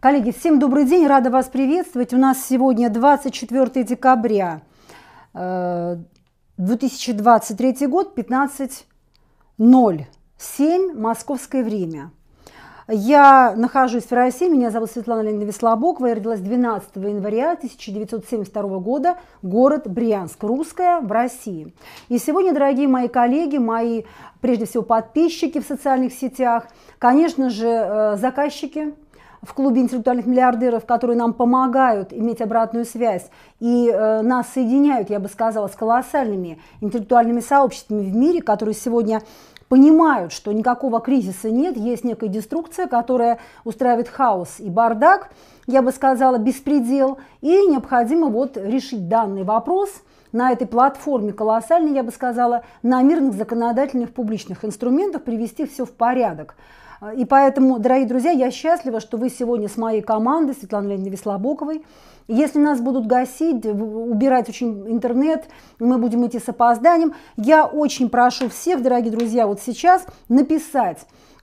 Коллеги, всем добрый день, рада вас приветствовать. У нас сегодня 24 декабря 2023 э, год, 15.07, московское время. Я нахожусь в России, меня зовут Светлана Ленина Веслобокова, я родилась 12 января 1972 года, город Брянск, русская, в России. И сегодня, дорогие мои коллеги, мои, прежде всего, подписчики в социальных сетях, конечно же, э, заказчики – в клубе интеллектуальных миллиардеров, которые нам помогают иметь обратную связь и э, нас соединяют, я бы сказала, с колоссальными интеллектуальными сообществами в мире, которые сегодня понимают, что никакого кризиса нет, есть некая деструкция, которая устраивает хаос и бардак, я бы сказала, беспредел, и необходимо вот решить данный вопрос на этой платформе колоссальной, я бы сказала, на мирных законодательных публичных инструментах привести все в порядок. И поэтому, дорогие друзья, я счастлива, что вы сегодня с моей командой, Светланой Леонидовной Веслобоковой. Если нас будут гасить, убирать очень интернет, мы будем идти с опозданием. Я очень прошу всех, дорогие друзья, вот сейчас написать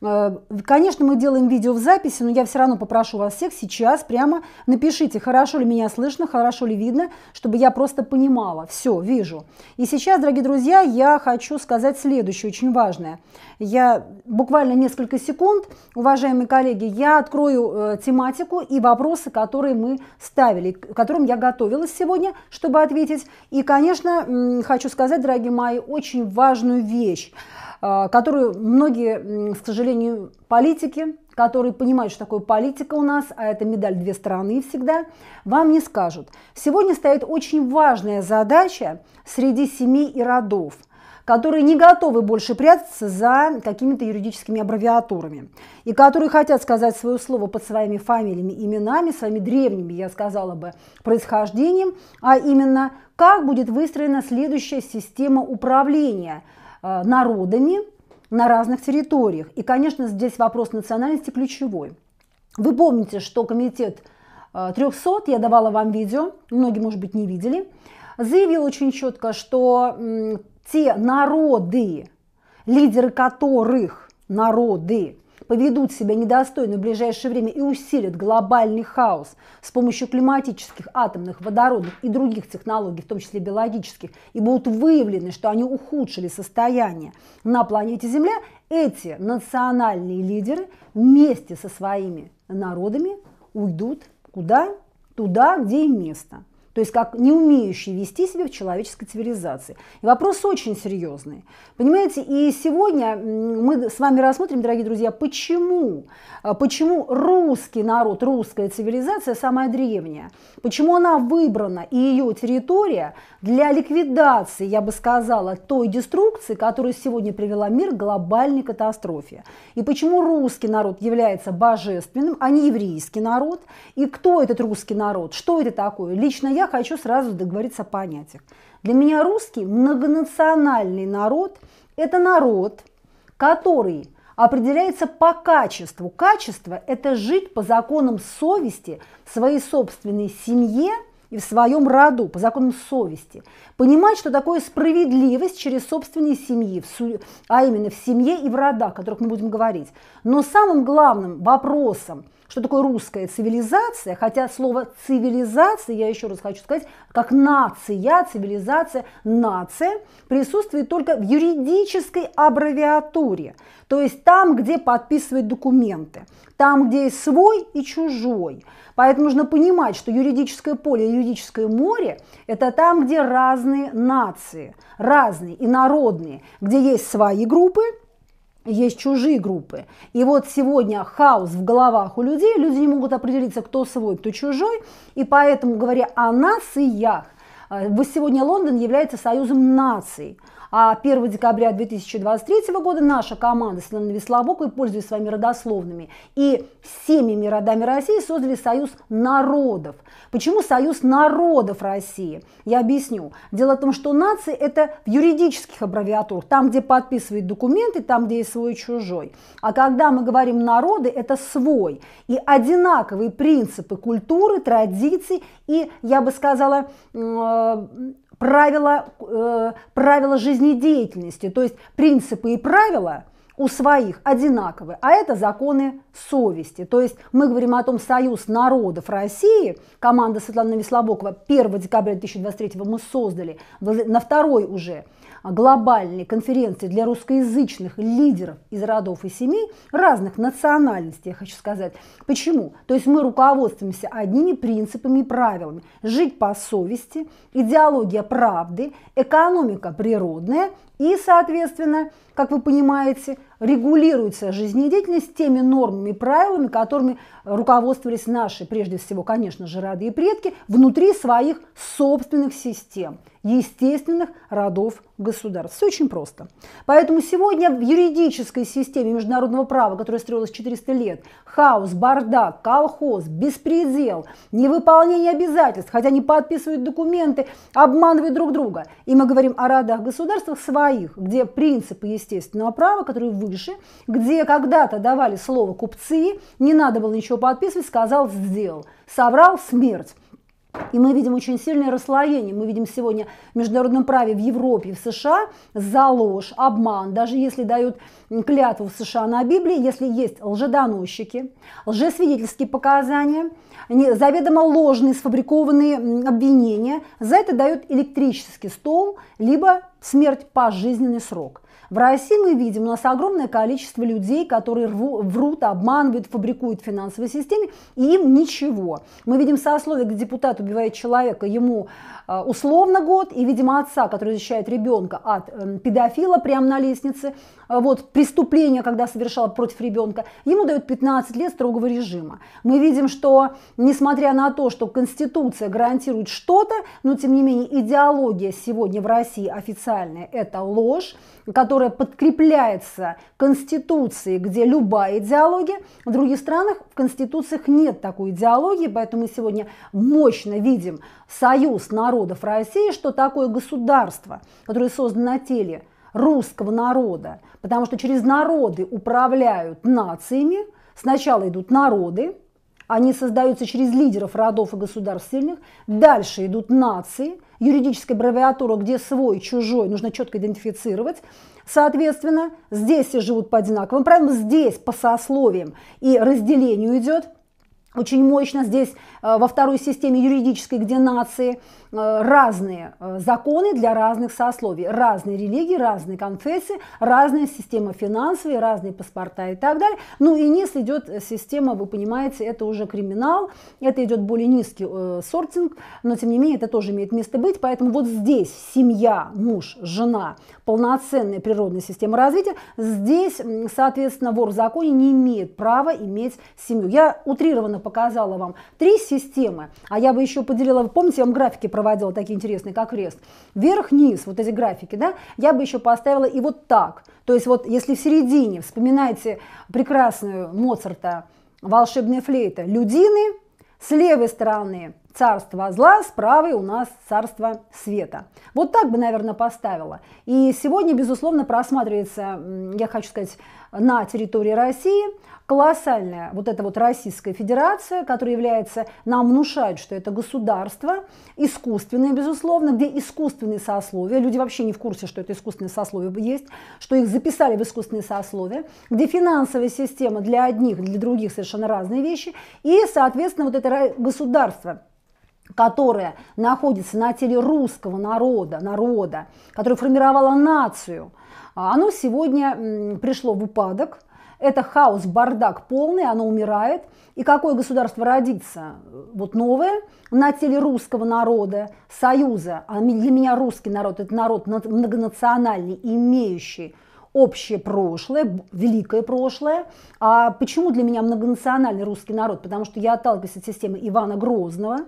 Э, конечно, мы делаем видео в записи, но я все равно попрошу вас всех сейчас прямо напишите, хорошо ли меня слышно, хорошо ли видно, чтобы я просто понимала. Все, вижу. И сейчас, дорогие друзья, я хочу сказать следующее, очень важное. Я буквально несколько секунд, уважаемые коллеги, я открою э, тематику и вопросы, которые мы ставили, к которым я готовилась сегодня, чтобы ответить. И, конечно, хочу сказать, дорогие мои, очень важную вещь. Э, которую многие, к сожалению, политики, которые понимают, что такое политика у нас, а это медаль две стороны всегда, вам не скажут. Сегодня стоит очень важная задача среди семей и родов – которые не готовы больше прятаться за какими-то юридическими аббревиатурами, и которые хотят сказать свое слово под своими фамилиями, именами, своими древними, я сказала бы, происхождением, а именно, как будет выстроена следующая система управления – Э, народами на разных территориях. И, конечно, здесь вопрос национальности ключевой. Вы помните, что комитет 300, э, я давала вам видео, многие, может быть, не видели, заявил очень четко, что те народы, лидеры которых народы поведут себя недостойно в ближайшее время и усилят глобальный хаос с помощью климатических, атомных, водородных и других технологий, в том числе биологических, и будут выявлены, что они ухудшили состояние на планете Земля, эти национальные лидеры вместе со своими народами уйдут куда? Туда, где им место – то есть как не умеющие вести себя в человеческой цивилизации. И вопрос очень серьезный. Понимаете, и сегодня мы с вами рассмотрим, дорогие друзья, почему, а, почему русский народ, русская цивилизация самая древняя, почему она выбрана и ее территория для ликвидации, я бы сказала, той деструкции, которая сегодня привела мир к глобальной катастрофе. И почему русский народ является божественным, а не еврейский народ, и кто этот русский народ, что это такое. Лично я хочу сразу договориться о понятиях. Для меня русский многонациональный народ – это народ, который определяется по качеству. Качество – это жить по законам совести в своей собственной семье и в своем роду, по законам совести. Понимать, что такое справедливость через собственные семьи, а именно в семье и в родах, о которых мы будем говорить. Но самым главным вопросом – что такое русская цивилизация, хотя слово цивилизация, я еще раз хочу сказать, как нация, цивилизация, нация, присутствует только в юридической аббревиатуре, то есть там, где подписывают документы, там, где есть свой и чужой. Поэтому нужно понимать, что юридическое поле и юридическое море – это там, где разные нации, разные и народные, где есть свои группы – есть чужие группы. И вот сегодня хаос в головах у людей, люди не могут определиться, кто свой, кто чужой, и поэтому, говоря о нациях, э, сегодня Лондон является союзом наций – а 1 декабря 2023 года наша команда Светлана Веслобокой, пользуясь своими родословными, и всеми миродами России создали Союз народов. Почему Союз народов России? Я объясню. Дело в том, что нации – это в юридических аббревиатурах, там, где подписывают документы, там, где есть свой и чужой. А когда мы говорим «народы», это свой. И одинаковые принципы культуры, традиций и, я бы сказала, э, правила, э, правила жизнедеятельности, то есть принципы и правила у своих одинаковы, а это законы совести. То есть мы говорим о том союз народов России, команда Светланы Веслобокова 1 декабря 2023 мы создали, на второй уже – глобальной конференции для русскоязычных лидеров из родов и семей разных национальностей, я хочу сказать. Почему? То есть мы руководствуемся одними принципами и правилами. Жить по совести, идеология правды, экономика природная и, соответственно, как вы понимаете, регулируется жизнедеятельность теми нормами и правилами, которыми руководствовались наши, прежде всего, конечно же, роды и предки, внутри своих собственных систем, естественных родов государств. Все очень просто. Поэтому сегодня в юридической системе международного права, которая строилась 400 лет, хаос, бардак, колхоз, беспредел, невыполнение обязательств, хотя они подписывают документы, обманывают друг друга. И мы говорим о родах государствах с вами своих, где принципы естественного а права, которые выше, где когда-то давали слово купцы, не надо было ничего подписывать, сказал – сделал, соврал – смерть. И мы видим очень сильное расслоение. Мы видим сегодня в международном праве в Европе, в США за ложь, обман. Даже если дают клятву в США на Библии, если есть лжедоносчики, лжесвидетельские показания, заведомо ложные, сфабрикованные обвинения, за это дают электрический стол, либо смерть пожизненный срок. В России мы видим, у нас огромное количество людей, которые рву, врут, обманывают, фабрикуют в финансовой системе, и им ничего. Мы видим сословие, где депутат убивает человека, ему а, условно год, и, видимо, отца, который защищает ребенка от эм, педофила прямо на лестнице, а, вот преступление, когда совершал против ребенка, ему дают 15 лет строгого режима. Мы видим, что несмотря на то, что Конституция гарантирует что-то, но тем не менее идеология сегодня в России официальная – это ложь, которая подкрепляется Конституцией, где любая идеология. В других странах в Конституциях нет такой идеологии, поэтому мы сегодня мощно видим союз народов народов России, что такое государство, которое создано на теле русского народа, потому что через народы управляют нациями, сначала идут народы, они создаются через лидеров родов и государств сильных. Дальше идут нации, юридическая аббревиатура, где свой, чужой, нужно четко идентифицировать. Соответственно, здесь все живут по одинаковым правилам, здесь по сословиям и разделению идет очень мощно здесь э, во второй системе юридической, где нации э, разные э, законы для разных сословий, разные религии, разные конфессии, разная система финансовая, разные паспорта и так далее. Ну и низ идет система, вы понимаете, это уже криминал, это идет более низкий э, сортинг, но тем не менее это тоже имеет место быть, поэтому вот здесь семья, муж, жена, полноценная природная система развития, здесь, соответственно, вор в законе не имеет права иметь семью. Я утрированно показала вам три системы, а я бы еще поделила, вы помните, я вам графики проводила такие интересные, как крест, вверх-низ, вот эти графики, да, я бы еще поставила и вот так. То есть вот если в середине, вспоминайте прекрасную Моцарта, волшебная флейта, людины, с левой стороны царство зла, с правой у нас царство света. Вот так бы, наверное, поставила. И сегодня, безусловно, просматривается, я хочу сказать, на территории России колоссальная вот эта вот Российская Федерация, которая является, нам внушают, что это государство, искусственное, безусловно, где искусственные сословия, люди вообще не в курсе, что это искусственные сословия есть, что их записали в искусственные сословия, где финансовая система для одних, для других совершенно разные вещи, и, соответственно, вот это государство, которая находится на теле русского народа, народа, который формировала нацию, а оно сегодня пришло в упадок, это хаос, бардак полный, оно умирает. И какое государство родится? Вот новое на теле русского народа, союза. А для меня русский народ – это народ многонациональный, имеющий общее прошлое, великое прошлое. А почему для меня многонациональный русский народ? Потому что я отталкиваюсь от системы Ивана Грозного,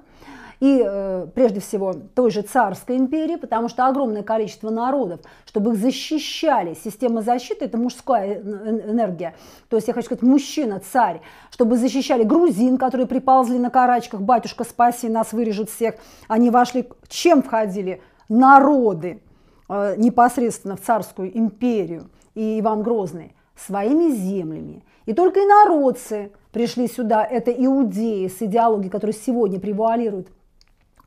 и э, прежде всего той же царской империи, потому что огромное количество народов, чтобы их защищали, система защиты – это мужская э, энергия, то есть я хочу сказать, мужчина, царь, чтобы защищали грузин, которые приползли на карачках, батюшка, спаси нас, вырежут всех, они вошли, чем входили? Народы э, непосредственно в царскую империю и Иван Грозный своими землями. И только инородцы пришли сюда, это иудеи с идеологией, которая сегодня превуалирует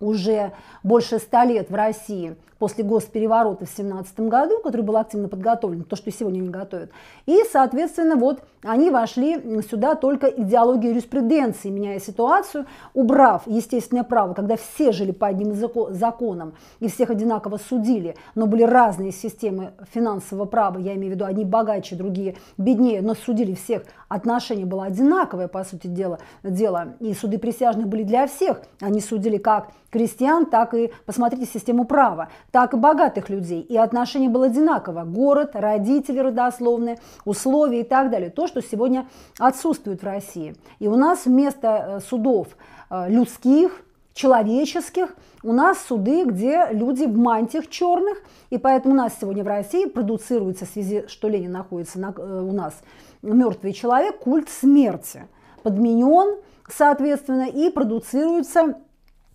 уже больше ста лет в России – после госпереворота в 17 году, который был активно подготовлен, то, что сегодня не готовят. И, соответственно, вот они вошли сюда только идеологию юриспруденции, меняя ситуацию, убрав естественное право, когда все жили по одним законам и всех одинаково судили, но были разные системы финансового права, я имею в виду одни богаче, другие беднее, но судили всех, отношение было одинаковое, по сути дела, дела. и суды присяжных были для всех, они судили как крестьян, так и, посмотрите, систему права так и богатых людей. И отношение было одинаково. Город, родители родословные, условия и так далее. То, что сегодня отсутствует в России. И у нас вместо э, судов э, людских, человеческих. У нас суды, где люди в мантиях черных, и поэтому у нас сегодня в России продуцируется в связи, что Ленин находится на, э, у нас мертвый человек, культ смерти подменен, соответственно, и продуцируется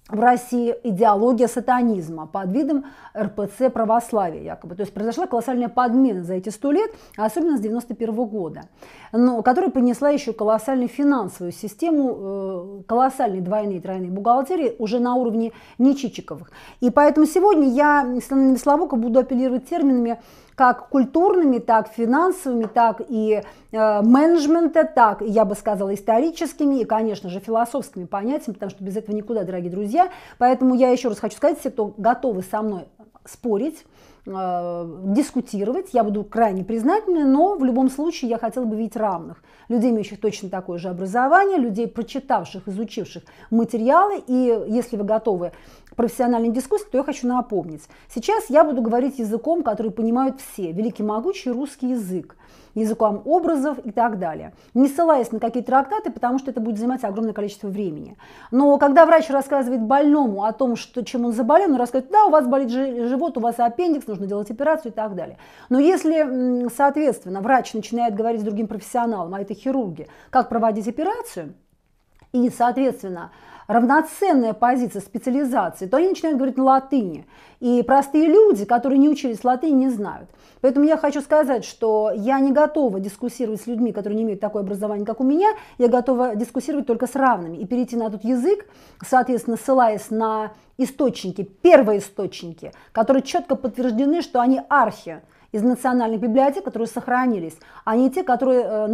в России идеология сатанизма под видом РПЦ православия якобы. То есть произошла колоссальная подмена за эти сто лет, особенно с 91 года, но, которая понесла еще колоссальную финансовую систему, э, колоссальные двойные и тройные бухгалтерии уже на уровне не И поэтому сегодня я, Светлана Весловока, буду апеллировать терминами как культурными, так финансовыми, так и э, менеджмента, так, я бы сказала, историческими и, конечно же, философскими понятиями, потому что без этого никуда, дорогие друзья. Поэтому я еще раз хочу сказать, все, кто готовы со мной спорить, Э, дискутировать, я буду крайне признательна, но в любом случае я хотела бы видеть равных. Людей, имеющих точно такое же образование, людей, прочитавших, изучивших материалы, и если вы готовы к профессиональной дискуссии, то я хочу напомнить. Сейчас я буду говорить языком, который понимают все, великий могучий русский язык языком образов и так далее. Не ссылаясь на какие-то трактаты, потому что это будет занимать огромное количество времени. Но когда врач рассказывает больному о том, что, чем он заболел, он рассказывает, да, у вас болит живот, у вас аппендикс, нужно делать операцию и так далее. Но если, соответственно, врач начинает говорить с другим профессионалом, а это хирурги, как проводить операцию, и, соответственно, равноценная позиция специализации, то они начинают говорить на латыни. И простые люди, которые не учились латыни, не знают. Поэтому я хочу сказать, что я не готова дискуссировать с людьми, которые не имеют такое образование, как у меня. Я готова дискуссировать только с равными и перейти на тот язык, соответственно, ссылаясь на источники, первые источники, которые четко подтверждены, что они архи из национальных библиотек, которые сохранились, а не те, которые э,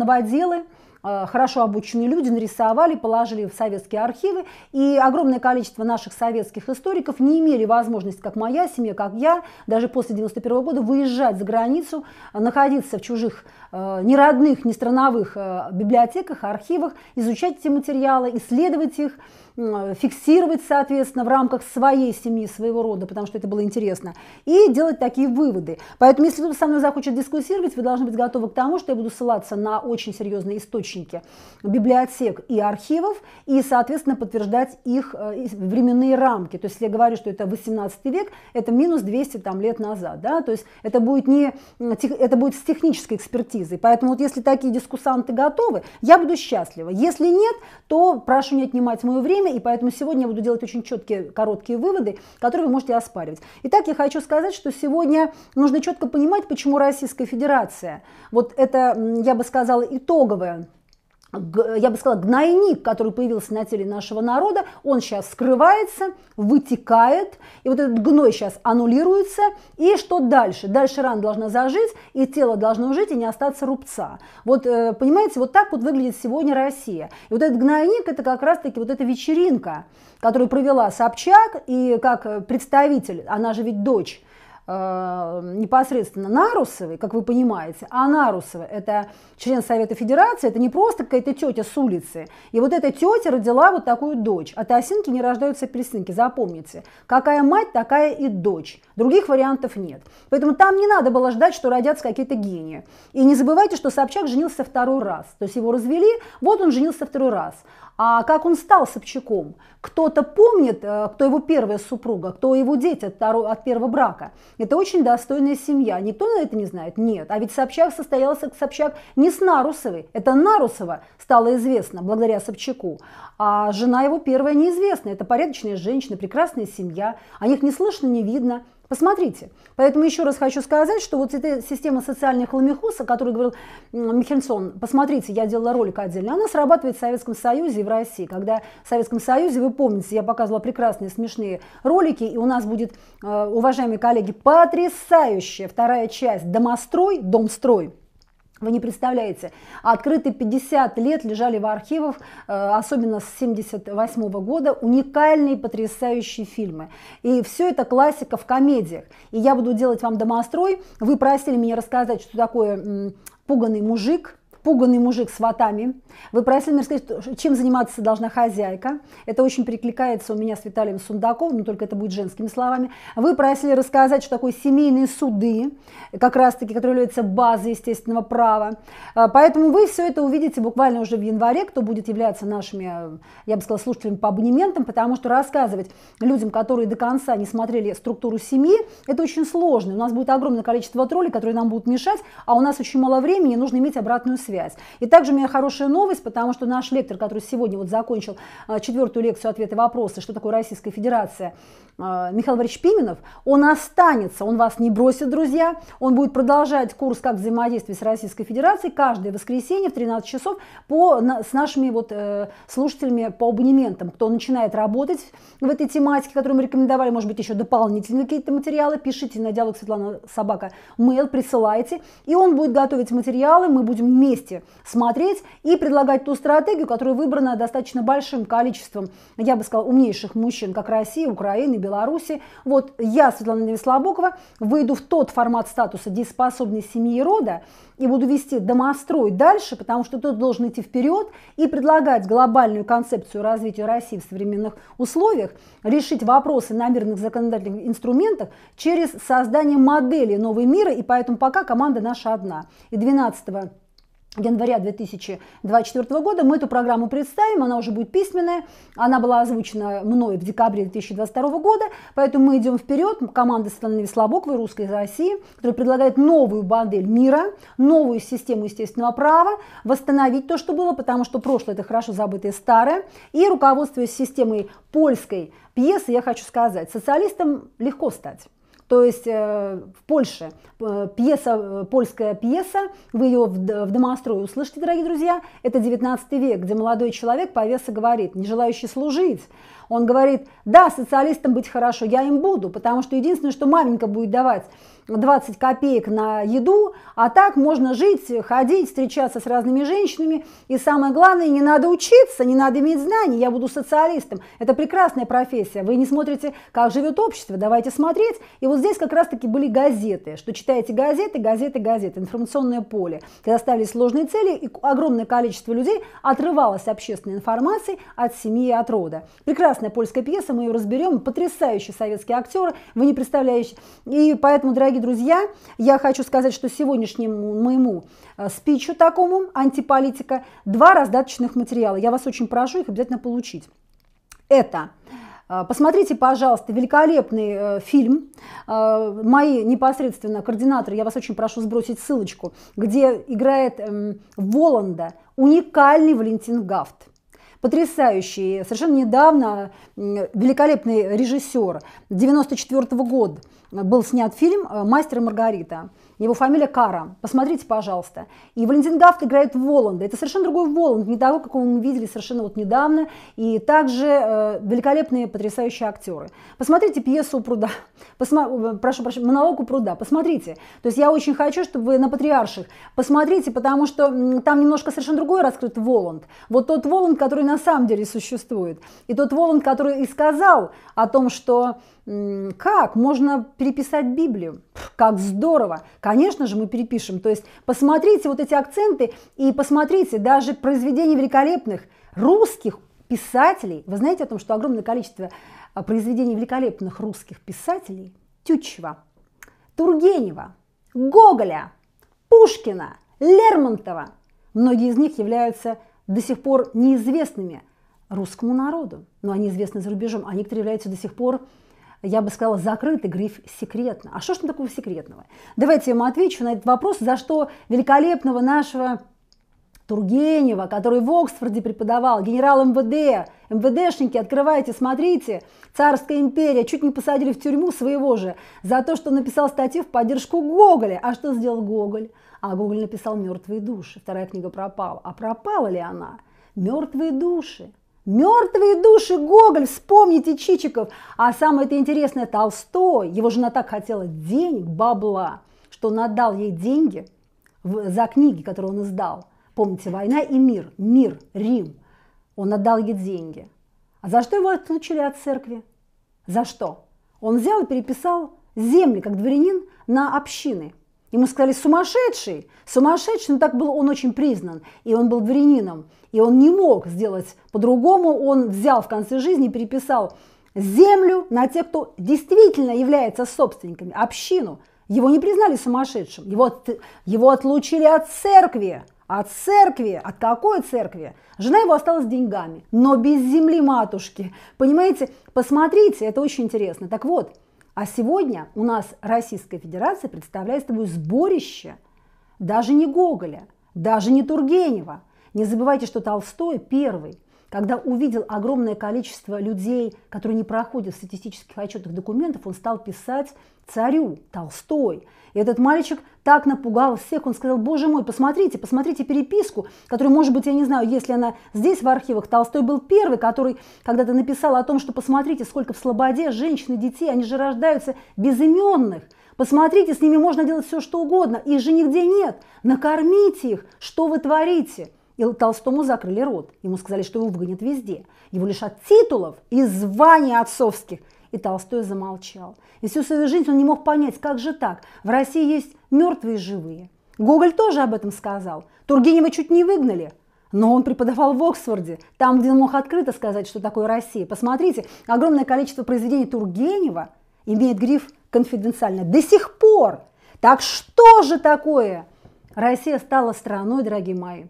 Э, хорошо обученные люди нарисовали, положили в советские архивы, и огромное количество наших советских историков не имели возможности, как моя семья, как я, даже после 91 года выезжать за границу, находиться в чужих э, не родных, не страновых э, библиотеках, архивах, изучать эти материалы, исследовать их, Э, фиксировать, соответственно, в рамках своей семьи, своего рода, потому что это было интересно, и делать такие выводы. Поэтому, если кто-то со мной захочет дискуссировать, вы должны быть готовы к тому, что я буду ссылаться на очень серьезные источники библиотек и архивов, и, соответственно, подтверждать их э, временные рамки. То есть, если я говорю, что это 18 век, это минус 200 там, лет назад. Да? То есть, это будет, не, э, это будет с технической экспертизой. Поэтому, вот, если такие дискуссанты готовы, я буду счастлива. Если нет, то прошу не отнимать мое время и поэтому сегодня я буду делать очень четкие, короткие выводы, которые вы можете оспаривать. Итак, я хочу сказать, что сегодня нужно четко понимать, почему Российская Федерация, вот это, я бы сказала, итоговая я бы сказала, гнойник, который появился на теле нашего народа, он сейчас скрывается, вытекает, и вот этот гной сейчас аннулируется, и что дальше? Дальше рана должна зажить, и тело должно жить, и не остаться рубца. Вот, э, понимаете, вот так вот выглядит сегодня Россия. И вот этот гнойник, это как раз-таки вот эта вечеринка, которую провела Собчак, и как э, представитель, она же ведь дочь Э, непосредственно Нарусовой, как вы понимаете, а Нарусова – это член Совета Федерации, это не просто какая-то тетя с улицы. И вот эта тетя родила вот такую дочь. От а осинки не рождаются апельсинки, запомните. Какая мать, такая и дочь. Других вариантов нет. Поэтому там не надо было ждать, что родятся какие-то гении. И не забывайте, что Собчак женился второй раз. То есть его развели, вот он женился второй раз а как он стал Собчаком. Кто-то помнит, э, кто его первая супруга, кто его дети от, второго, от первого брака. Это очень достойная семья. Никто на это не знает? Нет. А ведь Собчак состоялся Собчак не с Нарусовой. Это Нарусова стало известно благодаря Собчаку. А жена его первая неизвестна. Это порядочная женщина, прекрасная семья. О них не слышно, не видно. Посмотрите. Поэтому еще раз хочу сказать, что вот эта система социальных ломихус, о которой говорил Михельсон, посмотрите, я делала ролик отдельно, она срабатывает в Советском Союзе и в России. Когда в Советском Союзе, вы помните, я показывала прекрасные смешные ролики, и у нас будет, э, уважаемые коллеги, потрясающая вторая часть «Домострой», «Домстрой», вы не представляете, открытые 50 лет, лежали в архивах, э, особенно с 78 года, уникальные потрясающие фильмы. И все это классика в комедиях. И я буду делать вам домострой. Вы просили меня рассказать, что такое пуганный мужик, пуганный мужик с ватами. Вы просили меня сказать, чем заниматься должна хозяйка. Это очень перекликается у меня с Виталием Сундаковым, но только это будет женскими словами. Вы просили рассказать, что такое семейные суды, как раз-таки, которые являются базой естественного права. А, поэтому вы все это увидите буквально уже в январе, кто будет являться нашими, я бы сказала, слушателями по абонементам, потому что рассказывать людям, которые до конца не смотрели структуру семьи, это очень сложно. У нас будет огромное количество троллей, которые нам будут мешать, а у нас очень мало времени, нужно иметь обратную связь связь. И также у меня хорошая новость, потому что наш лектор, который сегодня вот закончил а, четвертую лекцию «Ответы вопросы», что такое Российская Федерация, а, Михаил Борисович Пименов, он останется, он вас не бросит, друзья, он будет продолжать курс «Как взаимодействие с Российской Федерацией» каждое воскресенье в 13 часов по, с нашими вот э, слушателями по абонементам, кто начинает работать в этой тематике, которую мы рекомендовали, может быть, еще дополнительные какие-то материалы, пишите на диалог Светлана Собака, mail, присылайте, и он будет готовить материалы, мы будем вместе вместе смотреть и предлагать ту стратегию, которая выбрана достаточно большим количеством, я бы сказала, умнейших мужчин, как России, Украины, Беларуси. Вот я, Светлана Веслобокова, выйду в тот формат статуса дееспособной семьи и рода и буду вести домострой дальше, потому что тот должен идти вперед и предлагать глобальную концепцию развития России в современных условиях, решить вопросы на мирных законодательных инструментах через создание модели нового мира, и поэтому пока команда наша одна. И 12 января 2024 года. Мы эту программу представим, она уже будет письменная, она была озвучена мной в декабре 2022 года, поэтому мы идем вперед, команда Светланы Веслобоковой, Русской России, которая предлагает новую модель мира, новую систему естественного права, восстановить то, что было, потому что прошлое – это хорошо забытое старое, и руководствуясь системой польской пьесы, я хочу сказать, социалистам легко стать то есть э, в Польше э, пьеса, э, польская пьеса, вы ее в, в Домострое услышите, дорогие друзья, это 19 век, где молодой человек повеса говорит, не желающий служить, он говорит, да, социалистам быть хорошо, я им буду, потому что единственное, что маменька будет давать – 20 копеек на еду, а так можно жить, ходить, встречаться с разными женщинами. И самое главное, не надо учиться, не надо иметь знаний, я буду социалистом. Это прекрасная профессия. Вы не смотрите, как живет общество, давайте смотреть. И вот здесь как раз-таки были газеты, что читаете газеты, газеты, газеты, информационное поле. Когда ставили сложные цели, и огромное количество людей отрывалось общественной информации от семьи и от рода. Прекрасная польская пьеса, мы ее разберем, потрясающие советские актеры, вы не представляете. И поэтому, дорогие Дорогие друзья, я хочу сказать, что сегодняшнему моему э, спичу такому, антиполитика, два раздаточных материала. Я вас очень прошу их обязательно получить. Это э, Посмотрите, пожалуйста, великолепный э, фильм. Э, мои непосредственно координаторы, я вас очень прошу сбросить ссылочку, где играет э, Воланда уникальный Валентин Гафт. Потрясающий, совершенно недавно великолепный режиссер 94 -го года был снят фильм э, «Мастер и Маргарита». Его фамилия Кара. Посмотрите, пожалуйста. И Валентин Гафт играет Воланда. Это совершенно другой Воланд, не того, какого мы видели совершенно вот недавно. И также э, великолепные, потрясающие актеры. Посмотрите пьесу Пруда. Посма... Э, прошу прощения, монолог у Пруда. Посмотрите. То есть я очень хочу, чтобы вы на Патриарших посмотрите, потому что там немножко совершенно другой раскрыт Воланд. Вот тот Воланд, который на самом деле существует. И тот Воланд, который и сказал о том, что как? Можно переписать Библию. Как здорово! Конечно же, мы перепишем. То есть посмотрите вот эти акценты и посмотрите даже произведения великолепных русских писателей. Вы знаете о том, что огромное количество а, произведений великолепных русских писателей Тютчева, Тургенева, Гоголя, Пушкина, Лермонтова. Многие из них являются до сих пор неизвестными русскому народу, но они известны за рубежом, а некоторые являются до сих пор я бы сказала, закрытый гриф «секретно». А что ж там такого секретного? Давайте я вам отвечу на этот вопрос, за что великолепного нашего Тургенева, который в Оксфорде преподавал, генерал МВД, МВДшники, открывайте, смотрите, царская империя, чуть не посадили в тюрьму своего же за то, что написал статью в поддержку Гоголя. А что сделал Гоголь? А Гоголь написал «Мертвые души», вторая книга пропала. А пропала ли она? «Мертвые души», Мертвые души Гоголь, вспомните Чичиков. А самое это интересное, Толстой, его жена так хотела денег, бабла, что он отдал ей деньги за книги, которые он издал. Помните, «Война и мир», «Мир», «Рим». Он отдал ей деньги. А за что его отлучили от церкви? За что? Он взял и переписал земли, как дворянин, на общины. Ему сказали «сумасшедший», «сумасшедший», но ну, так был он очень признан, и он был дворянином. И он не мог сделать по-другому. Он взял в конце жизни переписал землю на тех, кто действительно является собственниками, общину. Его не признали сумасшедшим. Его, его отлучили от церкви. От церкви, от какой церкви? Жена его осталась с деньгами, но без земли матушки. Понимаете, посмотрите, это очень интересно. Так вот, а сегодня у нас Российская Федерация представляет собой сборище даже не Гоголя, даже не Тургенева – не забывайте, что Толстой первый, когда увидел огромное количество людей, которые не проходят в статистических отчетах документов, он стал писать царю Толстой. И этот мальчик так напугал всех, он сказал, боже мой, посмотрите, посмотрите переписку, которую, может быть, я не знаю, если она здесь в архивах, Толстой был первый, который когда-то написал о том, что посмотрите, сколько в слободе женщин и детей, они же рождаются безыменных. Посмотрите, с ними можно делать все, что угодно, их же нигде нет. Накормите их, что вы творите. И Толстому закрыли рот. Ему сказали, что его выгонят везде. Его лишат титулов и званий отцовских. И Толстой замолчал. И всю свою жизнь он не мог понять, как же так. В России есть мертвые и живые. Гоголь тоже об этом сказал. Тургенева чуть не выгнали. Но он преподавал в Оксфорде, там, где он мог открыто сказать, что такое Россия. Посмотрите, огромное количество произведений Тургенева имеет гриф «конфиденциально» до сих пор. Так что же такое? Россия стала страной, дорогие мои,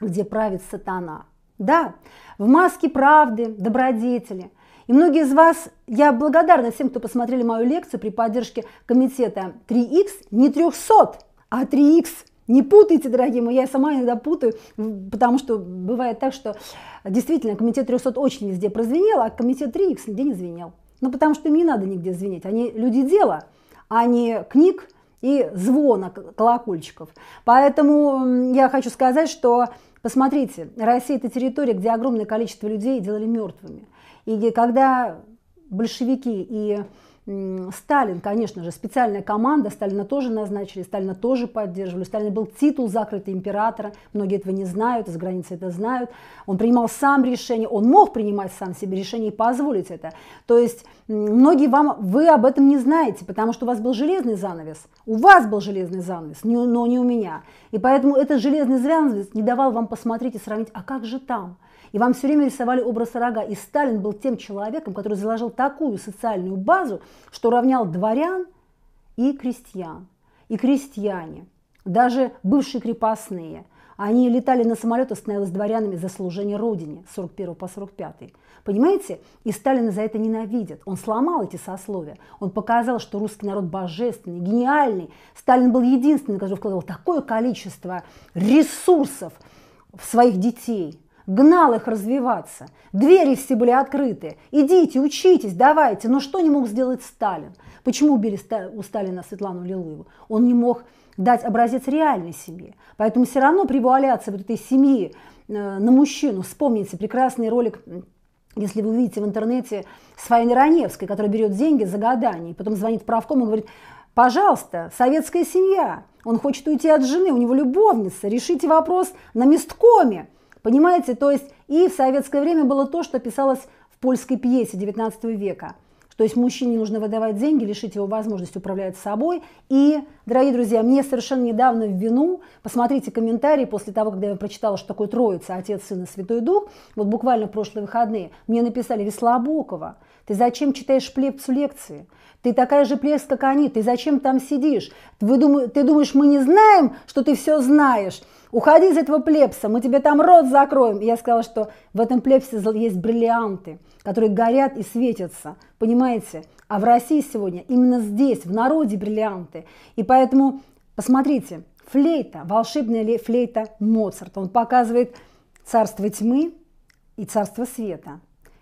где правит сатана. Да, в маске правды, добродетели. И многие из вас, я благодарна всем, кто посмотрели мою лекцию при поддержке комитета 3Х, не 300, а 3Х. Не путайте, дорогие мои, я сама иногда путаю, потому что бывает так, что действительно комитет 300 очень везде прозвенел, а комитет 3Х нигде не звенел. Ну, потому что им не надо нигде звенеть. Они люди дела, а не книг, и звона колокольчиков. Поэтому я хочу сказать, что посмотрите, Россия – это территория, где огромное количество людей делали мертвыми. И когда большевики и Сталин, конечно же, специальная команда, Сталина тоже назначили, Сталина тоже поддерживали. Сталин был титул закрытый императора, многие этого не знают, из границы это знают. Он принимал сам решение, он мог принимать сам себе решение и позволить это. То есть Многие вам, вы об этом не знаете, потому что у вас был железный занавес. У вас был железный занавес, но не у меня. И поэтому этот железный занавес не давал вам посмотреть и сравнить, а как же там? И вам все время рисовали образ рога. И Сталин был тем человеком, который заложил такую социальную базу, что равнял дворян и крестьян. И крестьяне, даже бывшие крепостные – они летали на самолетах, становились дворянами за служение Родине 41 по 45. Понимаете? И Сталина за это ненавидят. Он сломал эти сословия. Он показал, что русский народ божественный, гениальный. Сталин был единственный, который вкладывал такое количество ресурсов в своих детей, гнал их развиваться. Двери все были открыты. Идите, учитесь, давайте. Но что не мог сделать Сталин? Почему убили у Сталина Светлану Лилуеву? Он не мог дать образец реальной семьи. Поэтому все равно превуаляться вот этой семьи э, на мужчину. Вспомните прекрасный ролик если вы увидите в интернете с Фаиной Раневской, которая берет деньги за гадание, и потом звонит правком и говорит, пожалуйста, советская семья, он хочет уйти от жены, у него любовница, решите вопрос на месткоме. Понимаете, то есть и в советское время было то, что писалось в польской пьесе XIX века – то есть мужчине нужно выдавать деньги, лишить его возможности управлять собой. И, дорогие друзья, мне совершенно недавно в вину, посмотрите комментарии после того, когда я прочитала, что такое Троица, Отец, Сын и Святой Дух, вот буквально в прошлые выходные, мне написали Веслобокова, ты зачем читаешь плебцу лекции? Ты такая же плебс, как они, ты зачем там сидишь? Вы дум... Ты думаешь, мы не знаем, что ты все знаешь? уходи из этого плепса, мы тебе там рот закроем. И я сказала, что в этом плепсе есть бриллианты, которые горят и светятся, понимаете? А в России сегодня именно здесь, в народе бриллианты. И поэтому посмотрите, флейта, волшебная флейта Моцарта, он показывает царство тьмы и царство света.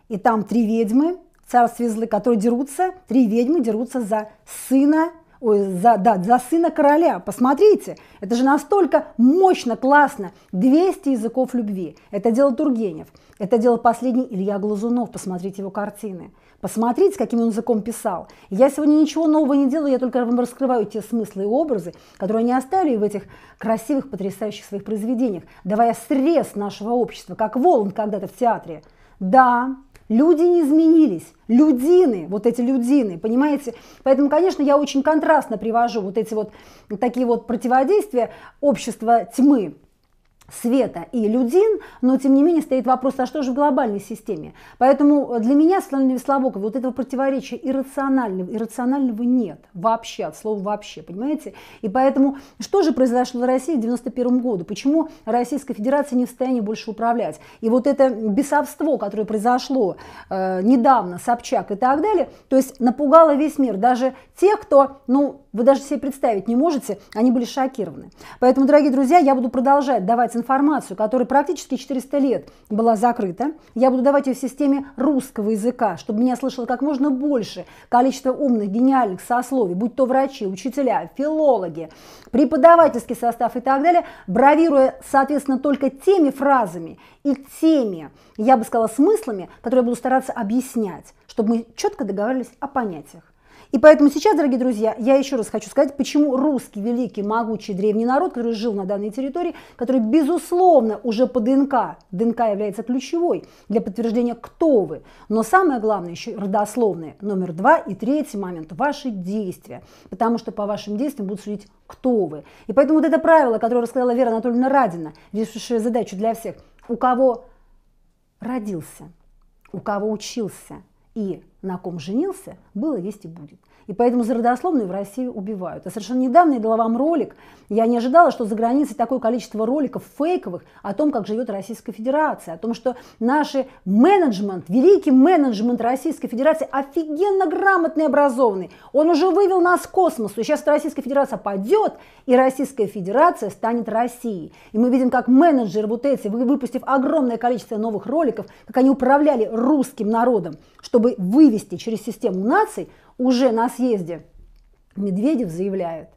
И там три ведьмы в царстве злы, которые дерутся, три ведьмы дерутся за сына ой, за, да, за сына короля. Посмотрите, это же настолько мощно, классно. 200 языков любви. Это дело Тургенев. Это дело последний Илья Глазунов. Посмотрите его картины. Посмотрите, каким он языком писал. Я сегодня ничего нового не делаю, я только вам раскрываю те смыслы и образы, которые они оставили в этих красивых, потрясающих своих произведениях, давая срез нашего общества, как волн когда-то в театре. Да, Люди не изменились, людины, вот эти людины, понимаете? Поэтому, конечно, я очень контрастно привожу вот эти вот такие вот противодействия общества тьмы света и людин, но тем не менее стоит вопрос, а что же в глобальной системе? Поэтому э, для меня, Светлана Веслобокова, вот этого противоречия иррационального, иррационального нет вообще, от слова вообще, понимаете? И поэтому что же произошло в России в 91 году? Почему Российская Федерация не в состоянии больше управлять? И вот это бесовство, которое произошло э, недавно, Собчак и так далее, то есть напугало весь мир, даже те, кто, ну, вы даже себе представить не можете, они были шокированы. Поэтому, дорогие друзья, я буду продолжать давать информацию, которая практически 400 лет была закрыта. Я буду давать ее в системе русского языка, чтобы меня слышало как можно больше количество умных, гениальных сословий, будь то врачи, учителя, филологи, преподавательский состав и так далее, бравируя, соответственно, только теми фразами и теми, я бы сказала, смыслами, которые я буду стараться объяснять, чтобы мы четко договорились о понятиях. И поэтому сейчас, дорогие друзья, я еще раз хочу сказать, почему русский великий, могучий древний народ, который жил на данной территории, который, безусловно, уже по ДНК, ДНК является ключевой для подтверждения, кто вы. Но самое главное, еще родословное, номер два и третий момент, ваши действия. Потому что по вашим действиям будут судить, кто вы. И поэтому вот это правило, которое рассказала Вера Анатольевна Радина, решившая задачу для всех, у кого родился, у кого учился и на ком женился, было, есть и будет. И поэтому за родословную в России убивают. А совершенно недавно я дала вам ролик. Я не ожидала, что за границей такое количество роликов фейковых о том, как живет Российская Федерация, о том, что наш менеджмент, великий менеджмент Российской Федерации офигенно грамотный и образованный. Он уже вывел нас к космосу. И сейчас Российская Федерация падет, и Российская Федерация станет Россией. И мы видим, как менеджеры вот эти, выпустив огромное количество новых роликов, как они управляли русским народом, чтобы вывести через систему наций – уже на съезде Медведев заявляет,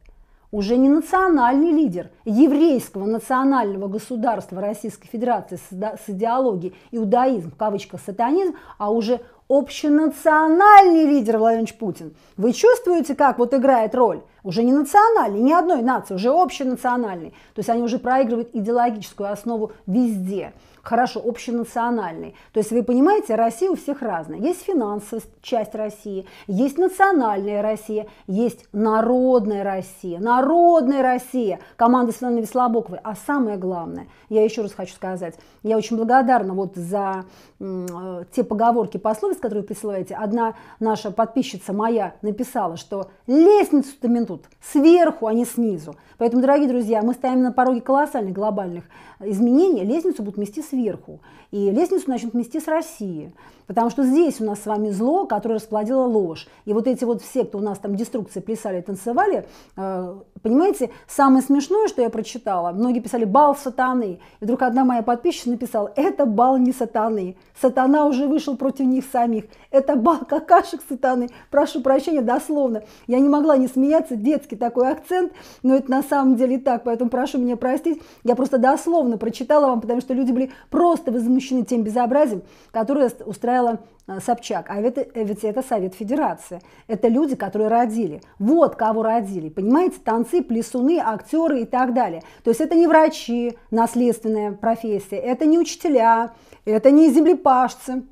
уже не национальный лидер еврейского национального государства Российской Федерации с идеологией иудаизм, в кавычках сатанизм, а уже общенациональный лидер Владимир Путин. Вы чувствуете, как вот играет роль? Уже не национальный, ни одной нации, уже общенациональный. То есть они уже проигрывают идеологическую основу везде хорошо, общенациональный. То есть вы понимаете, Россия у всех разная. Есть финансовая часть России, есть национальная Россия, есть народная Россия. Народная Россия, команда Светланы Веслобоковой. А самое главное, я еще раз хочу сказать, я очень благодарна вот за Э, те поговорки, пословицы, которые присылаете. Одна наша подписчица моя написала, что лестницу-то минут сверху, а не снизу. Поэтому, дорогие друзья, мы стоим на пороге колоссальных глобальных изменений. Лестницу будут мести сверху. И лестницу начнут мести с России. Потому что здесь у нас с вами зло, которое расплодило ложь. И вот эти вот все, кто у нас там деструкции плясали, танцевали, э, понимаете, самое смешное, что я прочитала, многие писали «бал сатаны». И вдруг одна моя подписчица написала «это бал не сатаны». Сатана уже вышел против них самих. Это бал какашек сатаны. Прошу прощения, дословно. Я не могла не смеяться, детский такой акцент, но это на самом деле так, поэтому прошу меня простить. Я просто дословно прочитала вам, потому что люди были просто возмущены тем безобразием, которое устраивало Собчак, а ведь, э, ведь это Совет Федерации. Это люди, которые родили. Вот кого родили. Понимаете, танцы, плесуны, актеры и так далее. То есть это не врачи, наследственная профессия, это не учителя, это не землепашцы,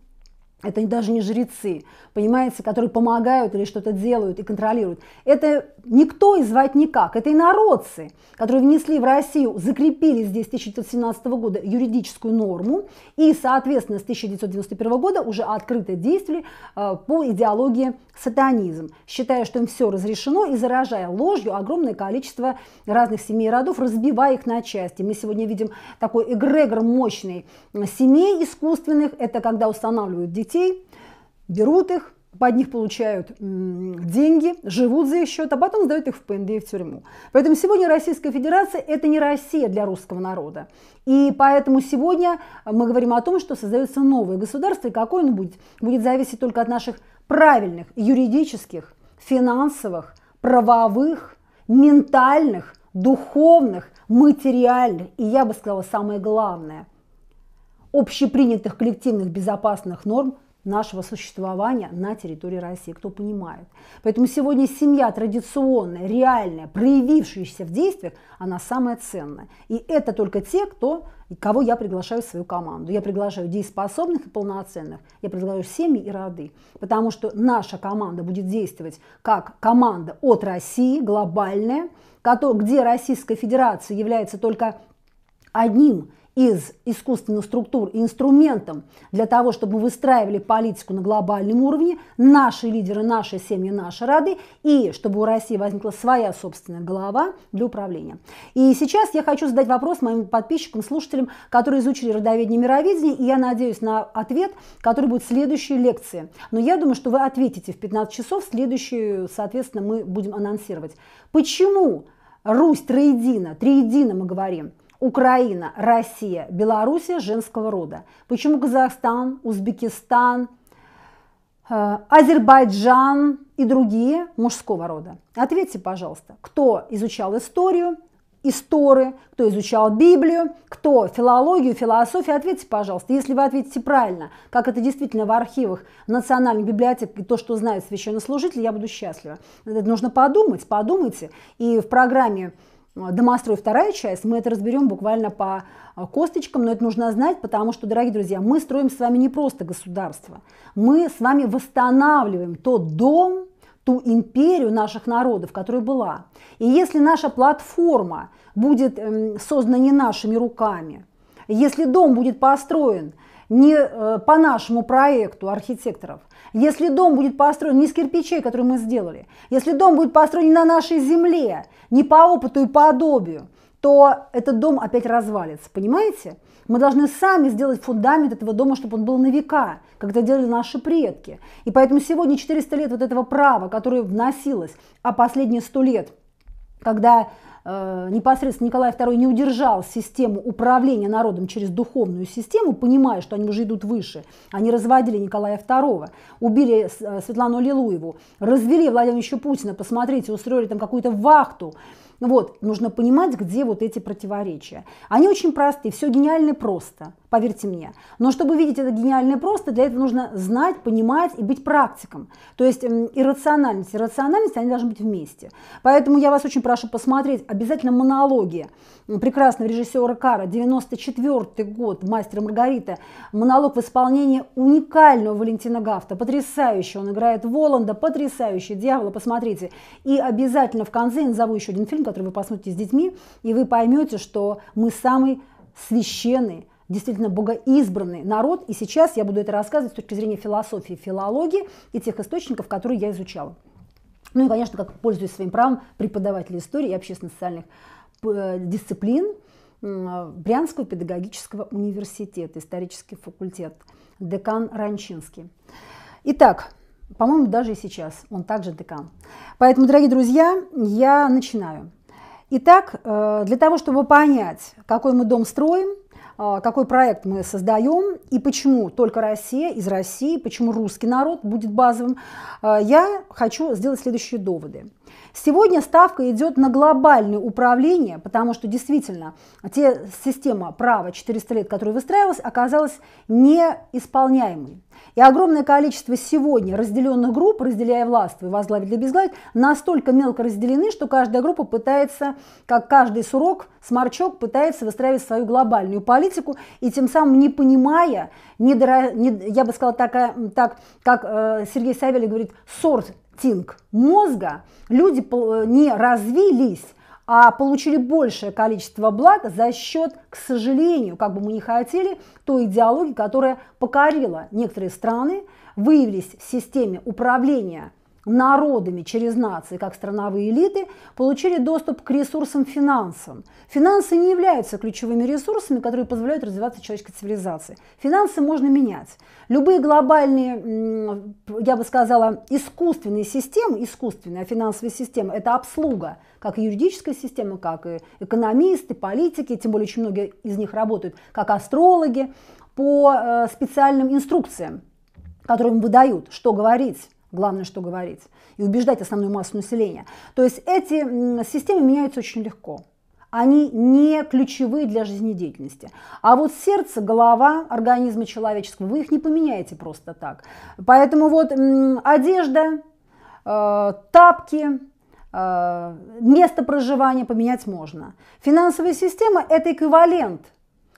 это даже не жрецы, понимаете, которые помогают или что-то делают и контролируют. Это никто и звать никак. Это инородцы, которые внесли в Россию, закрепили здесь с 1917 года юридическую норму и, соответственно, с 1991 года уже открыто действовали э, по идеологии сатанизм, считая, что им все разрешено и заражая ложью огромное количество разных семей и родов, разбивая их на части. Мы сегодня видим такой эгрегор мощный семей искусственных, это когда устанавливают детей, берут их, по одних получают деньги, живут за их счет, а потом сдают их в ПНД и в тюрьму. Поэтому сегодня Российская Федерация – это не Россия для русского народа. И поэтому сегодня мы говорим о том, что создается новое государство, и какое оно будет, будет зависеть только от наших правильных юридических, финансовых, правовых, ментальных, духовных, материальных, и я бы сказала, самое главное – общепринятых коллективных безопасных норм нашего существования на территории России, кто понимает. Поэтому сегодня семья традиционная, реальная, проявившаяся в действиях, она самая ценная. И это только те, кто, кого я приглашаю в свою команду. Я приглашаю дееспособных и полноценных, я приглашаю семьи и роды. Потому что наша команда будет действовать как команда от России, глобальная, где Российская Федерация является только одним из искусственных структур и инструментом для того, чтобы мы выстраивали политику на глобальном уровне, наши лидеры, наши семьи, наши роды, и чтобы у России возникла своя собственная голова для управления. И сейчас я хочу задать вопрос моим подписчикам, слушателям, которые изучили родоведение мировидения, и я надеюсь на ответ, который будет в следующей лекции. Но я думаю, что вы ответите в 15 часов, следующую, соответственно, мы будем анонсировать. Почему Русь троедина, триедина мы говорим – Украина, Россия, Белоруссия женского рода. Почему Казахстан, Узбекистан, э, Азербайджан и другие мужского рода? Ответьте, пожалуйста, кто изучал историю, истории? кто изучал Библию, кто филологию, философию. Ответьте, пожалуйста, если вы ответите правильно, как это действительно в архивах национальных библиотек и то, что знают священнослужители, я буду счастлива. Нужно подумать, подумайте. И в программе Э, домострой вторая часть, мы это разберем буквально по э, косточкам, но это нужно знать, потому что, дорогие друзья, мы строим с вами не просто государство, мы с вами восстанавливаем тот дом, ту империю наших народов, которая была. И если наша платформа будет эм, создана не нашими руками, если дом будет построен не э, по нашему проекту архитекторов – если дом будет построен не из кирпичей, которые мы сделали, если дом будет построен на нашей земле, не по опыту и по подобию, то этот дом опять развалится, понимаете? Мы должны сами сделать фундамент этого дома, чтобы он был на века, как это делали наши предки. И поэтому сегодня 400 лет вот этого права, которое вносилось, а последние 100 лет, когда Э, непосредственно Николай II не удержал систему управления народом через духовную систему, понимая, что они уже идут выше. Они разводили Николая II, убили э, Светлану Лилуеву, развели Владимира Ильича Путина, посмотрите, устроили там какую-то вахту. Вот, нужно понимать, где вот эти противоречия. Они очень простые, все гениально просто – поверьте мне. Но чтобы видеть это гениальное просто, для этого нужно знать, понимать и быть практиком. То есть иррациональность и рациональность, они должны быть вместе. Поэтому я вас очень прошу посмотреть обязательно монологи прекрасного режиссера Кара, 94 год, «Мастер Маргарита», монолог в исполнении уникального Валентина Гафта, потрясающе, он играет Воланда, потрясающий дьявола, посмотрите. И обязательно в конце я назову еще один фильм, который вы посмотрите с детьми, и вы поймете, что мы самый священный, действительно богоизбранный народ. И сейчас я буду это рассказывать с точки зрения философии, филологии и тех источников, которые я изучала. Ну и, конечно, как пользуюсь своим правом преподавателя истории и общественно-социальных э, дисциплин Брянского педагогического университета, исторический факультет, декан Ранчинский. Итак, по-моему, даже и сейчас он также декан. Поэтому, дорогие друзья, я начинаю. Итак, э, для того, чтобы понять, какой мы дом строим, а, какой проект мы создаем и почему только Россия из России, почему русский народ будет базовым, а, я хочу сделать следующие доводы. Сегодня ставка идет на глобальное управление, потому что действительно те система права 400 лет, которая выстраивалась, оказалась неисполняемой. И огромное количество сегодня разделенных групп, разделяя власть и возглавить для безглавить, настолько мелко разделены, что каждая группа пытается, как каждый сурок, сморчок пытается выстраивать свою глобальную политику и тем самым не понимая, не, я бы сказала так, так как э, Сергей Савелий говорит, сорт тинг мозга, люди э, не развились, а получили большее количество благ за счет, к сожалению, как бы мы ни хотели, той идеологии, которая покорила некоторые страны, выявились в системе управления – народами через нации, как страновые элиты, получили доступ к ресурсам финансам. Финансы не являются ключевыми ресурсами, которые позволяют развиваться человеческой цивилизации. Финансы можно менять. Любые глобальные, я бы сказала, искусственные системы, искусственная финансовая система – это обслуга, как и юридическая система, как и экономисты, политики, тем более очень многие из них работают, как астрологи, по э, специальным инструкциям, которые им выдают, что говорить главное, что говорить, и убеждать основную массу населения. То есть эти системы меняются очень легко. Они не ключевые для жизнедеятельности. А вот сердце, голова организма человеческого, вы их не поменяете просто так. Поэтому вот одежда, э, тапки, э, место проживания поменять можно. Финансовая система – это эквивалент –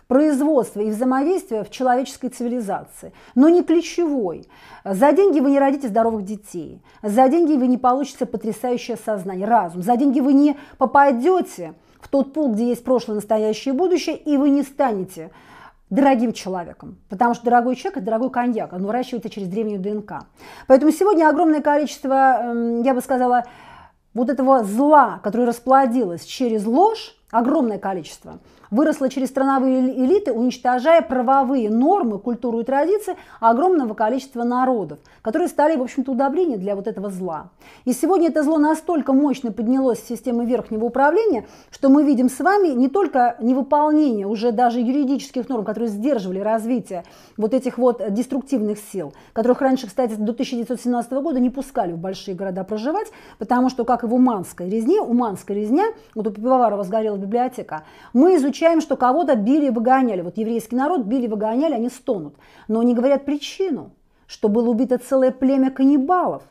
производства и взаимодействия в человеческой цивилизации, но не ключевой. За деньги вы не родите здоровых детей, за деньги вы не получите потрясающее сознание, разум, за деньги вы не попадете в тот пол, где есть прошлое, настоящее и будущее, и вы не станете дорогим человеком, потому что дорогой человек – это дорогой коньяк, он выращивается через древнюю ДНК. Поэтому сегодня огромное количество, эм, я бы сказала, вот этого зла, которое расплодилось через ложь, огромное количество – выросла через страновые элиты, уничтожая правовые нормы, культуру и традиции огромного количества народов, которые стали, в общем-то, удобрением для вот этого зла. И сегодня это зло настолько мощно поднялось в системы верхнего управления, что мы видим с вами не только невыполнение уже даже юридических норм, которые сдерживали развитие вот этих вот деструктивных сил, которых раньше, кстати, до 1917 года не пускали в большие города проживать, потому что, как и в Уманской резне, Уманская резня, вот у Пивоварова сгорела библиотека, мы изучили получаем, что кого-то били и выгоняли. Вот еврейский народ били и выгоняли, они стонут. Но не говорят причину, что было убито целое племя каннибалов,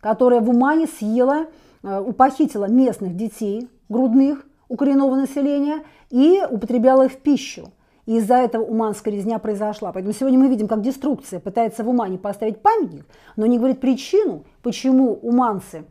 которое в Умане съело, э, упохитило местных детей, грудных, у коренного населения и употребляло их в пищу. И из-за этого уманская резня произошла. Поэтому сегодня мы видим, как деструкция пытается в Умане поставить памятник, но не говорит причину, почему уманцы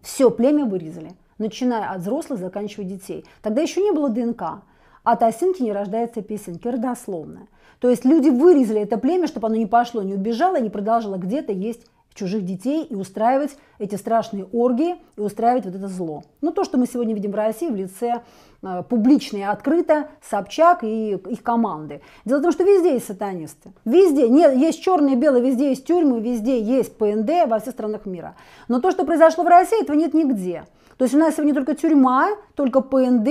все племя вырезали, начиная от взрослых, заканчивая детей. Тогда еще не было ДНК. А от осинки не рождается песенки, родословная. То есть люди вырезали это племя, чтобы оно не пошло, не убежало, не продолжило где-то есть чужих детей и устраивать эти страшные оргии и устраивать вот это зло. Ну, то, что мы сегодня видим в России в лице э, публично и открыто Собчак и их команды. Дело в том, что везде есть сатанисты. Везде. Нет, есть черные и белые, везде есть тюрьмы, везде есть ПНД во всех странах мира. Но то, что произошло в России, этого нет нигде. То есть у нас сегодня только тюрьма, только ПНД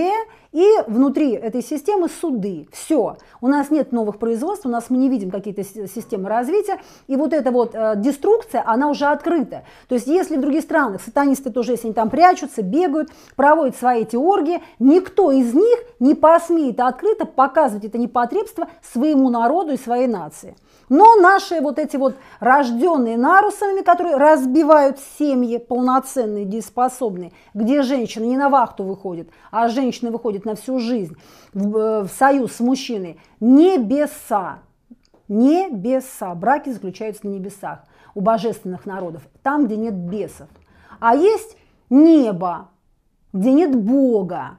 и внутри этой системы суды. Все. У нас нет новых производств, у нас мы не видим какие-то системы развития. И вот эта вот э, деструкция, она уже открыта. То есть если в других странах сатанисты тоже, если они там прячутся, бегают, проводят свои эти оргии, никто из них не посмеет открыто показывать это непотребство своему народу и своей нации. Но наши вот эти вот рожденные нарусами, которые разбивают семьи полноценные, дееспособные, где женщина не на вахту выходит, а женщина выходит на всю жизнь в, э, в союз с мужчиной, небеса, небеса, браки заключаются на небесах у божественных народов, там, где нет бесов. А есть небо, где нет Бога.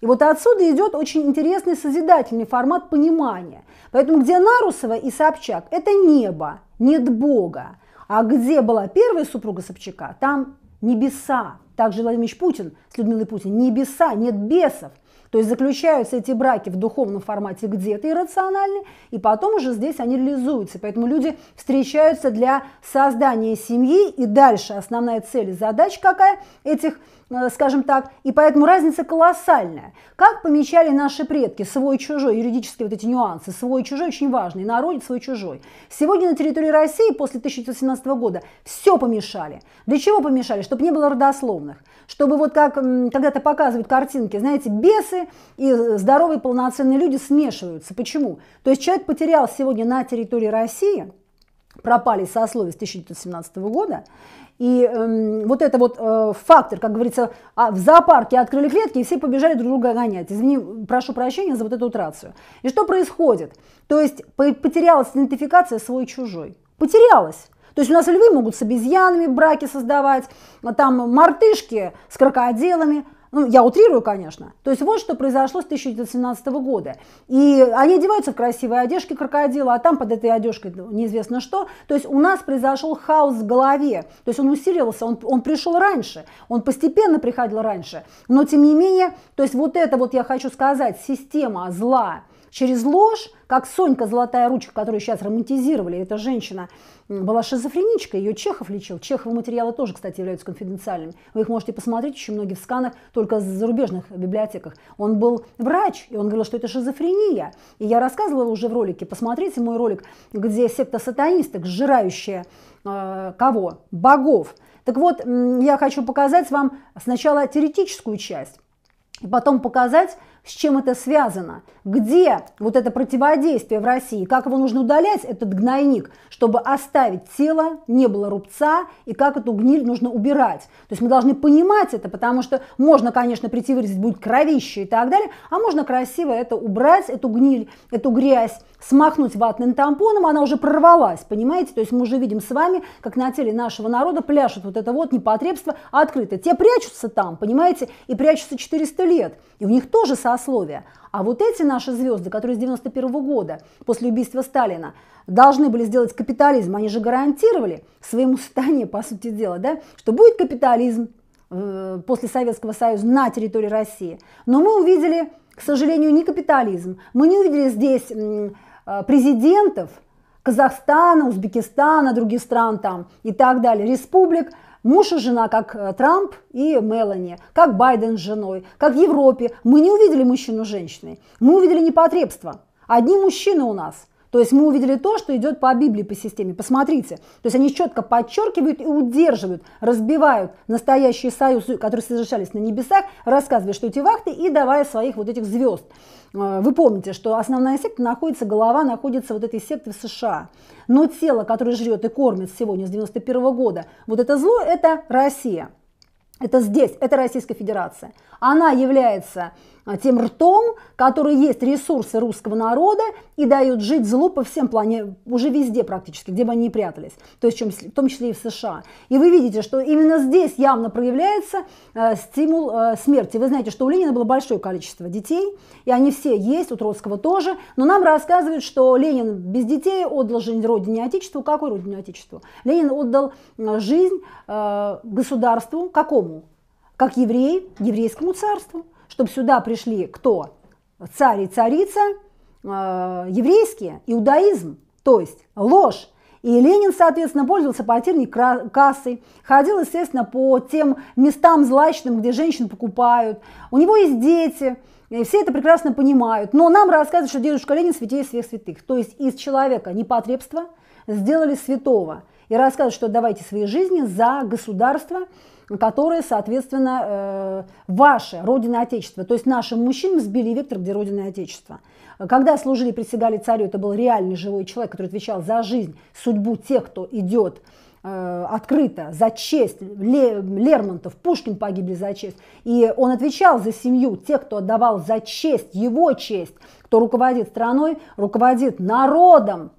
И вот отсюда идет очень интересный созидательный формат понимания. Поэтому где Нарусова и Собчак – это небо, нет Бога. А где была первая супруга Собчака, там небеса. Также Владимир Путин с Людмилой Путин. Небеса, нет бесов. То есть заключаются эти браки в духовном формате где-то иррациональны, и потом уже здесь они реализуются. Поэтому люди встречаются для создания семьи, и дальше основная цель и задача какая этих Э, скажем так, и поэтому разница колоссальная. Как помечали наши предки свой-чужой, юридические вот эти нюансы, свой-чужой очень важный, народец свой-чужой. Сегодня на территории России после 1917 года все помешали. Для чего помешали? Чтобы не было родословных, чтобы вот как когда-то показывают картинки, знаете, бесы и э, здоровые полноценные люди смешиваются. Почему? То есть человек потерял сегодня на территории России, пропали сословия с 1917 года, и эм, вот это вот э, фактор, как говорится, а в зоопарке открыли клетки и все побежали друг друга гонять. Извини, прошу прощения за вот эту утрацию. И что происходит? То есть потерялась идентификация свой-чужой. Потерялась. То есть у нас львы могут с обезьянами браки создавать, а там мартышки с крокодилами – ну, я утрирую, конечно. То есть вот что произошло с 1917 года. И они одеваются в красивые одежки крокодила, а там под этой одежкой неизвестно что. То есть у нас произошел хаос в голове. То есть он усиливался, он, он пришел раньше, он постепенно приходил раньше. Но тем не менее, то есть вот это вот я хочу сказать, система зла через ложь, как Сонька Золотая Ручка, которую сейчас романтизировали, эта женщина, была шизофреничка, ее Чехов лечил. Чеховы материалы тоже, кстати, являются конфиденциальными. Вы их можете посмотреть очень многие в сканах, только в зарубежных библиотеках. Он был врач, и он говорил, что это шизофрения. И я рассказывала уже в ролике, посмотрите мой ролик, где секта сатанисток, сжирающая э, кого? Богов. Так вот, я хочу показать вам сначала теоретическую часть, и потом показать с чем это связано? Где вот это противодействие в России? Как его нужно удалять, этот гнойник, чтобы оставить тело, не было рубца, и как эту гниль нужно убирать? То есть мы должны понимать это, потому что можно, конечно, прийти выразить будет кровище и так далее, а можно красиво это убрать, эту гниль, эту грязь, смахнуть ватным тампоном, она уже прорвалась, понимаете? То есть мы уже видим с вами, как на теле нашего народа пляшет вот это вот непотребство открыто. Те прячутся там, понимаете, и прячутся 400 лет, и у них тоже сословие. А вот эти наши звезды, которые с 91 года, после убийства Сталина, должны были сделать капитализм, они же гарантировали своему стране, по сути дела, да, что будет капитализм э, после Советского Союза на территории России. Но мы увидели к сожалению, не капитализм. Мы не увидели здесь Э, президентов Казахстана, Узбекистана, других стран там и так далее, республик, муж и жена, как э, Трамп и Мелани, как Байден с женой, как в Европе. Мы не увидели мужчину с женщиной, мы увидели непотребство. Одни мужчины у нас. То есть мы увидели то, что идет по Библии, по системе. Посмотрите. То есть они четко подчеркивают и удерживают, разбивают настоящие союзы, которые совершались на небесах, рассказывая, что эти вахты, и давая своих вот этих звезд. Э, вы помните, что основная секта находится, голова находится вот этой секты в США. Но тело, которое жрет и кормит сегодня с 91 года, вот это зло – это Россия. Это здесь, это Российская Федерация. Она является а, тем ртом, которые есть ресурсы русского народа и дают жить злу по всем плане, уже везде практически, где бы они ни прятались, то есть в том числе и в США. И вы видите, что именно здесь явно проявляется э, стимул э, смерти. Вы знаете, что у Ленина было большое количество детей, и они все есть, у Троцкого тоже, но нам рассказывают, что Ленин без детей отдал жизнь родине Отечеству. Какой родине Отечеству? Ленин отдал э, жизнь государству какому? Как еврей, еврейскому царству чтобы сюда пришли кто? Царь и царица, э, еврейские, иудаизм, то есть ложь. И Ленин, соответственно, пользовался потерянной кассой, ходил, естественно, по тем местам злачным, где женщин покупают. У него есть дети, и все это прекрасно понимают. Но нам рассказывают, что дедушка Ленин святее всех святых. То есть из человека непотребства сделали святого. И рассказывают, что давайте свои жизни за государство, которые, соответственно, э, ваши, Родина отечество То есть нашим мужчинам сбили вектор, где Родина отечество Когда служили, присягали царю, это был реальный живой человек, который отвечал за жизнь, судьбу тех, кто идет э, открыто за честь. Лермонтов, Пушкин погибли за честь. И он отвечал за семью, тех, кто отдавал за честь, его честь, кто руководит страной, руководит народом,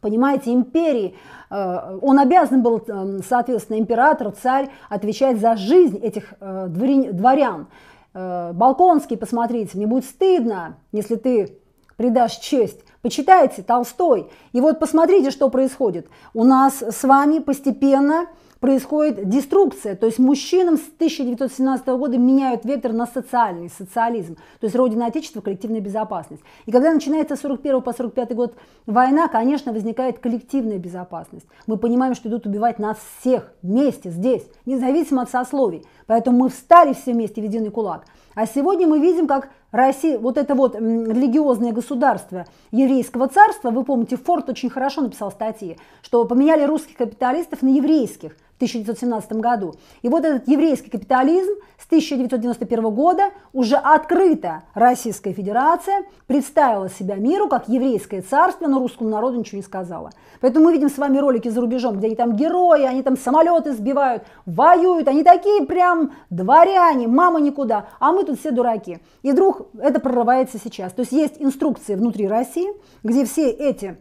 понимаете, империей. Э, он обязан был, э, соответственно, император, царь отвечать за жизнь этих э, дворян. Балконский, посмотрите, мне будет стыдно, если ты придашь честь. Почитайте Толстой. И вот посмотрите, что происходит. У нас с вами постепенно происходит деструкция. То есть мужчинам с 1917 года меняют вектор на социальный, социализм. То есть Родина Отечества, коллективная безопасность. И когда начинается 41 по 45 год война, конечно, возникает коллективная безопасность. Мы понимаем, что идут убивать нас всех вместе здесь, независимо от сословий. Поэтому мы встали все вместе в единый кулак. А сегодня мы видим, как Россия, вот это вот религиозное государство еврейского царства, вы помните, Форд очень хорошо написал статьи, что поменяли русских капиталистов на еврейских, 1917 году. И вот этот еврейский капитализм с 1991 года уже открыто Российская Федерация представила себя миру как еврейское царство, но русскому народу ничего не сказала. Поэтому мы видим с вами ролики за рубежом, где они там герои, они там самолеты сбивают, воюют, они такие прям дворяне, мама никуда, а мы тут все дураки. И вдруг это прорывается сейчас. То есть есть инструкции внутри России, где все эти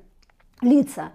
лица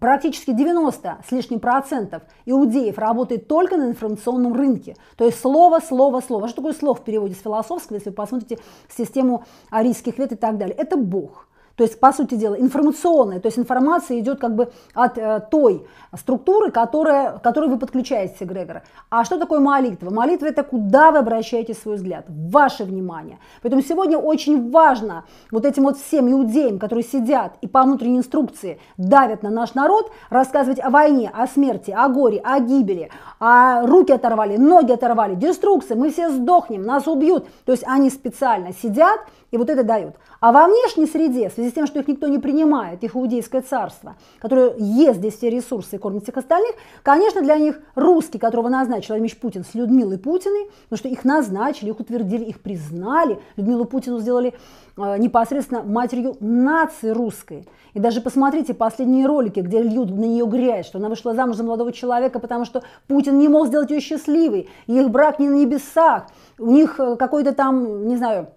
практически 90 с лишним процентов иудеев работает только на информационном рынке. То есть слово, слово, слово. А что такое слово в переводе с философского, если вы посмотрите систему арийских вет и так далее? Это Бог. То есть, по сути дела, информационная, то есть информация идет как бы от э, той структуры, которая, которой вы подключаетесь, эгрегора. А что такое молитва? Молитва – это куда вы обращаете свой взгляд, ваше внимание. Поэтому сегодня очень важно вот этим вот всем иудеям, которые сидят и по внутренней инструкции давят на наш народ, рассказывать о войне, о смерти, о горе, о гибели, о руки оторвали, ноги оторвали, деструкции, мы все сдохнем, нас убьют. То есть они специально сидят и вот это дают. А во внешней среде, в связи с тем, что их никто не принимает, их иудейское царство, которое ест здесь все ресурсы и кормит всех остальных, конечно, для них русский, которого назначил Владимир Путин с Людмилой Путиной, потому что их назначили, их утвердили, их признали, Людмилу Путину сделали э, непосредственно матерью нации русской. И даже посмотрите последние ролики, где льют на нее грязь, что она вышла замуж за молодого человека, потому что Путин не мог сделать ее счастливой, их брак не на небесах, у них э, какой-то там, не знаю,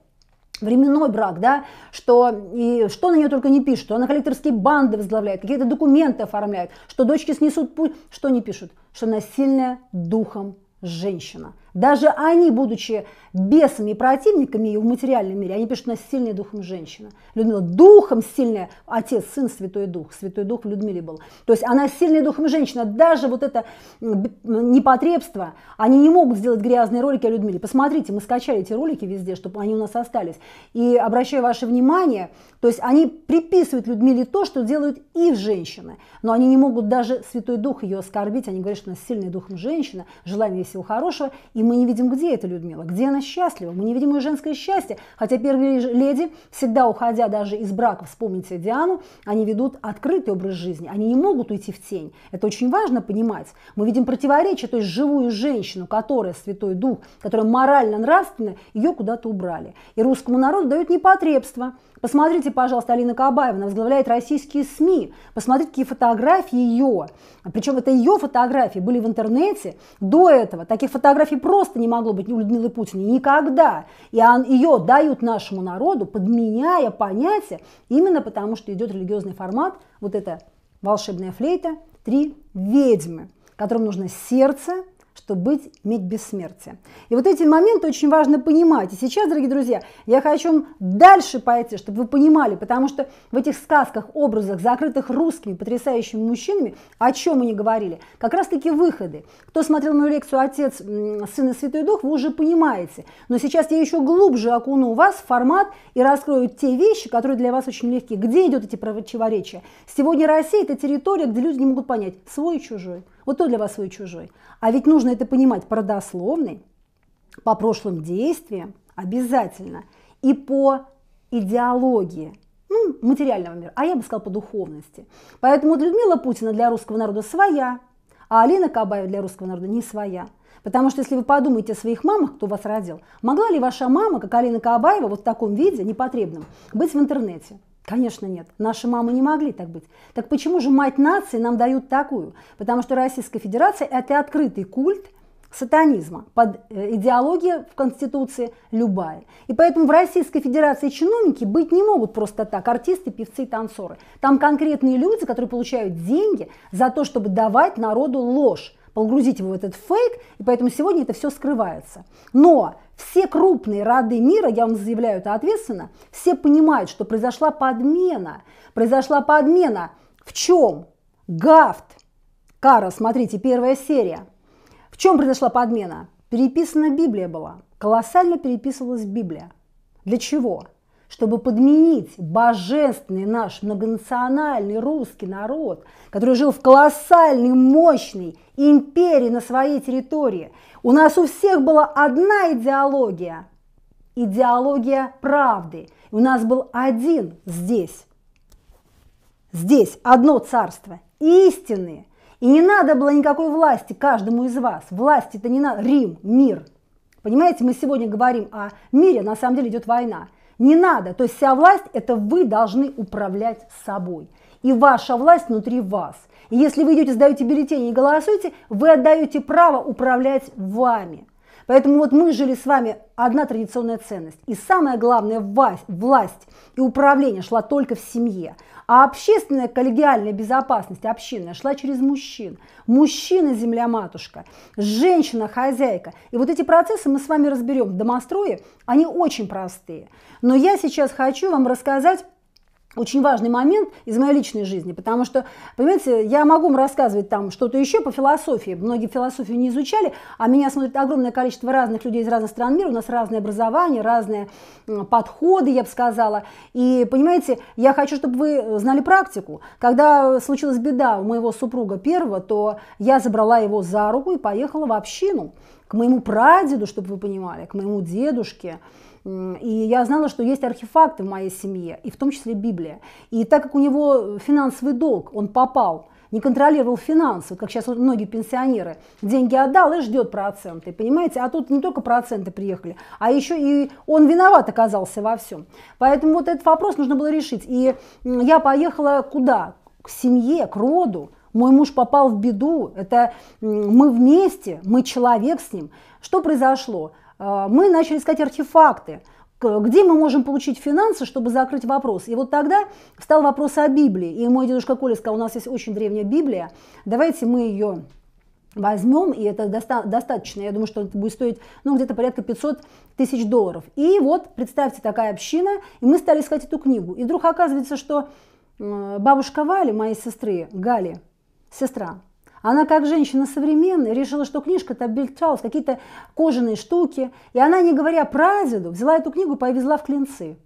временной брак, да, что, и что на нее только не пишут, что она коллекторские банды возглавляет, какие-то документы оформляет, что дочки снесут путь, что не пишут, что она сильная духом женщина – даже они, будучи бесами и противниками и в материальном мире, они пишут, у нас сильная духом женщина. Людмила духом сильная, отец, сын, Святой Дух. Святой Дух в Людмиле был. То есть она сильная духом женщина. Даже вот это непотребство, они не могут сделать грязные ролики о Людмиле. Посмотрите, мы скачали эти ролики везде, чтобы они у нас остались. И обращаю ваше внимание, то есть они приписывают Людмиле то, что делают их женщины. Но они не могут даже Святой Дух ее оскорбить. Они говорят, что у нас сильная духом женщина, желание всего хорошего, и мы не видим, где эта Людмила, где она счастлива. Мы не видим ее женское счастье. Хотя первые леди, всегда уходя даже из брака, вспомните Диану, они ведут открытый образ жизни. Они не могут уйти в тень. Это очень важно понимать. Мы видим противоречие, то есть живую женщину, которая Святой Дух, которая морально-нравственная, ее куда-то убрали. И русскому народу дают непотребство. Посмотрите, пожалуйста, Алина Кабаева, она возглавляет российские СМИ. Посмотрите, какие фотографии ее. Причем это ее фотографии были в интернете. До этого таких фотографий просто просто не могло быть у Людмилы Путина никогда. И он, ее дают нашему народу, подменяя понятие, именно потому что идет религиозный формат, вот эта волшебная флейта, три ведьмы, которым нужно сердце, что быть, иметь бессмертие. И вот эти моменты очень важно понимать. И сейчас, дорогие друзья, я хочу вам дальше пойти, чтобы вы понимали, потому что в этих сказках, образах, закрытых русскими потрясающими мужчинами, о чем мы не говорили, как раз-таки выходы. Кто смотрел мою лекцию «Отец, Сын и Святой Дух», вы уже понимаете. Но сейчас я еще глубже окуну вас в формат и раскрою те вещи, которые для вас очень легкие. Где идет эти противоречия? Сегодня Россия – это территория, где люди не могут понять свой и чужой. Вот то для вас свой чужой. А ведь нужно это понимать по родословной, по прошлым действиям обязательно и по идеологии ну, материального мира, а я бы сказала по духовности. Поэтому вот Людмила Путина для русского народа своя, а Алина Кабаева для русского народа не своя. Потому что если вы подумаете о своих мамах, кто вас родил, могла ли ваша мама, как Алина Кабаева, вот в таком виде, непотребном, быть в интернете? Конечно нет. Наши мамы не могли так быть. Так почему же мать нации нам дают такую? Потому что Российская Федерация – это открытый культ сатанизма. Под э, идеология в Конституции любая. И поэтому в Российской Федерации чиновники быть не могут просто так. Артисты, певцы, танцоры. Там конкретные люди, которые получают деньги за то, чтобы давать народу ложь погрузить его в этот фейк, и поэтому сегодня это все скрывается. Но все крупные роды мира, я вам заявляю это ответственно, все понимают, что произошла подмена. Произошла подмена в чем? Гафт. Кара, смотрите, первая серия. В чем произошла подмена? Переписана Библия была. Колоссально переписывалась Библия. Для чего? чтобы подменить божественный наш многонациональный русский народ, который жил в колоссальной, мощной империи на своей территории, у нас у всех была одна идеология. Идеология правды. У нас был один здесь. Здесь одно царство. Истины. И не надо было никакой власти каждому из вас. Власти это не надо. Рим, мир. Понимаете, мы сегодня говорим о мире, на самом деле идет война. Не надо. То есть вся власть – это вы должны управлять собой. И ваша власть внутри вас – и если вы идете, сдаете бюллетени и голосуете, вы отдаете право управлять вами. Поэтому вот мы жили с вами одна традиционная ценность. И самое главное, власть и управление шла только в семье. А общественная коллегиальная безопасность, общинная, шла через мужчин. Мужчина – земля-матушка, женщина – хозяйка. И вот эти процессы мы с вами разберем в домострое, они очень простые. Но я сейчас хочу вам рассказать очень важный момент из моей личной жизни, потому что, понимаете, я могу вам рассказывать там что-то еще по философии, многие философию не изучали, а меня смотрит огромное количество разных людей из разных стран мира, у нас разное образование, разные подходы, я бы сказала, и, понимаете, я хочу, чтобы вы знали практику. Когда случилась беда у моего супруга первого, то я забрала его за руку и поехала в общину, к моему прадеду, чтобы вы понимали, к моему дедушке, и я знала, что есть архефакты в моей семье, и в том числе Библия. И так как у него финансовый долг, он попал, не контролировал финансы, как сейчас многие пенсионеры, деньги отдал и ждет проценты, понимаете? А тут не только проценты приехали, а еще и он виноват оказался во всем. Поэтому вот этот вопрос нужно было решить. И я поехала куда? К семье, к роду, мой муж попал в беду, это мы вместе, мы человек с ним. Что произошло? А, мы начали искать артефакты, где мы можем получить финансы, чтобы закрыть вопрос. И вот тогда встал вопрос о Библии. И мой дедушка Коля сказал, у нас есть очень древняя Библия, давайте мы ее возьмем, и это доста- достаточно, я думаю, что это будет стоить, ну, где-то порядка 500 тысяч долларов. И вот, представьте, такая община, и мы стали искать эту книгу. И вдруг оказывается, что бабушка Вали, моей сестры, Гали, сестра, она, как женщина современная, решила, что книжка это Бильдхаус, какие-то кожаные штуки. И она, не говоря про взяла эту книгу, повезла в Клинцы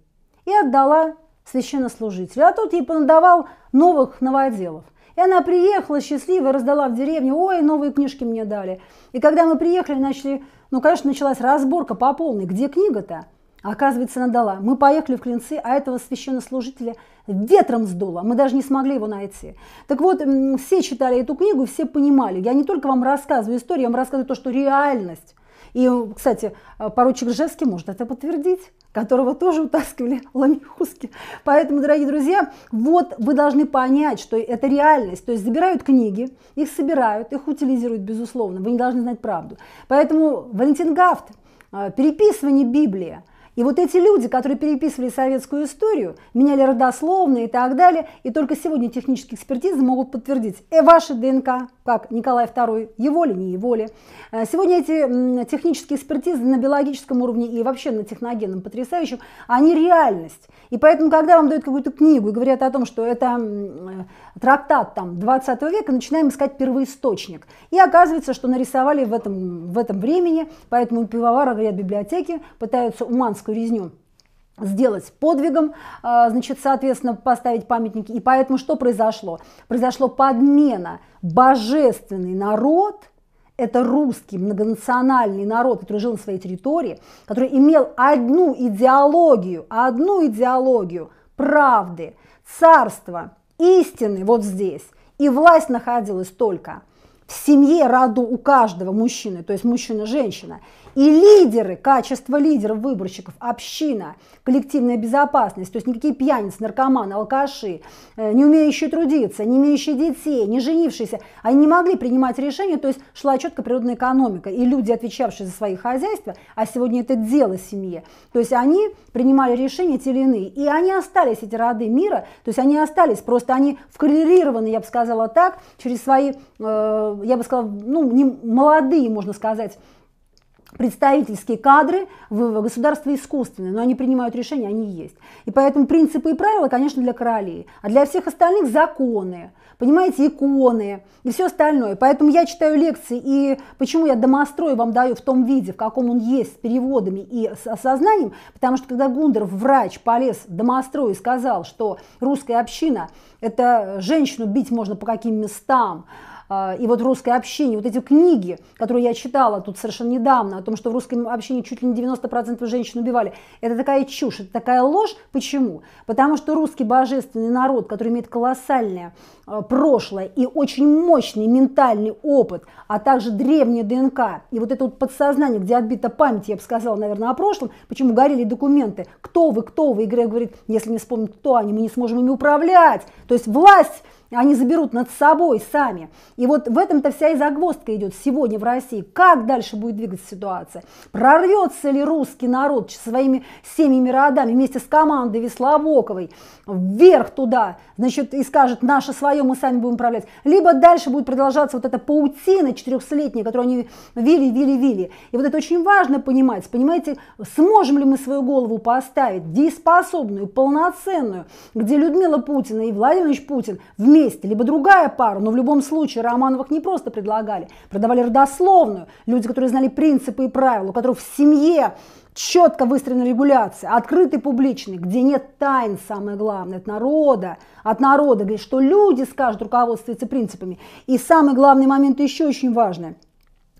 и отдала священнослужителю. А тот ей понадавал новых новоделов. И она приехала счастливая, раздала в деревню, ой, новые книжки мне дали. И когда мы приехали, начали, ну, конечно, началась разборка по полной, где книга-то? Оказывается, она дала. Мы поехали в Клинцы, а этого священнослужителя ветром сдуло, мы даже не смогли его найти. Так вот, все читали эту книгу, все понимали. Я не только вам рассказываю историю, я вам рассказываю то, что реальность. И, кстати, э, поручик Ржевский может это подтвердить, которого тоже утаскивали ламихуски. Поэтому, дорогие друзья, вот вы должны понять, что это реальность. То есть забирают книги, их собирают, их утилизируют, безусловно. Вы не должны знать правду. Поэтому Валентин Гафт, э, переписывание Библии – и вот эти люди, которые переписывали советскую историю, меняли родословные и так далее, и только сегодня технические экспертизы могут подтвердить, э, ваша ДНК, как Николай II, его ли, не его ли. Э, сегодня эти технические экспертизы на биологическом уровне и вообще на техногенном потрясающем, они реальность. И поэтому, когда вам дают какую-то книгу и говорят о том, что это э, трактат там, 20 века, начинаем искать первоисточник. И оказывается, что нарисовали в этом, в этом времени, поэтому пивовары говорят библиотеки, пытаются уманскую Кировскую резню сделать подвигом, э, значит, соответственно, поставить памятники. И поэтому что произошло? Произошло подмена. Божественный народ – это русский многонациональный народ, который жил на своей территории, который имел одну идеологию, одну идеологию правды, царства, истины вот здесь. И власть находилась только в семье, роду у каждого мужчины, то есть мужчина-женщина. И лидеры, качество лидеров выборщиков, община, коллективная безопасность, то есть никакие пьяницы, наркоманы, алкаши, э, не умеющие трудиться, не имеющие детей, не женившиеся, они не могли принимать решения, то есть шла четко природная экономика. И люди, отвечавшие за свои хозяйства, а сегодня это дело семьи, то есть они принимали решения те или иные. И они остались, эти роды мира, то есть они остались, просто они вкоррелированы, я бы сказала так, через свои, э, я бы сказала, ну, не молодые, можно сказать, представительские кадры в государстве искусственные, но они принимают решения, они есть. И поэтому принципы и правила, конечно, для королей, а для всех остальных законы, понимаете, иконы и все остальное. Поэтому я читаю лекции, и почему я Домострою вам даю в том виде, в каком он есть, с переводами и с осознанием, потому что когда Гундеров, врач, полез в домострой и сказал, что русская община – это женщину бить можно по каким местам, а, и вот русское общине, вот эти книги, которые я читала тут совершенно недавно, о том, что в русском общении чуть ли не 90% женщин убивали, это такая чушь, это такая ложь. Почему? Потому что русский божественный народ, который имеет колоссальное а, прошлое и очень мощный ментальный опыт, а также древняя ДНК, и вот это вот подсознание, где отбита память, я бы сказала, наверное, о прошлом, почему горели документы, кто вы, кто вы, и Грег говорит, если не вспомнить, кто они, мы не сможем ими управлять, то есть власть они заберут над собой сами. И вот в этом-то вся и загвоздка идет сегодня в России. Как дальше будет двигаться ситуация? Прорвется ли русский народ со своими семьями родами вместе с командой Весловоковой вверх туда, значит, и скажет, наше свое мы сами будем управлять. Либо дальше будет продолжаться вот эта паутина четырехлетняя, которую они вили, вили, вили. И вот это очень важно понимать. Понимаете, сможем ли мы свою голову поставить дееспособную, полноценную, где Людмила Путина и Владимир Путин вместе 200, либо другая пара, но в любом случае Романовых не просто предлагали, продавали родословную, люди, которые знали принципы и правила, у которых в семье четко выстроена регуляция, открытый, публичный, где нет тайн, самое главное, от народа, от народа, где что люди скажут, руководствуются принципами. И самый главный момент еще очень важный –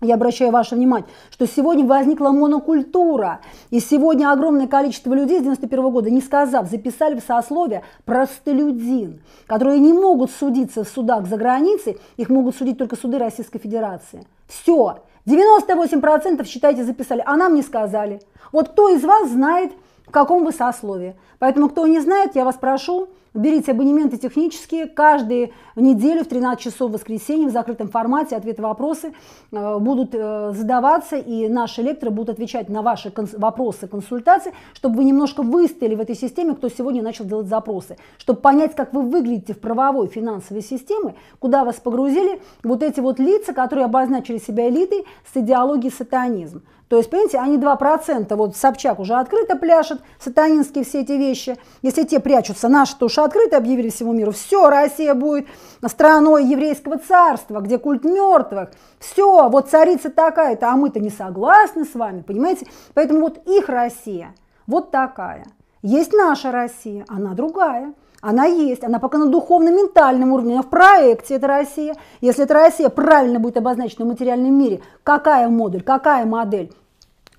я обращаю ваше внимание, что сегодня возникла монокультура, и сегодня огромное количество людей с 91 года, не сказав, записали в сословие простолюдин, которые не могут судиться в судах за границей, их могут судить только суды Российской Федерации. Все, 98% считайте записали, а нам не сказали. Вот кто из вас знает, в каком вы сословии. Поэтому, кто не знает, я вас прошу, Берите абонементы технические, каждую неделю в 13 часов в воскресенье в закрытом формате ответы вопросы э, будут э, задаваться, и наши лекторы будут отвечать на ваши конс вопросы, консультации, чтобы вы немножко выстояли в этой системе, кто сегодня начал делать запросы, чтобы понять, как вы выглядите в правовой финансовой системе, куда вас погрузили вот эти вот лица, которые обозначили себя элитой с идеологией сатанизм. То есть, понимаете, они 2%, вот Собчак уже открыто пляшет, сатанинские все эти вещи, если те прячутся, наши-то открыто объявили всему миру, все, Россия будет страной еврейского царства, где культ мертвых, все, вот царица такая-то, а мы-то не согласны с вами, понимаете? Поэтому вот их Россия вот такая. Есть наша Россия, она другая. Она есть, она пока на духовно-ментальном уровне, она в проекте, это Россия. Если эта Россия правильно будет обозначена в материальном мире, какая модуль, какая модель?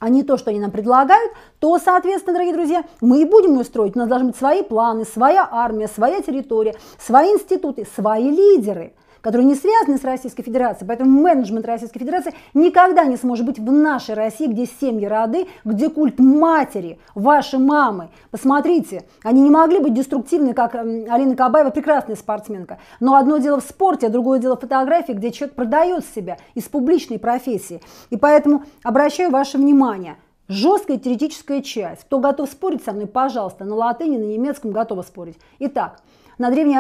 а не то, что они нам предлагают, то, соответственно, дорогие друзья, мы и будем ее строить. У нас должны быть свои планы, своя армия, своя территория, свои институты, свои лидеры – которые не связаны с Российской Федерацией. Поэтому менеджмент Российской Федерации никогда не сможет быть в нашей России, где семьи роды, где культ матери, вашей мамы. Посмотрите, они не могли быть деструктивны, как эм, Алина Кабаева, прекрасная спортсменка. Но одно дело в спорте, а другое дело в фотографии, где человек продает себя из публичной профессии. И поэтому обращаю ваше внимание – Жесткая теоретическая часть. Кто готов спорить со мной, пожалуйста, на латыни, на немецком готова спорить. Итак, на древней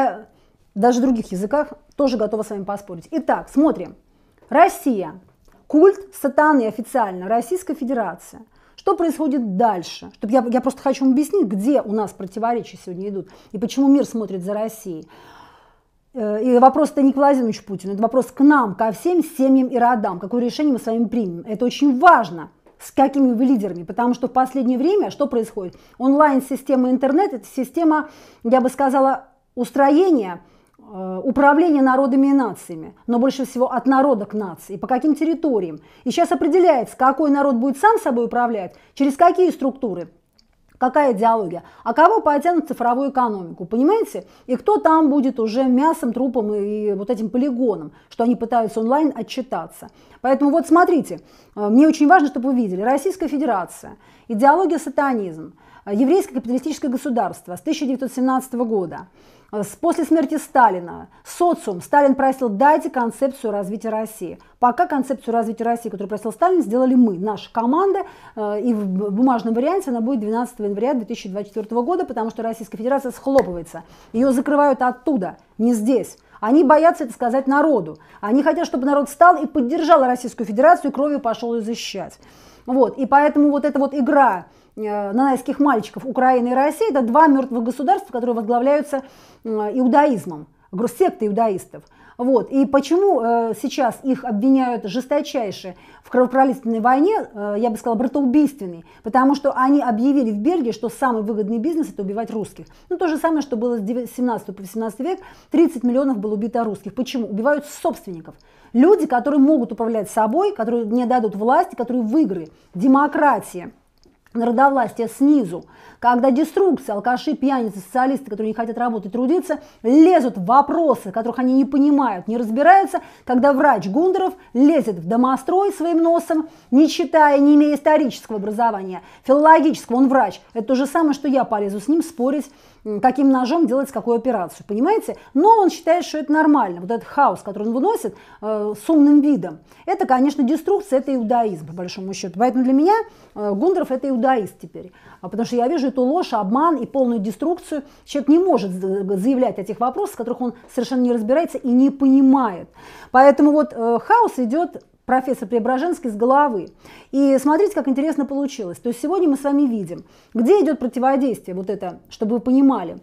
даже в других языках, тоже готова с вами поспорить. Итак, смотрим. Россия. Культ сатаны официально. Российская Федерация. Что происходит дальше? Чтобы я, я просто хочу вам объяснить, где у нас противоречия сегодня идут и почему мир смотрит за Россией. Э, и вопрос-то не к Владимировичу Путину, это вопрос к нам, ко всем семьям и родам. Какое решение мы с вами примем? Это очень важно с какими вы лидерами, потому что в последнее время что происходит? Онлайн-система интернет – это система, я бы сказала, устроения Э, управление народами и нациями, но больше всего от народа к нации, по каким территориям. И сейчас определяется, какой народ будет сам собой управлять, через какие структуры, какая идеология, а кого потянут цифровую экономику, понимаете? И кто там будет уже мясом, трупом и вот этим полигоном, что они пытаются онлайн отчитаться. Поэтому вот смотрите, э, мне очень важно, чтобы вы видели, Российская Федерация, идеология сатанизм, э, еврейское капиталистическое государство с 1917 года, Э, после смерти Сталина социум, Сталин просил, дайте концепцию развития России. Пока концепцию развития России, которую просил Сталин, сделали мы, наша команда, э, и в бумажном варианте она будет 12 января 2024 года, потому что Российская Федерация схлопывается. Ее закрывают оттуда, не здесь. Они боятся это сказать народу. Они хотят, чтобы народ встал и поддержал Российскую Федерацию и кровью пошел ее защищать. Вот. И поэтому вот эта вот игра Э, нанайских мальчиков Украины и России, это два мертвых государства, которые возглавляются э, иудаизмом, секты иудаистов. Вот. И почему э, сейчас их обвиняют жесточайше в кровопролитной войне, я бы сказала, братоубийственной? Потому что они объявили в Бельгии, что самый выгодный бизнес – это убивать русских. Ну, то же самое, что было с 17 по 18 век. 30 миллионов было убито русских. Почему? Убивают собственников. Люди, которые могут управлять собой, которые не дадут власти, которые в игры. Демократия – народовластия снизу, когда деструкция, алкаши, пьяницы, социалисты, которые не хотят работать, трудиться, лезут в вопросы, которых они не понимают, не разбираются, когда врач Гундеров лезет в домострой своим носом, не читая, не имея исторического образования, филологического, он врач. Это то же самое, что я полезу с ним спорить каким ножом делать какую операцию, понимаете? Но он считает, что это нормально. Вот этот хаос, который он выносит э, с умным видом, это, конечно, деструкция, это иудаизм, по большому счету. Поэтому для меня э, Гундров – это иудаист теперь. А потому что я вижу эту ложь, обман и полную деструкцию. Человек не может э, заявлять о тех вопросах, с которых он совершенно не разбирается и не понимает. Поэтому вот э, хаос идет профессор Преображенский с головы. И смотрите, как интересно получилось. То есть сегодня мы с вами видим, где идет противодействие, вот это, чтобы вы понимали.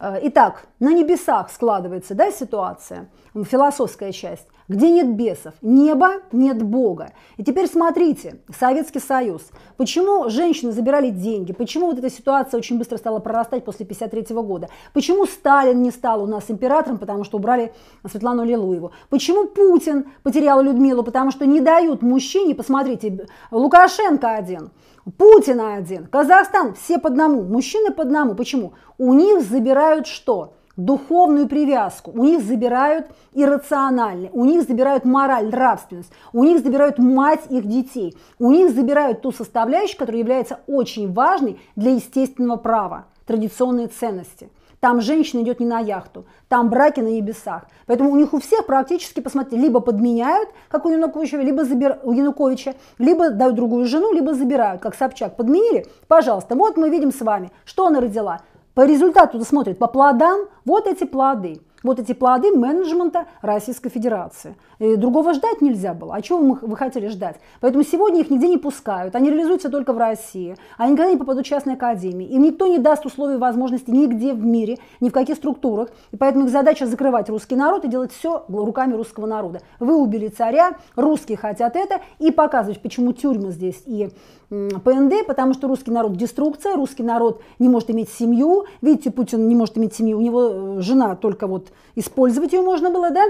Э, итак, на небесах складывается да, ситуация, философская часть где нет бесов, неба, нет Бога. И теперь смотрите, Советский Союз. Почему женщины забирали деньги? Почему вот эта ситуация очень быстро стала прорастать после 1953 года? Почему Сталин не стал у нас императором, потому что убрали Светлану Лилуеву? Почему Путин потерял Людмилу, потому что не дают мужчине, посмотрите, Лукашенко один, Путин один, Казахстан, все по одному, мужчины по одному. Почему? У них забирают что? духовную привязку, у них забирают иррациональное, у них забирают мораль, нравственность, у них забирают мать их детей, у них забирают ту составляющую, которая является очень важной для естественного права, традиционные ценности. Там женщина идет не на яхту, там браки на небесах. Поэтому у них у всех практически, посмотрите, либо подменяют, как у Януковича, либо забир... у Януковича, либо дают другую жену, либо забирают, как Собчак. Подменили? Пожалуйста, вот мы видим с вами, что она родила по результату смотрит, по плодам, вот эти плоды. Вот эти плоды менеджмента Российской Федерации. И другого ждать нельзя было. А чего вы хотели ждать? Поэтому сегодня их нигде не пускают. Они реализуются только в России. Они никогда не попадут в частные академии. Им никто не даст условий возможности нигде в мире, ни в каких структурах. И поэтому их задача закрывать русский народ и делать все руками русского народа. Вы убили царя, русские хотят это. И показывать, почему тюрьмы здесь и ПНД, потому что русский народ деструкция, русский народ не может иметь семью. Видите, Путин не может иметь семью, у него э, жена только вот использовать ее можно было, да?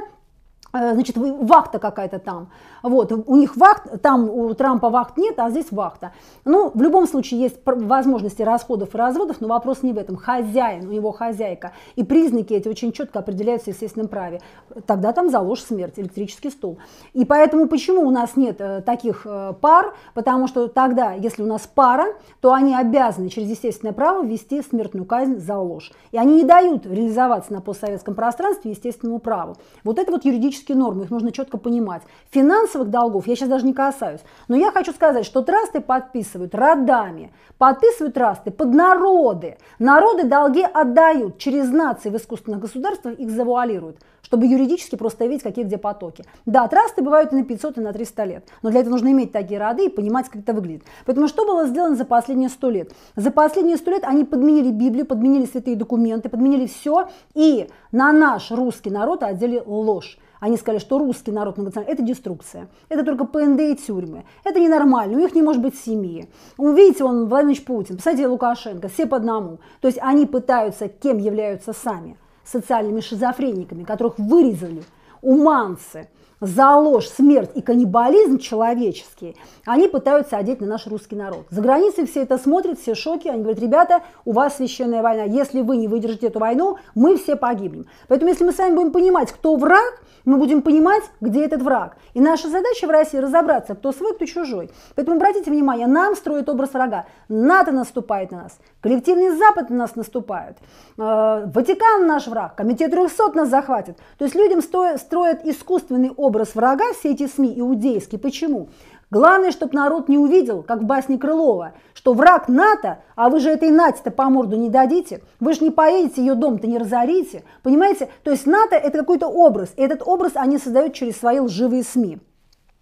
Э, значит, вахта какая-то там. Вот, у них вахт, там у Трампа вахт нет, а здесь вахта. Ну, в любом случае есть возможности расходов и разводов, но вопрос не в этом. Хозяин, у него хозяйка. И признаки эти очень четко определяются в естественном праве. Тогда там заложь смерть, электрический стол И поэтому почему у нас нет э, таких э, пар? Потому что тогда, если у нас пара, то они обязаны через естественное право ввести смертную казнь за ложь. И они не дают реализоваться на постсоветском пространстве естественному праву. Вот это вот юридически этические нормы, их нужно четко понимать. Финансовых долгов я сейчас даже не касаюсь. Но я хочу сказать, что трасты подписывают родами, подписывают трасты под народы. Народы долги отдают через нации в искусственных государствах, их завуалируют, чтобы юридически просто видеть, какие где потоки. Да, трасты бывают и на 500, и на 300 лет. Но для этого нужно иметь такие роды и понимать, как это выглядит. Поэтому что было сделано за последние 100 лет? За последние 100 лет они подменили Библию, подменили святые документы, подменили все и на наш русский народ одели ложь. Они сказали, что русский народ многонациональный – это деструкция, это только ПНД и тюрьмы, это ненормально, у них не может быть семьи. Видите, он Владимир Путин, кстати, Лукашенко, все по одному. То есть они пытаются, кем являются сами – социальными шизофрениками, которых вырезали уманцы – за ложь, смерть и каннибализм человеческий, они пытаются одеть на наш русский народ. За границей все это смотрят, все шоки, они говорят, ребята, у вас священная война, если вы не выдержите эту войну, мы все погибнем. Поэтому если мы с вами будем понимать, кто враг, мы будем понимать, где этот враг. И наша задача в России разобраться, кто свой, кто чужой. Поэтому обратите внимание, нам строят образ врага. НАТО наступает на нас, коллективный Запад на нас наступает, э, Ватикан наш враг, Комитет 300 нас захватит. То есть людям строят искусственный образ образ врага, все эти СМИ иудейские. Почему? Главное, чтобы народ не увидел, как в басне Крылова, что враг НАТО, а вы же этой НАТО то по морду не дадите, вы же не поедете, ее дом-то не разорите. Понимаете? То есть НАТО – это какой-то образ, и этот образ они создают через свои лживые СМИ.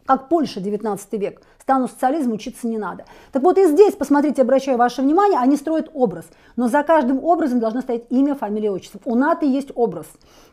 Как Польша, 19 век – стану социализм, учиться не надо. Так вот и здесь, посмотрите, обращаю ваше внимание, они строят образ. Но за каждым образом должно стоять имя, фамилия, отчество. У НАТО есть образ,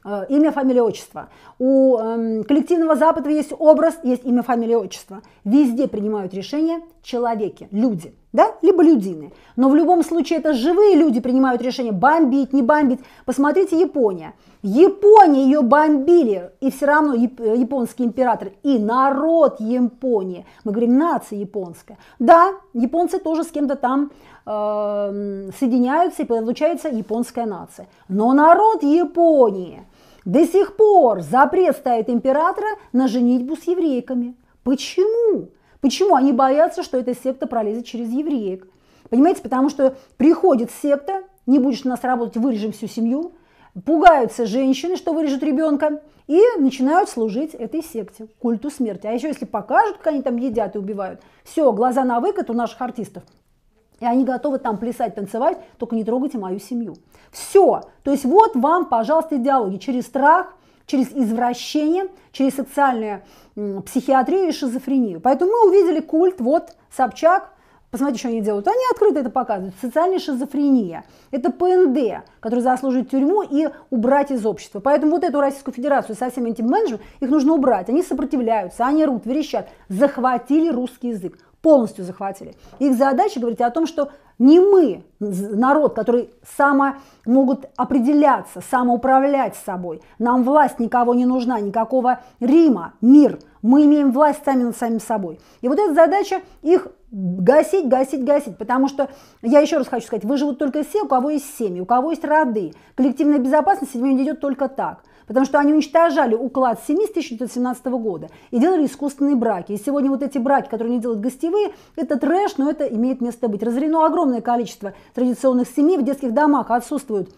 э, имя, фамилия, отчество. У э, коллективного Запада есть образ, есть имя, фамилия, отчество. Везде принимают решения человеки, люди да, либо людины. Но в любом случае это живые люди принимают решение бомбить, не бомбить. Посмотрите Япония. Япония ее бомбили, и все равно э, японский император и народ Японии. Мы говорим, Нация японская. Да, японцы тоже с кем-то там э, соединяются и получается японская нация. Но народ Японии до сих пор запрет ставит императора на женитьбу с еврейками. Почему? Почему они боятся, что эта секта пролезет через евреек? Понимаете, потому что приходит секта, не будешь у нас работать, вырежем всю семью, пугаются женщины, что вырежут ребенка, и начинают служить этой секте, культу смерти. А еще если покажут, как они там едят и убивают, все, глаза на выкат у наших артистов. И они готовы там плясать, танцевать, только не трогайте мою семью. Все. То есть вот вам, пожалуйста, идеологи, через страх, через извращение, через социальную психиатрию и шизофрению. Поэтому мы увидели культ, вот Собчак, Посмотрите, что они делают. Они открыто это показывают. Социальная шизофрения. Это ПНД, который заслуживает тюрьму и убрать из общества. Поэтому вот эту Российскую Федерацию со всеми этим менеджером, их нужно убрать. Они сопротивляются, они рут, верещат. Захватили русский язык полностью захватили. Их задача говорить о том, что не мы, народ, который само могут определяться, самоуправлять собой. Нам власть никого не нужна, никакого Рима, мир. Мы имеем власть сами над самим собой. И вот эта задача их гасить, гасить, гасить, потому что, я еще раз хочу сказать, выживут только все, у кого есть семьи, у кого есть роды. Коллективная безопасность сегодня идет только так, потому что они уничтожали уклад семьи с 1917 года и делали искусственные браки. И сегодня вот эти браки, которые они делают гостевые, это трэш, но это имеет место быть. Разорено огромное количество традиционных семей, в детских домах отсутствуют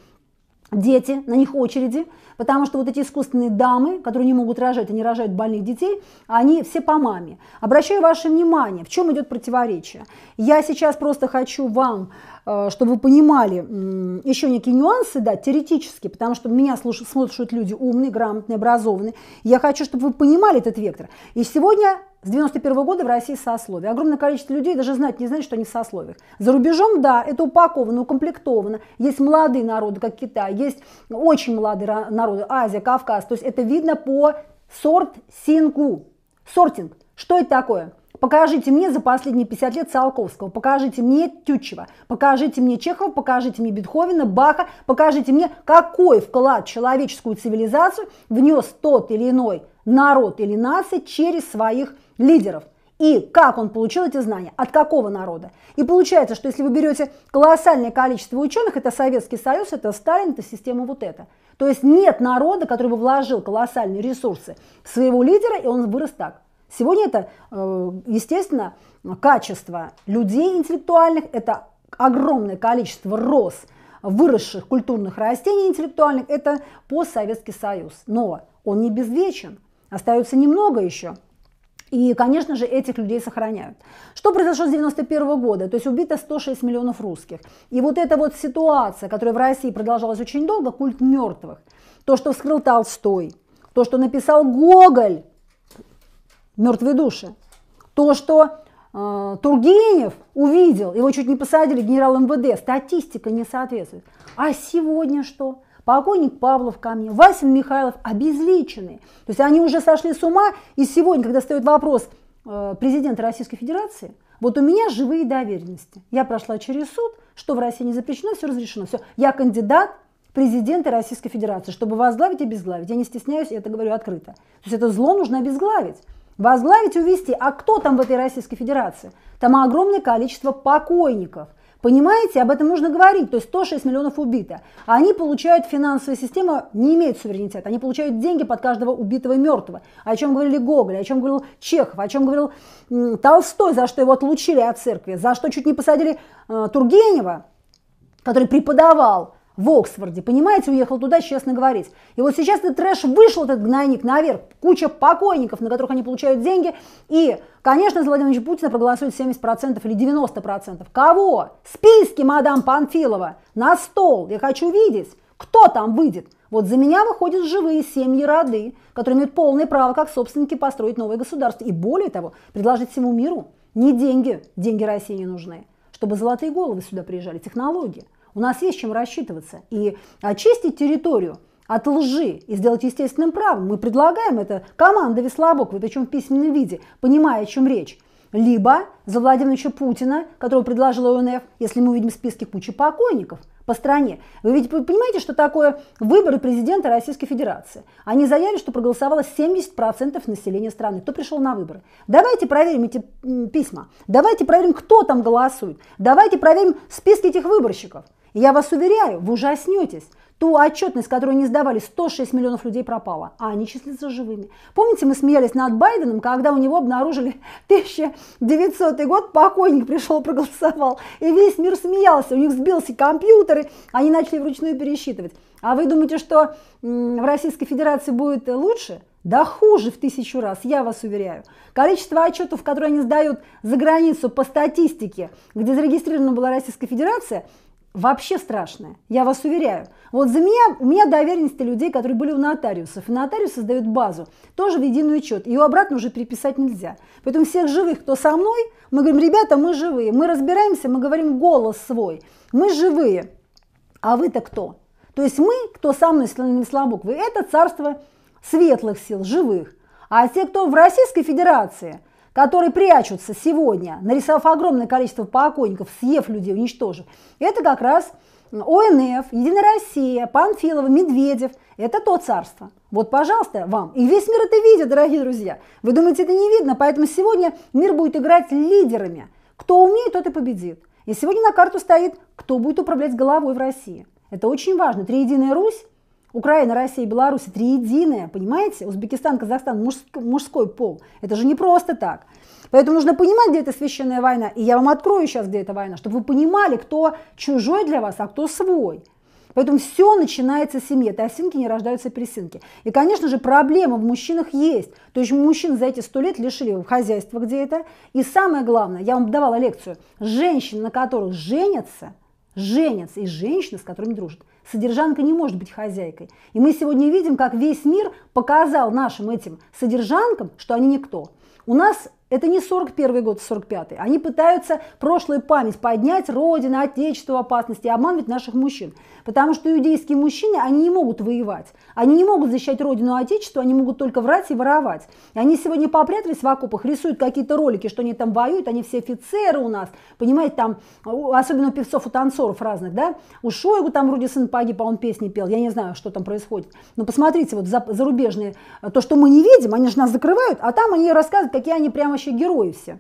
дети, на них очереди, потому что вот эти искусственные дамы, которые не могут рожать, они рожают больных детей, они все по маме. Обращаю ваше внимание, в чем идет противоречие. Я сейчас просто хочу вам, э, чтобы вы понимали еще некие нюансы, да, теоретически, потому что меня слушают, слушают люди умные, грамотные, образованные. Я хочу, чтобы вы понимали этот вектор. И сегодня с 91 года в России сословие. Огромное количество людей даже знать не знают, что они в сословиях. За рубежом, да, это упаковано, укомплектовано. Есть молодые народы, как Китай, есть очень молодые народы, Азия, Кавказ. То есть это видно по сортингу. Сортинг. Что это такое? Покажите мне за последние 50 лет Циолковского, покажите мне Тютчева, покажите мне Чехова, покажите мне Бетховена, Баха, покажите мне, какой вклад в человеческую цивилизацию внес тот или иной народ или нация через своих лидеров. И как он получил эти знания, от какого народа. И получается, что если вы берете колоссальное количество ученых, это Советский Союз, это Сталин, это система вот эта. То есть нет народа, который бы вложил колоссальные ресурсы в своего лидера, и он вырос так. Сегодня это, э, естественно, качество людей интеллектуальных, это огромное количество роз, выросших культурных растений интеллектуальных, это постсоветский союз. Но он не безвечен, остается немного еще. И, конечно же, этих людей сохраняют. Что произошло с 91 года? То есть убито 106 миллионов русских. И вот эта вот ситуация, которая в России продолжалась очень долго, культ мертвых. То, что вскрыл Толстой, то, что написал Гоголь, мертвые души, то, что э, Тургенев увидел, его чуть не посадили генерал МВД, статистика не соответствует. А сегодня что? полковник Павлов ко мне, Васин Михайлов обезличены. То есть они уже сошли с ума, и сегодня, когда стоит вопрос э, президента Российской Федерации, вот у меня живые доверенности. Я прошла через суд, что в России не запрещено, все разрешено. Все, я кандидат президента Российской Федерации, чтобы возглавить и обезглавить. Я не стесняюсь, я это говорю открыто. То есть это зло нужно обезглавить. Возглавить увести. А кто там в этой Российской Федерации? Там огромное количество покойников. Понимаете, об этом нужно говорить. То есть 106 миллионов убито. А они получают, финансовая система не имеет суверенитета. Они получают деньги под каждого убитого и мертвого. А о чем говорили Гоголь, о чем говорил Чехов, о чем говорил Толстой, за что его отлучили от церкви, за что чуть не посадили э, Тургенева, который преподавал в Оксфорде, понимаете, уехал туда, честно говорить. И вот сейчас этот трэш вышел, этот гнойник наверх, куча покойников, на которых они получают деньги, и, конечно, за Владимир Путина проголосует 70% или 90%. Кого? Списки, мадам Панфилова, на стол, я хочу видеть, кто там выйдет. Вот за меня выходят живые семьи роды, которые имеют полное право как собственники построить новое государство. И более того, предложить всему миру не деньги, деньги России не нужны, чтобы золотые головы сюда приезжали, технологии. У нас есть чем рассчитываться. И очистить а, территорию от лжи и сделать естественным правом. Мы предлагаем это команда Веслобок, причем в письменном виде, понимая, о чем речь. Либо за Владимировича Путина, которого предложил ОНФ, если мы увидим в кучи покойников по стране. Вы ведь понимаете, что такое выборы президента Российской Федерации? Они заявили, что проголосовало 70% населения страны. Кто пришел на выборы? Давайте проверим эти письма. Давайте проверим, кто там голосует. Давайте проверим списки этих выборщиков. Я вас уверяю, вы ужаснетесь. Ту отчетность, которую не сдавали, 106 миллионов людей пропала, а они числятся живыми. Помните, мы смеялись над Байденом, когда у него обнаружили 1900 год, покойник пришел, проголосовал, и весь мир смеялся, у них сбился компьютеры, они начали вручную пересчитывать. А вы думаете, что в Российской Федерации будет лучше? Да хуже в тысячу раз, я вас уверяю. Количество отчетов, которые они сдают за границу по статистике, где зарегистрирована была Российская Федерация – вообще страшное, я вас уверяю. Вот за меня, у меня доверенности людей, которые были у нотариусов. И нотариус создает базу, тоже в единый учет. Ее обратно уже переписать нельзя. Поэтому всех живых, кто со мной, мы говорим, ребята, мы живые. Мы разбираемся, мы говорим голос свой. Мы живые. А вы-то кто? То есть мы, кто со мной, Станислав Слабуквы, это царство светлых сил, живых. А те, кто в Российской Федерации, которые прячутся сегодня, нарисовав огромное количество покойников, съев людей, уничтожив, это как раз ОНФ, Единая Россия, Панфилова, Медведев – это то царство. Вот, пожалуйста, вам. И весь мир это видит, дорогие друзья. Вы думаете, это не видно? Поэтому сегодня мир будет играть лидерами. Кто умнее, тот и победит. И сегодня на карту стоит, кто будет управлять головой в России. Это очень важно. Триединая Русь Украина, Россия, Беларусь – триединая, понимаете? Узбекистан, Казахстан мужской, – мужской пол. Это же не просто так. Поэтому нужно понимать, где эта священная война. И я вам открою сейчас, где эта война, чтобы вы понимали, кто чужой для вас, а кто свой. Поэтому все начинается с семьи. Это не рождаются пересинки. И, конечно же, проблема в мужчинах есть. То есть мужчин за эти сто лет лишили в хозяйства где то И самое главное, я вам давала лекцию, женщины, на которых женятся, женятся, и женщины, с которыми дружат – Содержанка не может быть хозяйкой. И мы сегодня видим, как весь мир показал нашим этим содержанкам, что они никто. У нас это не 41 год, 45 -й. Они пытаются прошлую память поднять, Родина, Отечество в опасности, и обманывать наших мужчин. Потому что иудейские мужчины, они не могут воевать. Они не могут защищать родину Отечество, они могут только врать и воровать. И они сегодня поопрятались в окопах, рисуют какие-то ролики, что они там воюют, они все офицеры у нас, понимаете, там, особенно у певцов, и танцоров разных, да, у Шойгу там вроде сын погиб, а он песни пел, я не знаю, что там происходит. Но посмотрите, вот за, зарубежные, э, то, что мы не видим, они же нас закрывают, а там они рассказывают, какие они прямо вообще герои все.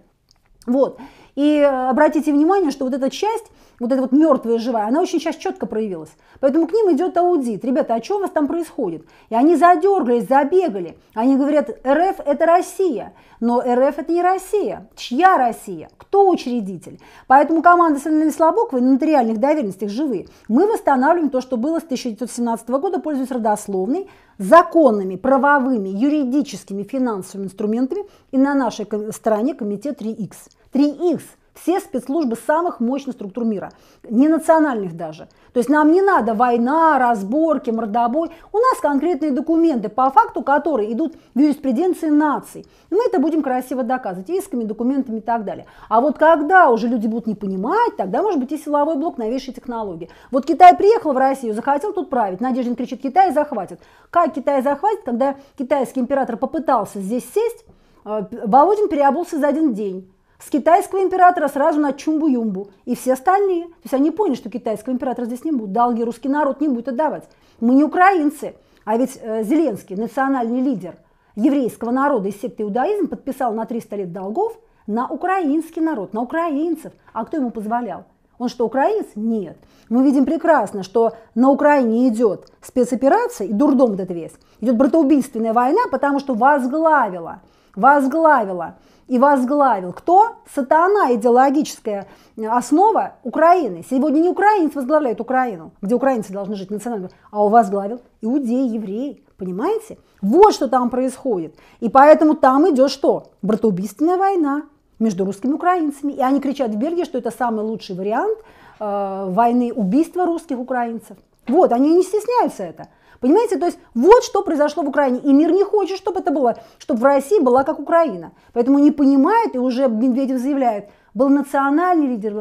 Вот. И э, обратите внимание, что вот эта часть вот эта вот мертвая живая, она очень сейчас четко проявилась. Поэтому к ним идет аудит. Ребята, а что у вас там происходит? И они задергались, забегали. Они говорят, РФ это Россия. Но РФ это не Россия. Чья Россия? Кто учредитель? Поэтому команда Сальны Слобоковой на нотариальных доверенностях живы. Мы восстанавливаем то, что было с 1917 года, пользуясь родословной, законными, правовыми, юридическими, финансовыми инструментами. И на нашей стороне комитет 3Х. 3Х – все спецслужбы самых мощных структур мира, не национальных даже. То есть нам не надо война, разборки, мордобой. У нас конкретные документы по факту, которые идут в юриспруденции наций. мы это будем красиво доказывать исками, документами и так далее. А вот когда уже люди будут не понимать, тогда может быть и силовой блок новейшей технологии. Вот Китай приехал в Россию, захотел тут править. Надеждин кричит, Китай захватит. Как Китай захватит, когда китайский император попытался здесь сесть, э, Володин переобулся за один день с китайского императора сразу на Чумбу-Юмбу и все остальные. То есть они поняли, что китайского императора здесь не будет, долги русский народ не будет отдавать. Мы не украинцы, а ведь э, Зеленский, национальный лидер еврейского народа из секты иудаизм, подписал на 300 лет долгов на украинский народ, на украинцев. А кто ему позволял? Он что, украинец? Нет. Мы видим прекрасно, что на Украине идет спецоперация, и дурдом этот весь, идет братоубийственная война, потому что возглавила, возглавила и возглавил. Кто? Сатана, идеологическая э, основа Украины. Сегодня не украинец возглавляет Украину, где украинцы должны жить национально, а у возглавил иудеи, евреи. Понимаете? Вот что там происходит. И поэтому там идет что? Братоубийственная война между русскими и украинцами. И они кричат в Бельгии, что это самый лучший вариант э, войны убийства русских украинцев. Вот, они не стесняются это. Понимаете, то есть вот что произошло в Украине. И мир не хочет, чтобы это было, чтобы в России была как Украина. Поэтому не понимает, и уже Медведев заявляет, был национальный лидер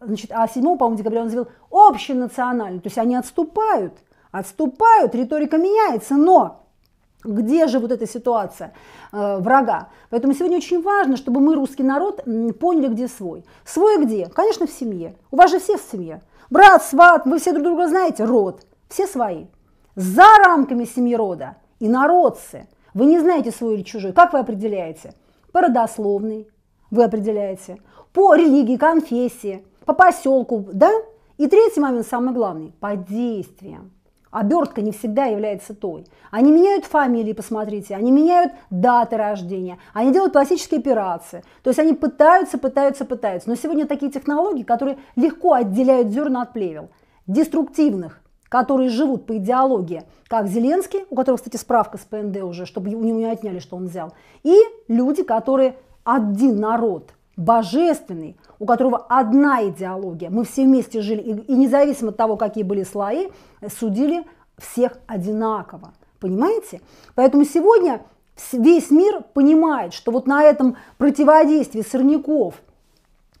значит, а 7, по-моему, декабря он заявил общенациональный. То есть они отступают, отступают, риторика меняется, но где же вот эта ситуация э, врага. Поэтому сегодня очень важно, чтобы мы, русский народ, поняли, где свой. Свой где? Конечно, в семье. У вас же все в семье. Брат, сват, вы все друг друга знаете, род. Все свои за рамками семьи рода, инородцы. Вы не знаете свой или чужой. Как вы определяете? По родословной вы определяете, по религии, конфессии, по поселку, да? И третий момент, самый главный, по действиям. Обертка не всегда является той. Они меняют фамилии, посмотрите, они меняют даты рождения, они делают пластические операции. То есть они пытаются, пытаются, пытаются. Но сегодня такие технологии, которые легко отделяют зерна от плевел. Деструктивных, которые живут по идеологии, как Зеленский, у которого, кстати, справка с ПНД уже, чтобы у него не отняли, что он взял, и люди, которые один народ, божественный, у которого одна идеология. Мы все вместе жили, и, и независимо от того, какие были слои, судили всех одинаково. Понимаете? Поэтому сегодня весь мир понимает, что вот на этом противодействии сорняков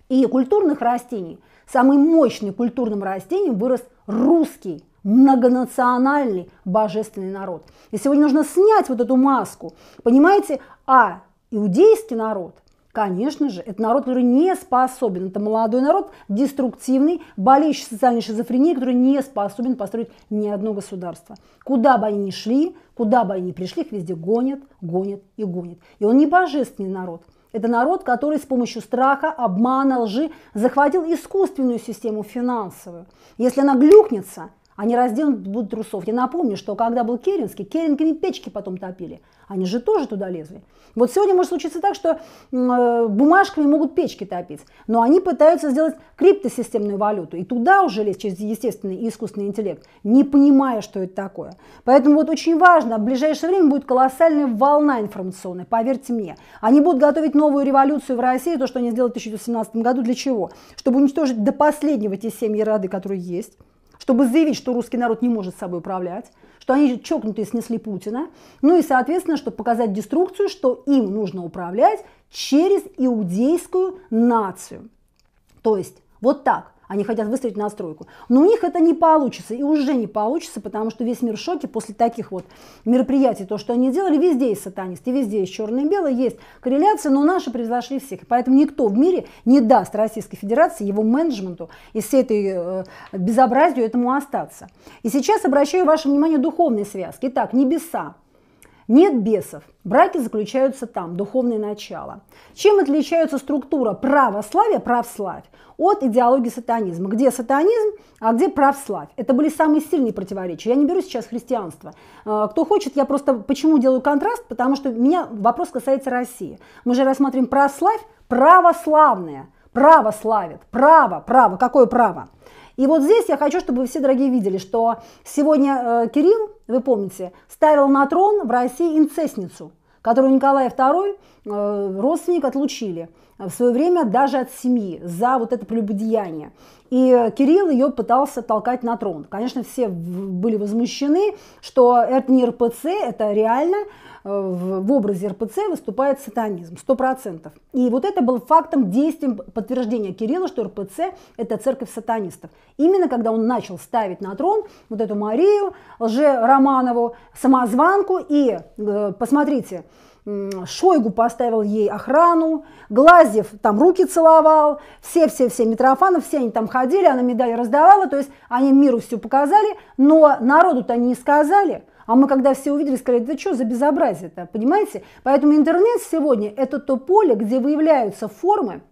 и культурных растений самым мощным культурным растением вырос русский многонациональный божественный народ. И сегодня нужно снять вот эту маску. Понимаете, а иудейский народ, конечно же, это народ, который не способен, это молодой народ, деструктивный, болеющий социальной шизофренией, который не способен построить ни одно государство. Куда бы они ни шли, куда бы они ни пришли, их везде гонят, гонят и гонят. И он не божественный народ, это народ, который с помощью страха, обмана, лжи захватил искусственную систему финансовую. Если она глюкнется – они разденут будут трусов. Я напомню, что когда был Керенский, Керенками печки потом топили. Они же тоже туда лезли. Вот сегодня может случиться так, что э, бумажками могут печки топить. Но они пытаются сделать криптосистемную валюту. И туда уже лезть через естественный и искусственный интеллект, не понимая, что это такое. Поэтому вот очень важно, в ближайшее время будет колоссальная волна информационная, поверьте мне. Они будут готовить новую революцию в России, то, что они сделали в 2017 году. Для чего? Чтобы уничтожить до последнего те семьи рады, которые есть чтобы заявить, что русский народ не может собой управлять, что они чокнутые снесли Путина, ну и, соответственно, чтобы показать деструкцию, что им нужно управлять через иудейскую нацию. То есть вот так. Они хотят выстроить настройку. Но у них это не получится, и уже не получится, потому что весь мир в шоке после таких вот мероприятий. То, что они делали, везде есть сатанисты, везде есть черное и белое, есть корреляция, но наши превзошли всех. Поэтому никто в мире не даст Российской Федерации, его менеджменту и всей этой э, безобразию этому остаться. И сейчас обращаю ваше внимание духовные связки. Итак, небеса, нет бесов. Браки заключаются там, духовное начало. Чем отличается структура православия, православь, от идеологии сатанизма? Где сатанизм, а где православь? Это были самые сильные противоречия. Я не беру сейчас христианство. А, кто хочет, я просто почему делаю контраст, потому что меня вопрос касается России. Мы же рассматриваем православь, православное, Право славит. Право, право. Какое право? И вот здесь я хочу, чтобы вы все, дорогие, видели, что сегодня э, Кирилл, вы помните, ставил на трон в России инцестницу, которую Николай II э, родственник отлучили э, в свое время даже от семьи за вот это прелюбодеяние. И Кирилл ее пытался толкать на трон. Конечно, все были возмущены, что это не РПЦ, это реально Э, в образе РПЦ выступает сатанизм, 100%. И вот это был фактом действием подтверждения Кирилла, что РПЦ – это церковь сатанистов. Именно когда он начал ставить на трон вот эту Марию, лже-Романову, самозванку, и, э, посмотрите, Шойгу поставил ей охрану, Глазев там руки целовал, все-все-все, Митрофанов, все они там ходили, она медали раздавала, то есть они миру все показали, но народу-то они не сказали – а мы когда все увидели, сказали, да что за безобразие-то, понимаете? Поэтому интернет сегодня – это то поле, где выявляются формы,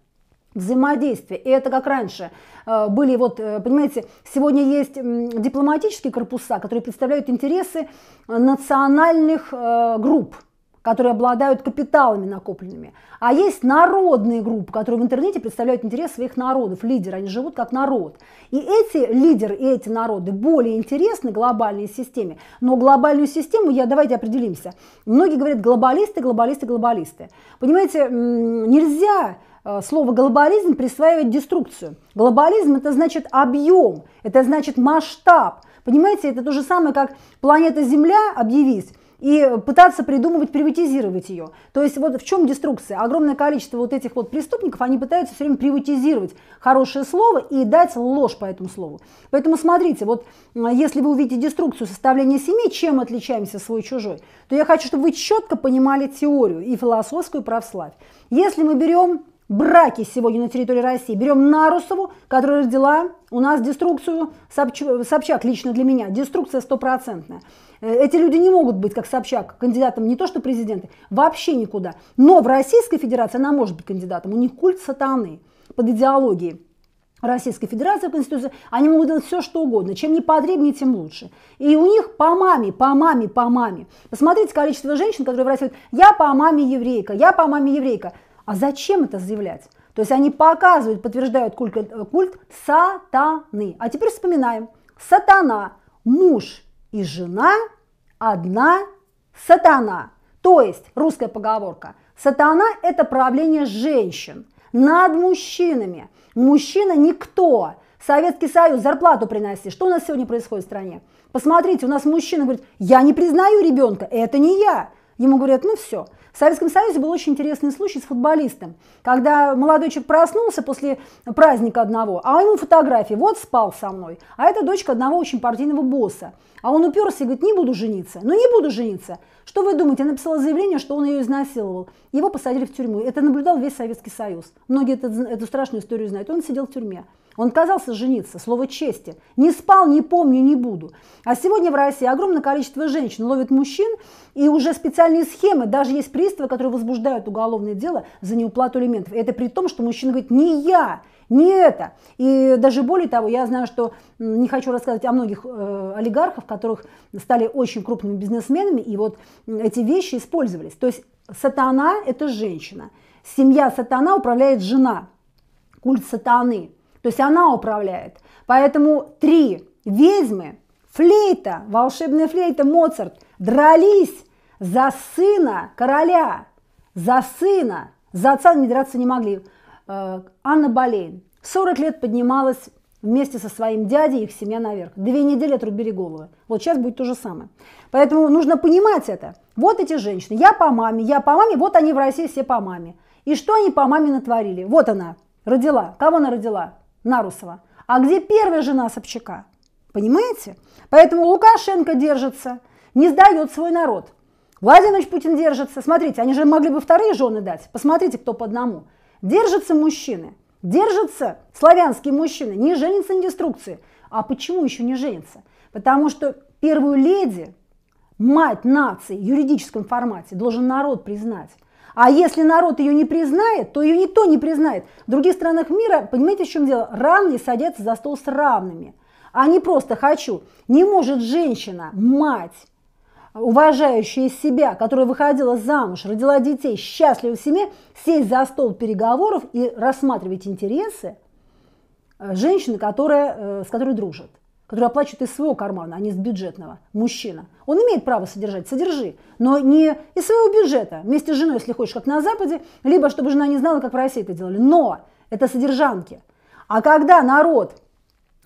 взаимодействия. И это как раньше э, были, вот, э, понимаете, сегодня есть дипломатические корпуса, которые представляют интересы национальных э, групп – которые обладают капиталами накопленными, а есть народные группы, которые в интернете представляют интерес своих народов, лидеры, они живут как народ. И эти лидеры и эти народы более интересны глобальной системе, но глобальную систему, я давайте определимся, многие говорят глобалисты, глобалисты, глобалисты. Понимаете, нельзя э, слово глобализм присваивать деструкцию. Глобализм это значит объем, это значит масштаб. Понимаете, это то же самое, как планета Земля, объявить и пытаться придумывать, приватизировать ее. То есть вот в чем деструкция? Огромное количество вот этих вот преступников, они пытаются все время приватизировать хорошее слово и дать ложь по этому слову. Поэтому смотрите, вот если вы увидите деструкцию составления семьи, чем отличаемся свой-чужой, то я хочу, чтобы вы четко понимали теорию и философскую православь. Если мы берем браки сегодня на территории России. Берем Нарусову, которая родила у нас деструкцию, Собчак, лично для меня, деструкция стопроцентная. Э, эти люди не могут быть, как Собчак, кандидатом не то что президенты, вообще никуда. Но в Российской Федерации она может быть кандидатом. У них культ сатаны под идеологией. Российской Федерации в Конституции, они могут делать все, что угодно. Чем не потребнее, тем лучше. И у них по маме, по маме, по маме. Посмотрите количество женщин, которые в России говорят, я по маме еврейка, я по маме еврейка. А зачем это заявлять? То есть они показывают, подтверждают культ, э, культ сатаны. А теперь вспоминаем. Сатана, муж, и жена одна сатана. То есть, русская поговорка, сатана – это правление женщин над мужчинами. Мужчина – никто. Советский Союз зарплату приноси. Что у нас сегодня происходит в стране? Посмотрите, у нас мужчина говорит, я не признаю ребенка, это не я. Ему говорят, ну все, в Советском Союзе был очень интересный случай с футболистом, когда молодой человек проснулся после праздника одного, а ему фотографии, вот спал со мной, а это дочка одного очень партийного босса. А он уперся и говорит, не буду жениться, ну не буду жениться. Что вы думаете, она написала заявление, что он ее изнасиловал. Его посадили в тюрьму. Это наблюдал весь Советский Союз. Многие эту эту страшную историю знают. Он сидел в тюрьме. Он казался жениться, слово чести. Не спал, не помню, не буду. А сегодня в России огромное количество женщин ловит мужчин, и уже специальные схемы, даже есть приставы, которые возбуждают уголовное дело за неуплату элементов. И это при том, что мужчина говорит, не я, не это. И даже более того, я знаю, что не хочу рассказывать о многих э, олигархов, которых стали очень крупными бизнесменами, и вот эти вещи использовались. То есть сатана – это женщина. Семья сатана управляет жена. Культ сатаны. То есть она управляет. Поэтому три ведьмы, флейта, волшебная флейта Моцарт дрались за сына короля, за сына, за отца не драться не могли. Э, Анна Болейн. 40 лет поднималась вместе со своим дядей, и их семья наверх. Две недели отрубили головы. Вот сейчас будет то же самое. Поэтому нужно понимать это. Вот эти женщины. Я по маме, я по маме, вот они в России все по маме. И что они по маме натворили? Вот она, родила. Кого она родила? Нарусова. А где первая жена Собчака? Понимаете? Поэтому Лукашенко держится, не сдает свой народ. Владимир Путин держится. Смотрите, они же могли бы вторые жены дать. Посмотрите, кто по одному. Держатся мужчины, держатся славянские мужчины, не женятся на деструкции. А почему еще не женятся? Потому что первую леди, мать нации в юридическом формате, должен народ признать. А если народ ее не признает, то ее никто не признает. В других странах мира, понимаете, в чем дело? Равные садятся за стол с равными. А не просто «хочу». Не может женщина, мать, уважающая себя, которая выходила замуж, родила детей, счастлива в семье, сесть за стол переговоров и рассматривать интересы э, женщины, которая, э, с которой дружит, которая оплачивает из своего кармана, а не из бюджетного, мужчина. Он имеет право содержать, содержи, но не из своего бюджета, вместе с женой, если хочешь, как на Западе, либо чтобы жена не знала, как в России это делали. Но это содержанки. А когда народ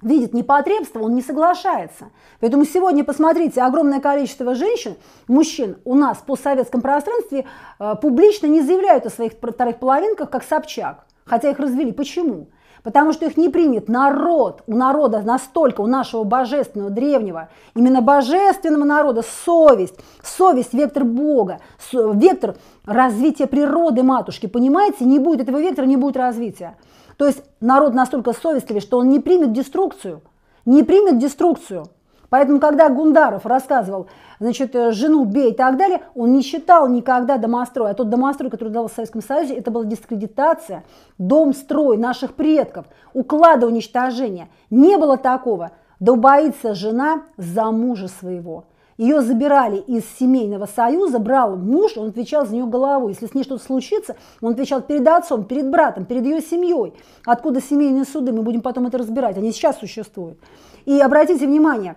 видит непотребство, он не соглашается. Поэтому сегодня, посмотрите, огромное количество женщин, мужчин у нас по советском пространстве э, публично не заявляют о своих вторых половинках, как Собчак, хотя их развели. Почему? Потому что их не примет народ. У народа настолько, у нашего божественного, древнего, именно божественного народа совесть. Совесть – вектор Бога, вектор развития природы матушки. Понимаете, не будет этого вектора, не будет развития. То есть народ настолько совестливый, что он не примет деструкцию, не примет деструкцию. Поэтому, когда Гундаров рассказывал, значит, э, жену бей и так далее, он не считал никогда домострой. А тот домострой, который дал в Советском Союзе, это была дискредитация, домстрой наших предков, уклада уничтожения. Не было такого. Да убоится жена за мужа своего. Ее забирали из семейного союза, брал муж, он отвечал за нее головой. Если с ней что-то случится, он отвечал перед отцом, перед братом, перед ее семьей. Откуда семейные суды, мы будем потом это разбирать, они сейчас существуют. И обратите внимание,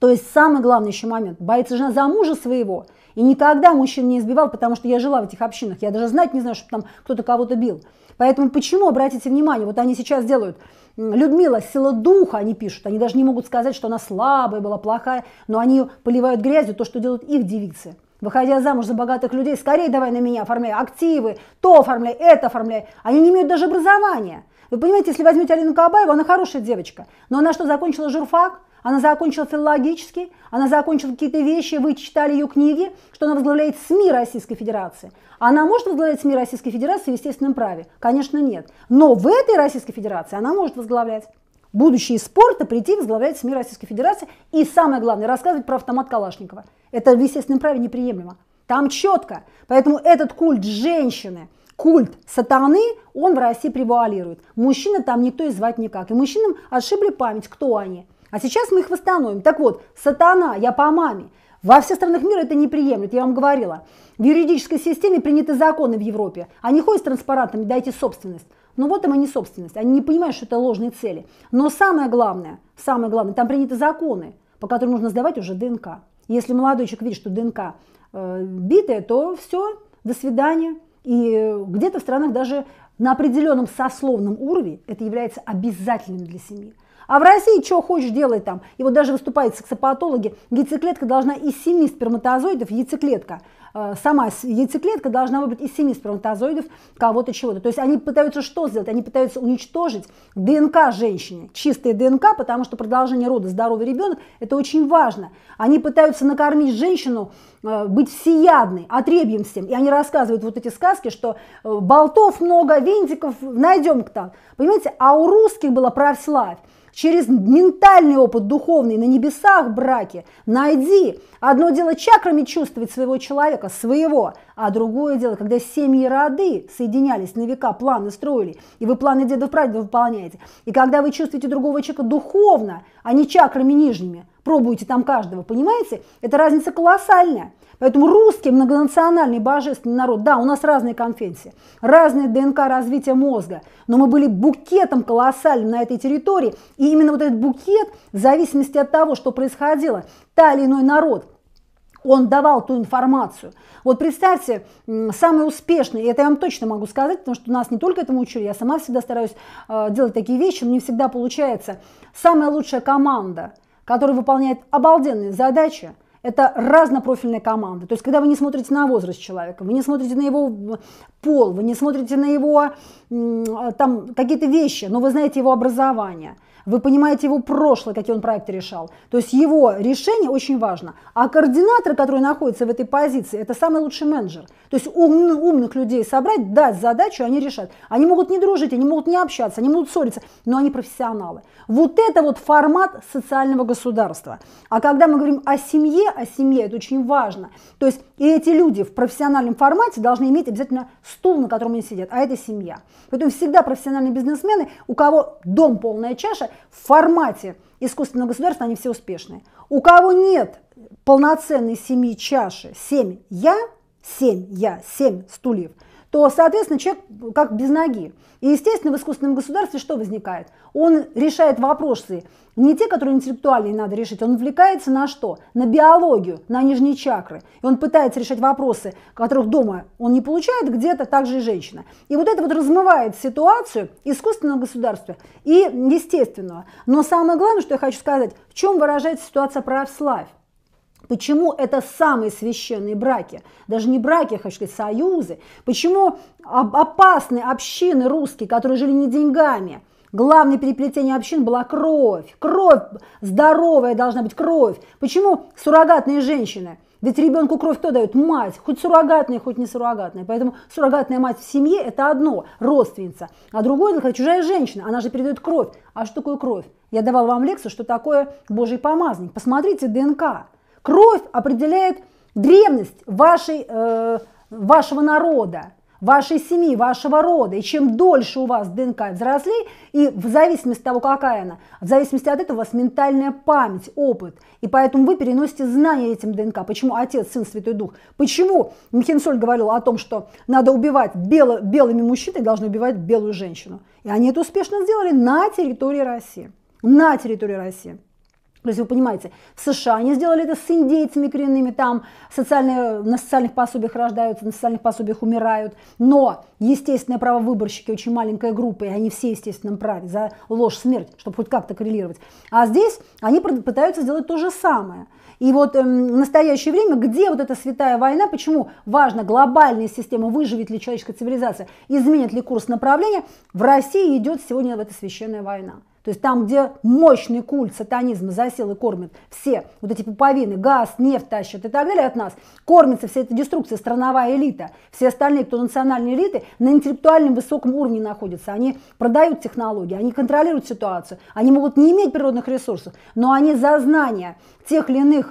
то есть самый главный еще момент, боится жена за мужа своего, и никогда мужчин не избивал, потому что я жила в этих общинах, я даже знать не знаю, что там кто-то кого-то бил. Поэтому почему, обратите внимание, вот они сейчас делают, Людмила, сила духа, они пишут, они даже не могут сказать, что она слабая была, плохая, но они поливают грязью то, что делают их девицы. Выходя замуж за богатых людей, скорее давай на меня оформляй активы, то оформляй, это оформляй. Они не имеют даже образования. Вы понимаете, если возьмете Алину Кабаеву, она хорошая девочка, но она что, закончила журфак? Она закончила филологически, она закончила какие-то вещи, вы читали ее книги, что она возглавляет СМИ Российской Федерации. Она может возглавлять СМИ Российской Федерации в естественном праве? Конечно, нет. Но в этой Российской Федерации она может возглавлять. Будущее из спорта прийти возглавлять СМИ Российской Федерации и, самое главное, рассказывать про автомат Калашникова. Это в естественном праве неприемлемо. Там четко. Поэтому этот культ женщины, культ сатаны, он в России превуалирует. Мужчина там никто и звать никак. И мужчинам ошибли память, кто они – а сейчас мы их восстановим. Так вот, сатана, я по маме. Во все странах мира это не приемлет, я вам говорила. В юридической системе приняты законы в Европе. Они ходят с транспарантами, дайте собственность. Но ну вот им они собственность. Они не понимают, что это ложные цели. Но самое главное, самое главное, там приняты законы, по которым нужно сдавать уже ДНК. Если молодой человек видит, что ДНК э, битая, то все, до свидания. И где-то в странах даже на определенном сословном уровне это является обязательным для семьи. А в России что хочешь делать там. И вот даже выступают сексопатологи, яйцеклетка должна из семи сперматозоидов, яйцеклетка, э, сама яйцеклетка должна выбрать из семи сперматозоидов кого-то чего-то. То есть они пытаются что сделать? Они пытаются уничтожить ДНК женщины, чистая ДНК, потому что продолжение рода здоровый ребенок – это очень важно. Они пытаются накормить женщину, э, быть всеядной, отребьем всем. И они рассказывают вот эти сказки, что э, болтов много, винтиков найдем кто. Понимаете, а у русских была православь через ментальный опыт духовный на небесах браке Найди. Одно дело чакрами чувствовать своего человека, своего, а другое дело, когда семьи роды соединялись на века, планы строили, и вы планы дедов прадедов выполняете. И когда вы чувствуете другого человека духовно, а не чакрами нижними, пробуете там каждого, понимаете? Это разница колоссальная. Поэтому русский многонациональный божественный народ, да, у нас разные конфессии, разные ДНК развития мозга, но мы были букетом колоссальным на этой территории, и именно вот этот букет, в зависимости от того, что происходило, та или иной народ – он давал ту информацию. Вот представьте, самые успешные, и это я вам точно могу сказать, потому что нас не только этому учили, я сама всегда стараюсь э, делать такие вещи, но не всегда получается. Самая лучшая команда, которая выполняет обалденные задачи – это разнопрофильная команда. То есть, когда вы не смотрите на возраст человека, вы не смотрите на его пол, вы не смотрите на его э, там какие-то вещи, но вы знаете его образование – вы понимаете его прошлое, какие он проекты решал. То есть его решение очень важно. А координатор, который находится в этой позиции, это самый лучший менеджер. То есть умных, умных людей собрать, дать задачу, они решат. Они могут не дружить, они могут не общаться, они могут ссориться, но они профессионалы. Вот это вот формат социального государства. А когда мы говорим о семье, о семье, это очень важно. То есть и эти люди в профессиональном формате должны иметь обязательно стул, на котором они сидят, а это семья. Поэтому всегда профессиональные бизнесмены, у кого дом полная чаша, в формате искусственного государства, они все успешные. У кого нет полноценной семьи чаши, семь я, семь я, семь стульев – то, соответственно, человек как без ноги. И, естественно, в искусственном государстве что возникает? Он решает вопросы не те, которые интеллектуальные надо решить, он вовлекается на что? На биологию, на нижние чакры. И он пытается решать вопросы, которых дома он не получает, где-то также и женщина. И вот это вот размывает ситуацию искусственного государства и естественного. Но самое главное, что я хочу сказать, в чем выражается ситуация православия? Почему это самые священные браки? Даже не браки, я а, хочу сказать, союзы. Почему опасные общины русские, которые жили не деньгами? Главное переплетение общин была кровь. Кровь, здоровая должна быть кровь. Почему суррогатные женщины? Ведь ребенку кровь кто дает? Мать, хоть суррогатная, хоть не суррогатная. Поэтому суррогатная мать в семье – это одно, родственница. А другое – это чужая женщина, она же передает кровь. А что такое кровь? Я давал вам лекцию, что такое Божий помазник. Посмотрите ДНК. Кровь определяет древность вашей, э, вашего народа, вашей семьи, вашего рода. И чем дольше у вас ДНК взросли, и в зависимости от того, какая она, в зависимости от этого у вас ментальная память, опыт. И поэтому вы переносите знания этим ДНК. Почему Отец, Сын, Святой Дух? Почему Михенсоль говорил о том, что надо убивать бело, белыми мужчин должны убивать белую женщину? И они это успешно сделали на территории России. На территории России. То есть вы понимаете, в США они сделали это с индейцами коренными, там социальные, на социальных пособиях рождаются, на социальных пособиях умирают. Но естественное право выборщики очень маленькая группа, и они все естественном праве за ложь, смерть, чтобы хоть как-то коррелировать. А здесь они пытаются сделать то же самое. И вот эм, в настоящее время, где вот эта святая война, почему важна глобальная система, выживет ли человеческая цивилизация, изменит ли курс направления, в России идет сегодня эта священная война. То есть там, где мощный культ сатанизма засел и кормит все вот эти пуповины, газ, нефть тащат и так далее от нас, кормится вся эта деструкция, страновая элита. Все остальные, кто национальные элиты, на интеллектуальном высоком уровне находятся. Они продают технологии, они контролируют ситуацию, они могут не иметь природных ресурсов, но они за знания тех или иных,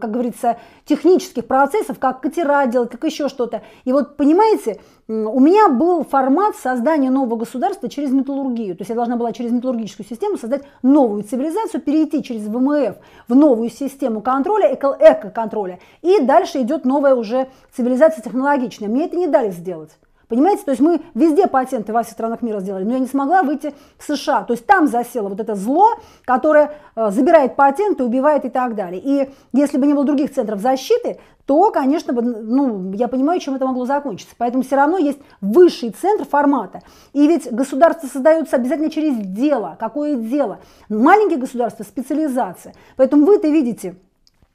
как говорится, технических процессов, как катера делать, как еще что-то. И вот, понимаете, у меня был формат создания нового государства через металлургию. То есть я должна была через металлургическую систему создать новую цивилизацию, перейти через ВМФ в новую систему контроля, эко-контроля. И дальше идет новая уже цивилизация технологичная. Мне это не дали сделать. Понимаете, то есть мы везде патенты во всех странах мира сделали, но я не смогла выйти в США. То есть там засело вот это зло, которое э, забирает патенты, убивает и так далее. И если бы не было других центров защиты, то, конечно, бы, ну, я понимаю, чем это могло закончиться. Поэтому все равно есть высший центр формата. И ведь государство создается обязательно через дело. Какое дело? Маленькие государства – специализация. Поэтому вы это видите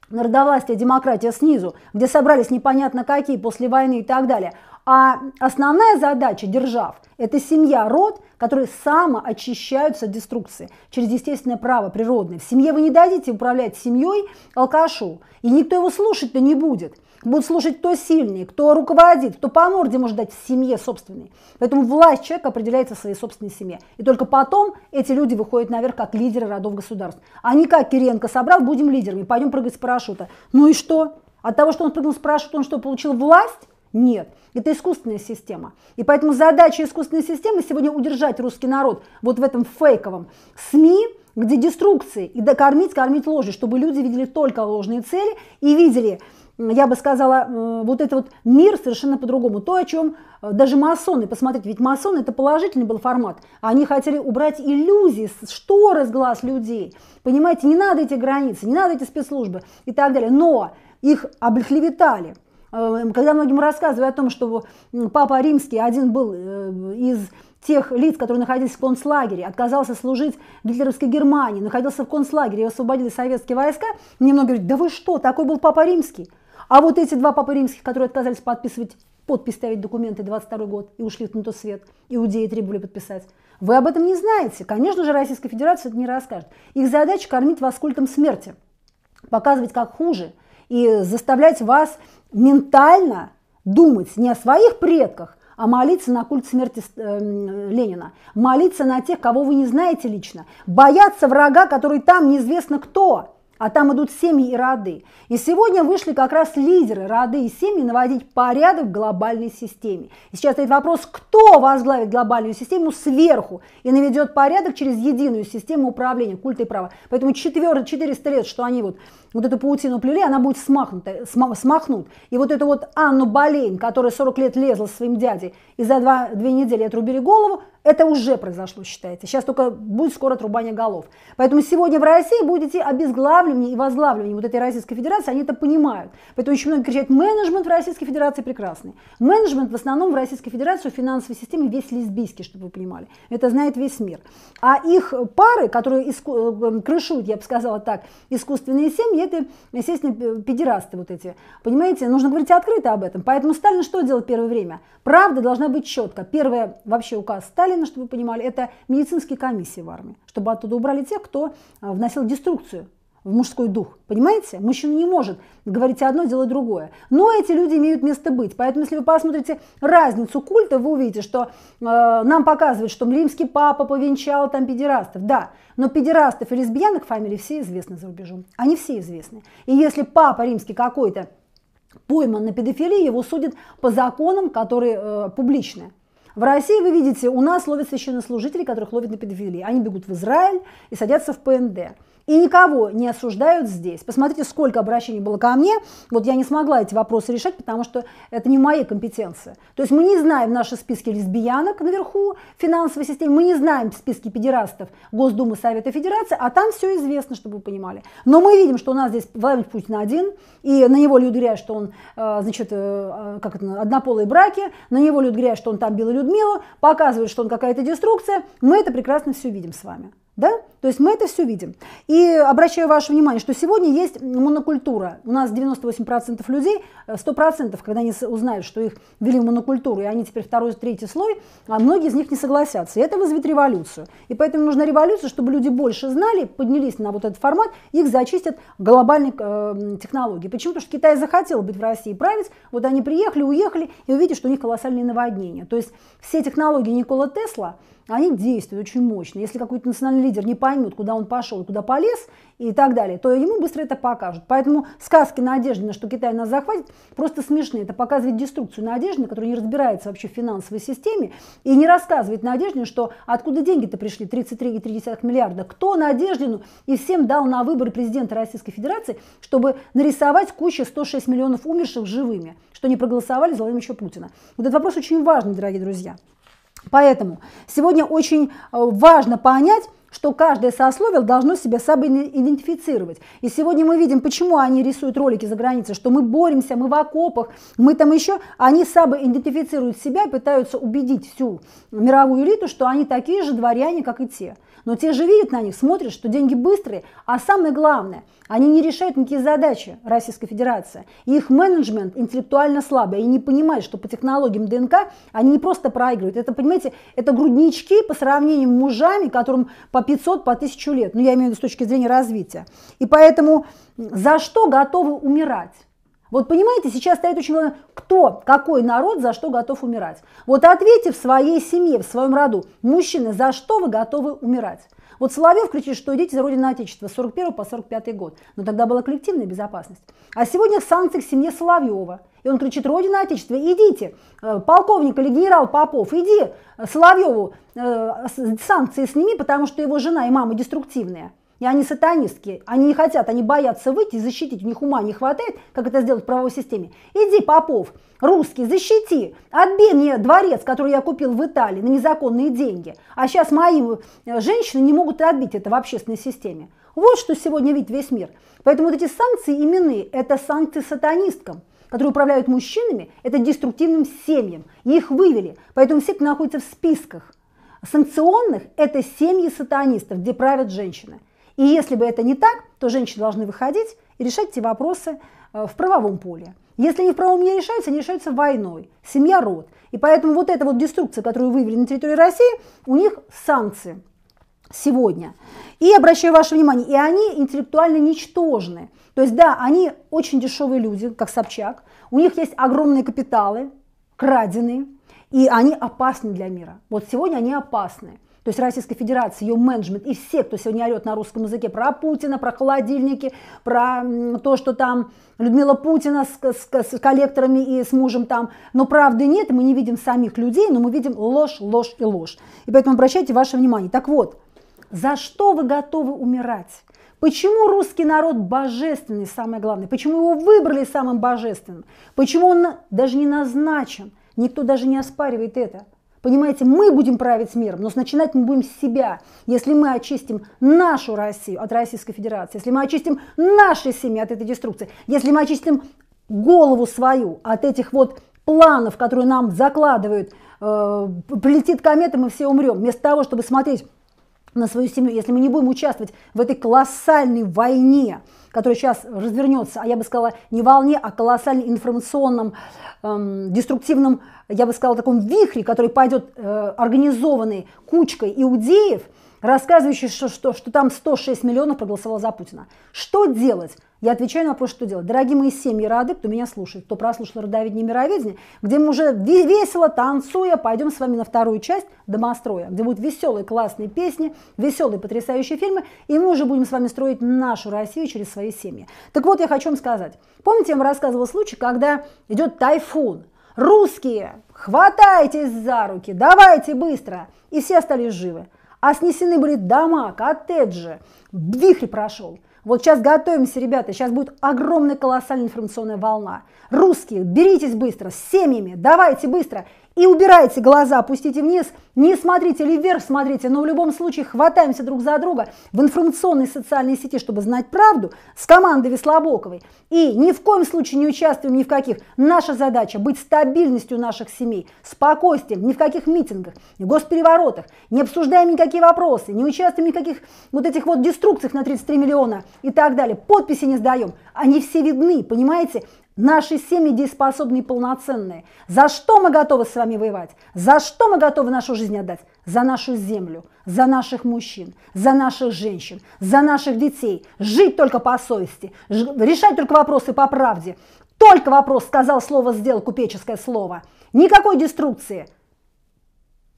народовластие, демократия снизу, где собрались непонятно какие после войны и так далее. А основная задача держав – это семья, род, которые самоочищаются от деструкции через естественное право природное. В семье вы не дадите управлять семьей алкашу, и никто его слушать-то не будет. Будут слушать кто сильнее, кто руководит, кто по морде может дать в семье собственной. Поэтому власть человека определяется в своей собственной семье. И только потом эти люди выходят наверх как лидеры родов государств. А не как Киренко собрал, будем лидерами, пойдем прыгать с парашюта. Ну и что? От того, что он прыгнул с парашюта, он что, получил власть? Нет, это искусственная система. И поэтому задача искусственной системы сегодня удержать русский народ вот в этом фейковом СМИ, где деструкции, и докормить, кормить ложи, чтобы люди видели только ложные цели и видели, я бы сказала, э, вот этот вот мир совершенно по-другому. То, о чем э, даже масоны, посмотрите, ведь масоны это положительный был формат. Они хотели убрать иллюзии, что с людей. Понимаете, не надо эти границы, не надо эти спецслужбы и так далее. Но их облеклеветали. Эм, когда многим рассказываю о том, что папа римский один был э, из тех лиц, которые находились в концлагере, отказался служить гитлеровской Германии, находился в концлагере, его освободили советские войска, мне многие говорят, да вы что, такой был папа римский. А вот эти два папы римских, которые отказались подписывать, подпись ставить документы 22 год и ушли на тот свет, иудеи требовали подписать. Вы об этом не знаете. Конечно же, Российская Федерация это не расскажет. Их задача кормить вас культом смерти, показывать, как хуже, и заставлять вас ментально думать не о своих предках, а молиться на культ смерти э, Ленина, молиться на тех, кого вы не знаете лично, бояться врага, который там неизвестно кто, а там идут семьи и роды. И сегодня вышли как раз лидеры роды и семьи наводить порядок в глобальной системе. И сейчас стоит вопрос, кто возглавит глобальную систему сверху и наведет порядок через единую систему управления, культа и права. Поэтому 4, 400 лет, что они вот вот эту паутину плели, она будет смахнута, смахнут. И вот эту вот Анну Болейн, которая 40 лет лезла с своим дядей, и за два, две недели отрубили голову, это уже произошло, считаете. Сейчас только будет скоро отрубание голов. Поэтому сегодня в России будет идти обезглавливание и возглавливание вот этой Российской Федерации, они это понимают. Поэтому очень многие кричат, менеджмент в Российской Федерации прекрасный. Менеджмент в основном в Российской Федерации, в финансовой системе весь лесбийский, чтобы вы понимали. Это знает весь мир. А их пары, которые иску- э, эм, крышуют, я бы сказала так, искусственные семьи, это, естественно, педерасты вот эти. Понимаете, нужно говорить открыто об этом. Поэтому Сталин что делал первое время? Правда должна быть четко. Первое вообще указ Сталина, чтобы вы понимали, это медицинские комиссии в армии, чтобы оттуда убрали тех, кто а, вносил деструкцию в мужской дух. Понимаете? Мужчина не может говорить одно, делать другое. Но эти люди имеют место быть. Поэтому, если вы посмотрите разницу культа, вы увидите, что э, нам показывают, что римский папа повенчал там педерастов. Да, но педерастов и лесбиянок фамилии все известны за рубежом. Они все известны. И если папа римский какой-то пойман на педофилии, его судят по законам, которые э, публичны. В России, вы видите, у нас ловят священнослужителей, которых ловят на педофилии. Они бегут в Израиль и садятся в ПНД. И никого не осуждают здесь. Посмотрите, сколько обращений было ко мне. Вот я не смогла эти вопросы решать, потому что это не моя компетенции. То есть мы не знаем наши списки лесбиянок наверху финансовой системы, мы не знаем списки педерастов Госдумы Совета Федерации, а там все известно, чтобы вы понимали. Но мы видим, что у нас здесь Владимир Путин один, и на него люди говорят, что он, э, значит, э, э, как это, однополые браки, на него люди говорят, что он там бил Людмилу, показывает, что он какая-то деструкция. Мы это прекрасно все видим с вами. Да? То есть мы это все видим. И обращаю ваше внимание, что сегодня есть монокультура. У нас 98% людей, 100%, э, когда они узнают, что их вели в монокультуру, и они теперь второй, третий слой, а многие из них не согласятся. И это вызовет революцию. И поэтому нужна революция, чтобы люди больше знали, поднялись на вот этот формат, их зачистят глобальной э, эм, технологии. Почему? Потому что Китай захотел быть в России править, вот они приехали, уехали, и увидели, что у них колоссальные наводнения. То есть все технологии Никола Тесла – они действуют очень мощно. Если какой-то национальный лидер не поймет, куда он пошел, куда полез и так далее, то ему быстро это покажут. Поэтому сказки надежды на что Китай нас захватит просто смешные. Это показывает деструкцию Надежды, которая не разбирается вообще в финансовой системе и не рассказывает Надежде, что откуда деньги-то пришли 33,3 миллиарда. Кто Надеждину и всем дал на выборы президента Российской Федерации, чтобы нарисовать кучу 106 миллионов умерших живыми, что не проголосовали за Владимира Путина. Вот этот вопрос очень важный, дорогие друзья. Поэтому сегодня очень э, важно понять, что каждое сословие должно себя идентифицировать. И сегодня мы видим, почему они рисуют ролики за границей, что мы боремся, мы в окопах, мы там еще. Они идентифицируют себя, пытаются убедить всю мировую элиту, что они такие же дворяне, как и те. Но те же видят на них, смотрят, что деньги быстрые, а самое главное, они не решают никакие задачи Российской Федерации. их менеджмент интеллектуально слабый. и не понимают, что по технологиям ДНК они не просто проигрывают. Это, понимаете, это груднички по сравнению с мужами, которым по 500, по 1000 лет. Ну, я имею в виду с точки зрения развития. И поэтому за что готовы умирать? Вот понимаете, сейчас стоит очень много, кто, какой народ за что готов умирать. Вот ответьте в своей семье, в своем роду, мужчины, за что вы готовы умирать? Вот Соловьев кричит, что идите за Родину Отечества, 41 по 45 год. Но тогда была коллективная безопасность. А сегодня санкции к семье Соловьева. И он кричит, Родина Отечества, идите, э, полковник или генерал Попов, иди Соловьеву э, санкции сними, потому что его жена и мама деструктивные. И они сатанистки, они не хотят, они боятся выйти и защитить, у них ума не хватает, как это сделать в правовой системе. Иди, Попов, русский, защити, отбей мне дворец, который я купил в Италии на незаконные деньги. А сейчас мои э, женщины не могут отбить это в общественной системе. Вот что сегодня видит весь мир. Поэтому вот эти санкции именные – это санкции сатанисткам которые управляют мужчинами, это деструктивным семьям. их вывели. Поэтому все, кто находится в списках санкционных, это семьи сатанистов, где правят женщины. И если бы это не так, то женщины должны выходить и решать эти вопросы э, в правовом поле. Если они в правом не решаются, они решаются войной, семья, род. И поэтому вот эта вот деструкция, которую вывели на территории России, у них санкции сегодня. И обращаю ваше внимание, и они интеллектуально ничтожны. То есть да, они очень дешевые люди, как Собчак, у них есть огромные капиталы, краденые, и они опасны для мира. Вот сегодня они опасны то есть Российской Федерации, ее менеджмент и все, кто сегодня орет на русском языке про Путина, про холодильники, про то, что там Людмила Путина с, с, с коллекторами и с мужем там, но правды нет, мы не видим самих людей, но мы видим ложь, ложь и ложь. И поэтому обращайте ваше внимание. Так вот, за что вы готовы умирать? Почему русский народ божественный, самое главное? Почему его выбрали самым божественным? Почему он даже не назначен? Никто даже не оспаривает это. Понимаете, мы будем править миром, но начинать мы будем с себя. Если мы очистим нашу Россию от Российской Федерации, если мы очистим наши семьи от этой деструкции, если мы очистим голову свою от этих вот планов, которые нам закладывают, э, прилетит комета, мы все умрем, вместо того, чтобы смотреть на свою семью, если мы не будем участвовать в этой колоссальной войне, который сейчас развернется, а я бы сказала, не волне, а колоссально информационном, эм, деструктивном, я бы сказала, таком вихре, который пойдет э, организованный кучкой иудеев – рассказывающий, что, что, что там 106 миллионов проголосовало за Путина. Что делать? Я отвечаю на вопрос, что делать. Дорогие мои семьи рады, кто меня слушает, кто прослушал «Родоведение и мироведение», где мы уже весело, танцуя, пойдем с вами на вторую часть «Домостроя», где будут веселые, классные песни, веселые, потрясающие фильмы, и мы уже будем с вами строить нашу Россию через свои семьи. Так вот, я хочу вам сказать. Помните, я вам рассказывала случай, когда идет тайфун, русские, хватайтесь за руки, давайте быстро, и все остались живы. А снесены были дома, коттеджи, вихрь прошел. Вот сейчас готовимся, ребята, сейчас будет огромная колоссальная информационная волна. Русские, беритесь быстро, с семьями, давайте быстро и убирайте глаза, опустите вниз, не смотрите или вверх смотрите, но в любом случае хватаемся друг за друга в информационной социальной сети, чтобы знать правду, с командой Веслобоковой. И ни в коем случае не участвуем ни в каких. Наша задача быть стабильностью наших семей, спокойствием, ни в каких митингах, госпереворотах, не обсуждаем никакие вопросы, не участвуем в никаких вот этих вот деструкциях на 33 миллиона и так далее. Подписи не сдаем, они все видны, понимаете? Наши семьи дееспособные и полноценные. За что мы готовы с вами воевать? За что мы готовы нашу жизнь отдать? За нашу землю, за наших мужчин, за наших женщин, за наших детей. Жить только по совести, решать только вопросы по правде. Только вопрос сказал слово сделал, купеческое слово. Никакой деструкции.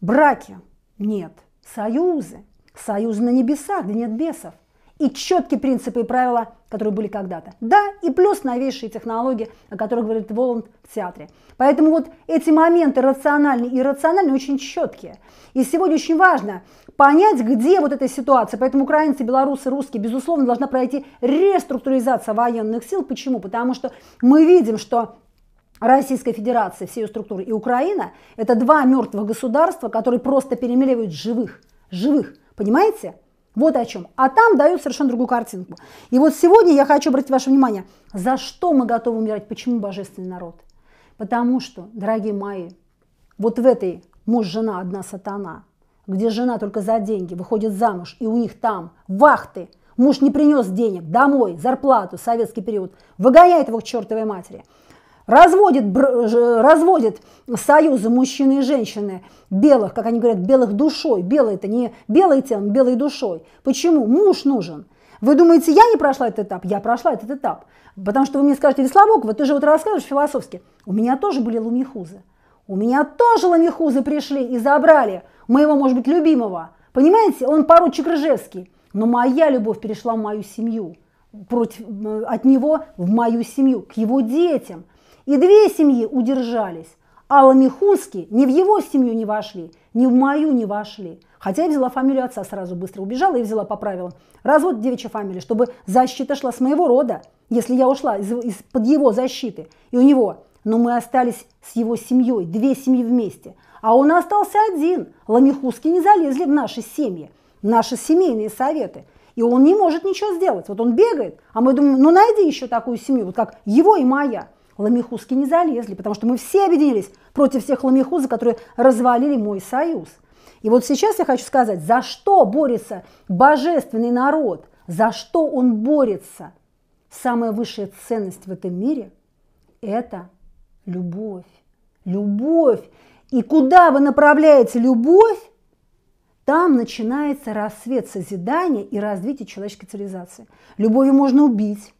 Браки нет. Союзы. Союзы на небесах, где нет бесов и четкие принципы и правила, которые были когда-то. Да, и плюс новейшие технологии, о которых говорит Воланд в театре. Поэтому вот эти моменты рациональные и рациональные очень четкие. И сегодня очень важно понять, где вот эта ситуация. Поэтому украинцы, белорусы, русские, безусловно, должна пройти реструктуризация военных сил. Почему? Потому что мы видим, что Российская Федерация, все ее структуры и Украина – это два мертвых государства, которые просто перемеливают живых, живых, понимаете? Вот о чем. А там дают совершенно другую картинку. И вот сегодня я хочу обратить ваше внимание, за что мы готовы умирать, почему божественный народ. Потому что, дорогие мои, вот в этой муж-жена одна сатана, где жена только за деньги выходит замуж, и у них там вахты, муж не принес денег домой, зарплату, советский период, выгоняет его к чертовой матери – разводит, разводит союзы мужчины и женщины белых, как они говорят, белых душой. Белые это не белые телом, белой душой. Почему? Муж нужен. Вы думаете, я не прошла этот этап? Я прошла этот этап. Потому что вы мне скажете, Веслобокова, ты же вот рассказываешь философски. У меня тоже были лумихузы. У меня тоже ламихузы пришли и забрали моего, может быть, любимого. Понимаете, он поручик Ржевский. Но моя любовь перешла в мою семью. Против, от него в мою семью, к его детям – и две семьи удержались. А Ламихунский ни в его семью не вошли, ни в мою не вошли. Хотя я взяла фамилию отца, сразу быстро убежала и взяла по правилам. Развод девичья фамилия, чтобы защита шла с моего рода, если я ушла из, из-под его защиты и у него. Но мы остались с его семьей, две семьи вместе. А он остался один. Ламихуски не залезли в наши семьи, наши семейные советы. И он не может ничего сделать. Вот он бегает, а мы думаем, ну найди еще такую семью, вот как его и моя. Ламихуски не залезли, потому что мы все объединились против всех ламихузов, которые развалили мой союз. И вот сейчас я хочу сказать, за что борется божественный народ, за что он борется. Самая высшая ценность в этом мире – это любовь. Любовь. И куда вы направляете любовь, там начинается рассвет созидания и развитие человеческой цивилизации. Любовью можно убить,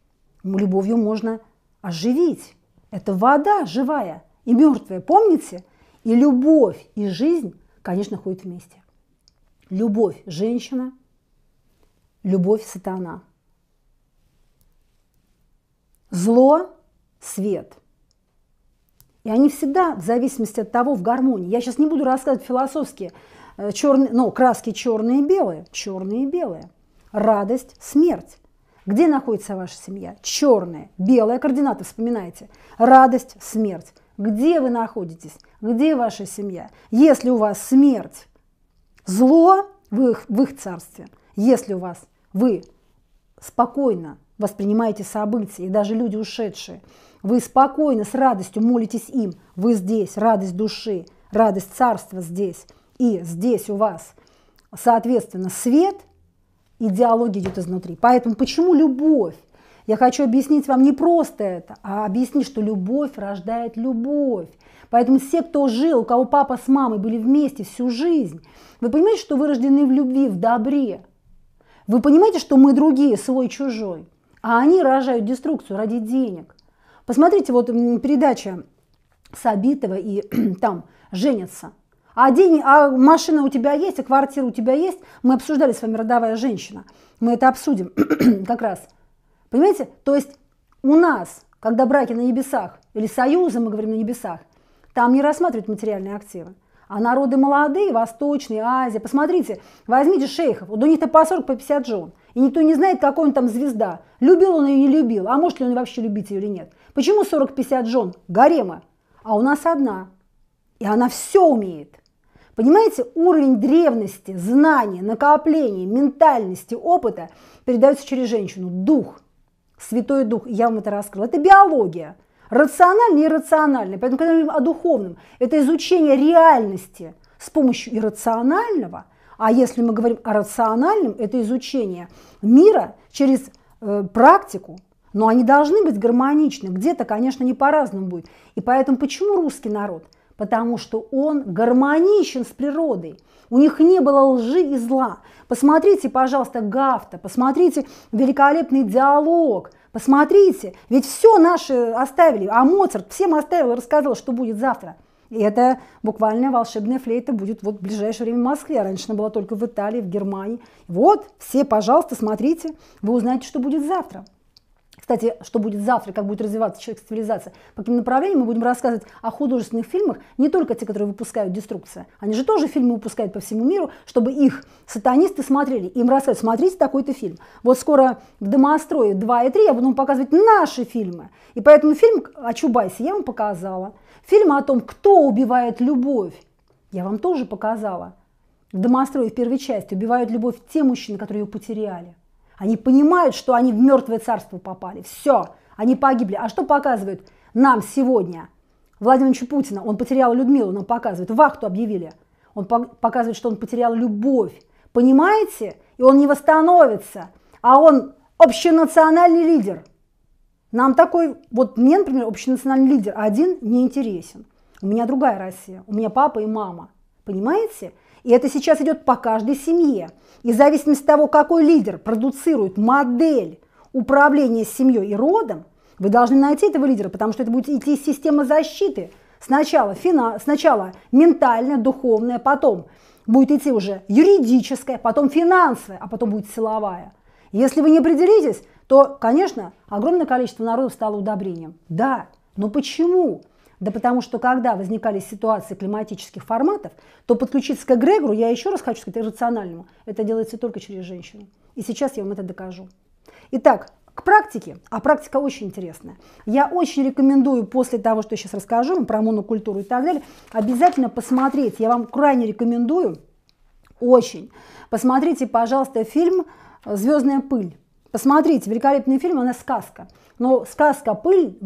любовью можно оживить. Это вода живая и мертвая, помните? И любовь, и жизнь, конечно, ходят вместе. Любовь – женщина, любовь – сатана. Зло – свет. И они всегда в зависимости от того в гармонии. Я сейчас не буду рассказывать философски, э, черные, ну, краски черные и белые, черные и белые. Радость, смерть. Где находится ваша семья? Черная, белая координаты, вспоминайте. Радость, смерть. Где вы находитесь? Где ваша семья? Если у вас смерть, зло в их, в их царстве. Если у вас вы спокойно воспринимаете события, и даже люди ушедшие, вы спокойно, с радостью молитесь им, вы здесь, радость души, радость царства здесь, и здесь у вас, соответственно, свет – идеология идет изнутри. Поэтому почему любовь? Я хочу объяснить вам не просто это, а объяснить, что любовь рождает любовь. Поэтому все, кто жил, у кого папа с мамой были вместе всю жизнь, вы понимаете, что вы рождены в любви, в добре. Вы понимаете, что мы другие, свой, чужой. А они рожают деструкцию ради денег. Посмотрите, вот передача Сабитова и там женятся – а, день, а машина у тебя есть, а квартира у тебя есть. Мы обсуждали с вами родовая женщина. Мы это обсудим как раз. Понимаете? То есть у нас, когда браки на небесах, или союзы, мы говорим на небесах, там не рассматривают материальные активы. А народы молодые, Восточные, Азия. Посмотрите, возьмите шейхов, вот у них-то по 40, по 50 жен. И никто не знает, какой он там звезда. Любил он ее, или не любил. А может ли он вообще любить ее или нет? Почему 40-50 жен? Гарема. А у нас одна. И она все умеет. Понимаете, уровень древности, знания, накопления, ментальности, опыта передается через женщину. Дух, Святой Дух, я вам это раскрыла. Это биология. Рационально и иррационально. Поэтому, когда мы говорим о духовном, это изучение реальности с помощью иррационального, а если мы говорим о рациональном, это изучение мира через э, практику, но они должны быть гармоничны. Где-то, конечно, не по-разному будет. И поэтому почему русский народ – потому что он гармоничен с природой. У них не было лжи и зла. Посмотрите, пожалуйста, Гафта, посмотрите великолепный диалог, посмотрите, ведь все наши оставили, а Моцарт всем оставил и рассказал, что будет завтра. И это буквально волшебная флейта будет вот в ближайшее время в Москве. А раньше она была только в Италии, в Германии. Вот, все, пожалуйста, смотрите, вы узнаете, что будет завтра. Кстати, что будет завтра, как будет развиваться человеческая цивилизация, по каким направлениям мы будем рассказывать о художественных фильмах, не только те, которые выпускают «Деструкция». Они же тоже фильмы выпускают по всему миру, чтобы их сатанисты смотрели. Им рассказывают, смотрите такой-то фильм. Вот скоро в «Домострое 2 и 3» я буду вам показывать наши фильмы. И поэтому фильм о Чубайсе я вам показала. Фильм о том, кто убивает любовь, я вам тоже показала. В «Домострое» в первой части убивают любовь те мужчины, которые ее потеряли. Они понимают, что они в мертвое царство попали. Все, они погибли. А что показывают нам сегодня? Владимир Путина, он потерял Людмилу, нам показывает. Вахту объявили. Он показывает, что он потерял любовь. Понимаете? И он не восстановится. А он общенациональный лидер. Нам такой, вот мне, например, общенациональный лидер один не интересен. У меня другая Россия. У меня папа и мама. Понимаете? И это сейчас идет по каждой семье. И в зависимости от того, какой лидер продуцирует модель управления семьей и родом, вы должны найти этого лидера, потому что это будет идти система защиты. Сначала, фина... сначала ментальная, духовная, потом будет идти уже юридическая, потом финансовая, а потом будет силовая. Если вы не определитесь, то, конечно, огромное количество народов стало удобрением. Да, но почему? Да потому что когда возникали ситуации климатических форматов, то подключиться к эгрегору, я еще раз хочу сказать, иррациональному, это делается только через женщину. И сейчас я вам это докажу. Итак, к практике, а практика очень интересная. Я очень рекомендую после того, что я сейчас расскажу про монокультуру и так далее, обязательно посмотреть, я вам крайне рекомендую, очень, посмотрите, пожалуйста, фильм «Звездная пыль». Посмотрите, великолепный фильм, она сказка. Но сказка пыль,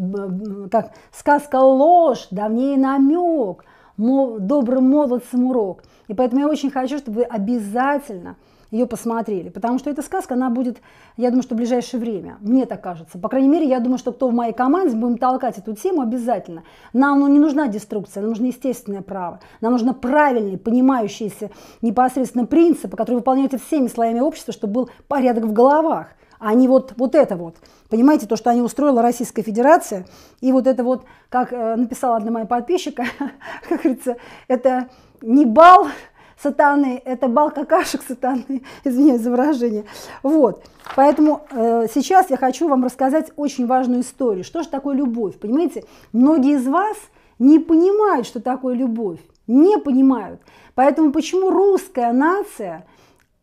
как сказка ложь, давний намек, добрым молодцем урок. И поэтому я очень хочу, чтобы вы обязательно ее посмотрели, потому что эта сказка, она будет, я думаю, что в ближайшее время, мне так кажется. По крайней мере, я думаю, что кто в моей команде, будем толкать эту тему обязательно. Нам ну, не нужна деструкция, нам нужно естественное право, нам нужно правильные, понимающиеся непосредственно принципы, которые выполняются всеми слоями общества, чтобы был порядок в головах а не вот, вот это вот. Понимаете, то, что они устроила Российская Федерация, и вот это вот, как э, написала одна моя подписчика, как говорится, это не бал сатаны, это бал какашек сатаны, извиняюсь за выражение. Вот, поэтому э, сейчас я хочу вам рассказать очень важную историю. Что же такое любовь, понимаете? Многие из вас не понимают, что такое любовь, не понимают. Поэтому почему русская нация,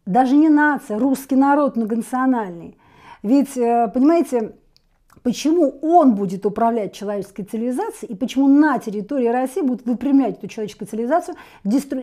даже не нация, русский народ многонациональный, ведь, э, понимаете, почему он будет управлять человеческой цивилизацией и почему на территории России будут выпрямлять эту человеческую цивилизацию,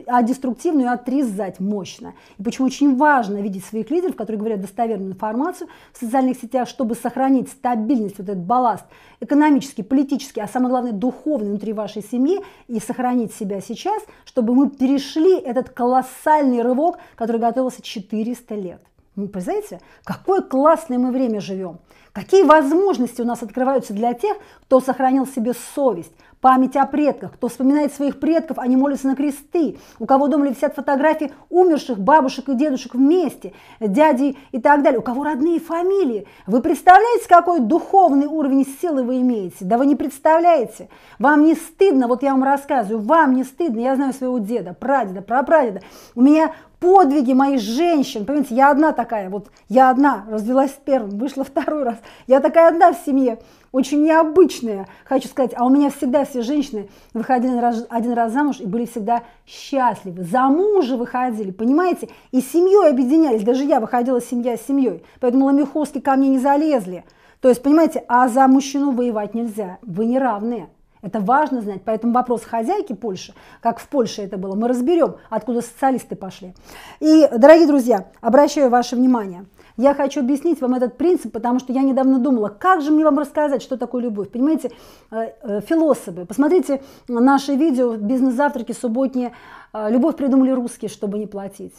а деструктивную отрезать мощно. И почему очень важно видеть своих лидеров, которые говорят достоверную информацию в социальных сетях, чтобы сохранить стабильность, вот этот балласт экономический, политический, а самое главное духовный внутри вашей семьи и сохранить себя сейчас, чтобы мы перешли этот колоссальный рывок, который готовился 400 лет. Ну, вы представляете, какое классное мы время живем. Какие возможности у нас открываются для тех, кто сохранил себе совесть, память о предках, кто вспоминает своих предков, они а молятся на кресты, у кого дома висят фотографии умерших бабушек и дедушек вместе, дядей и так далее, у кого родные фамилии. Вы представляете, какой духовный уровень силы вы имеете? Да вы не представляете. Вам не стыдно, вот я вам рассказываю, вам не стыдно, я знаю своего деда, прадеда, прапрадеда. У меня подвиги моих женщин. Понимаете, я одна такая, вот я одна, развелась первым, вышла второй раз. Я такая одна в семье, очень необычная, хочу сказать. А у меня всегда все женщины выходили один раз замуж и были всегда счастливы. За мужа выходили, понимаете? И семьей объединялись. Даже я выходила семья с семьей. Поэтому ламиховские ко мне не залезли. То есть, понимаете, а за мужчину воевать нельзя. Вы не равные. Это важно знать. Поэтому вопрос хозяйки Польши, как в Польше это было, мы разберем, откуда социалисты пошли. И, дорогие друзья, обращаю ваше внимание. Я хочу объяснить вам этот принцип, потому что я недавно думала, как же мне вам рассказать, что такое любовь. Понимаете, э, э, философы, посмотрите наше видео «Бизнес-завтраки» субботние. Э, любовь придумали русские, чтобы не платить.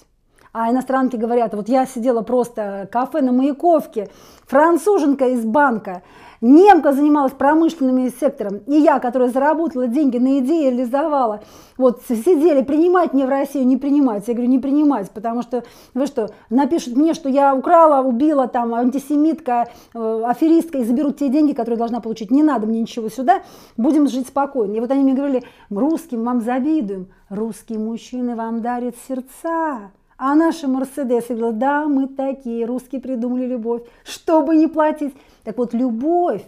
А иностранки говорят, вот я сидела просто кафе на Маяковке, француженка из банка, немка занималась промышленным сектором, и я, которая заработала деньги на идеи, реализовала, вот сидели, принимать мне в Россию, не принимать. Я говорю, не принимать, потому что вы что, напишут мне, что я украла, убила, там, антисемитка, э, аферистка, и заберут те деньги, которые должна получить. Не надо мне ничего сюда, будем жить спокойно. И вот они мне говорили, русским вам завидуем, русские мужчины вам дарят сердца. А наши Мерседесы говорят, да, мы такие, русские придумали любовь, чтобы не платить. Так вот, любовь,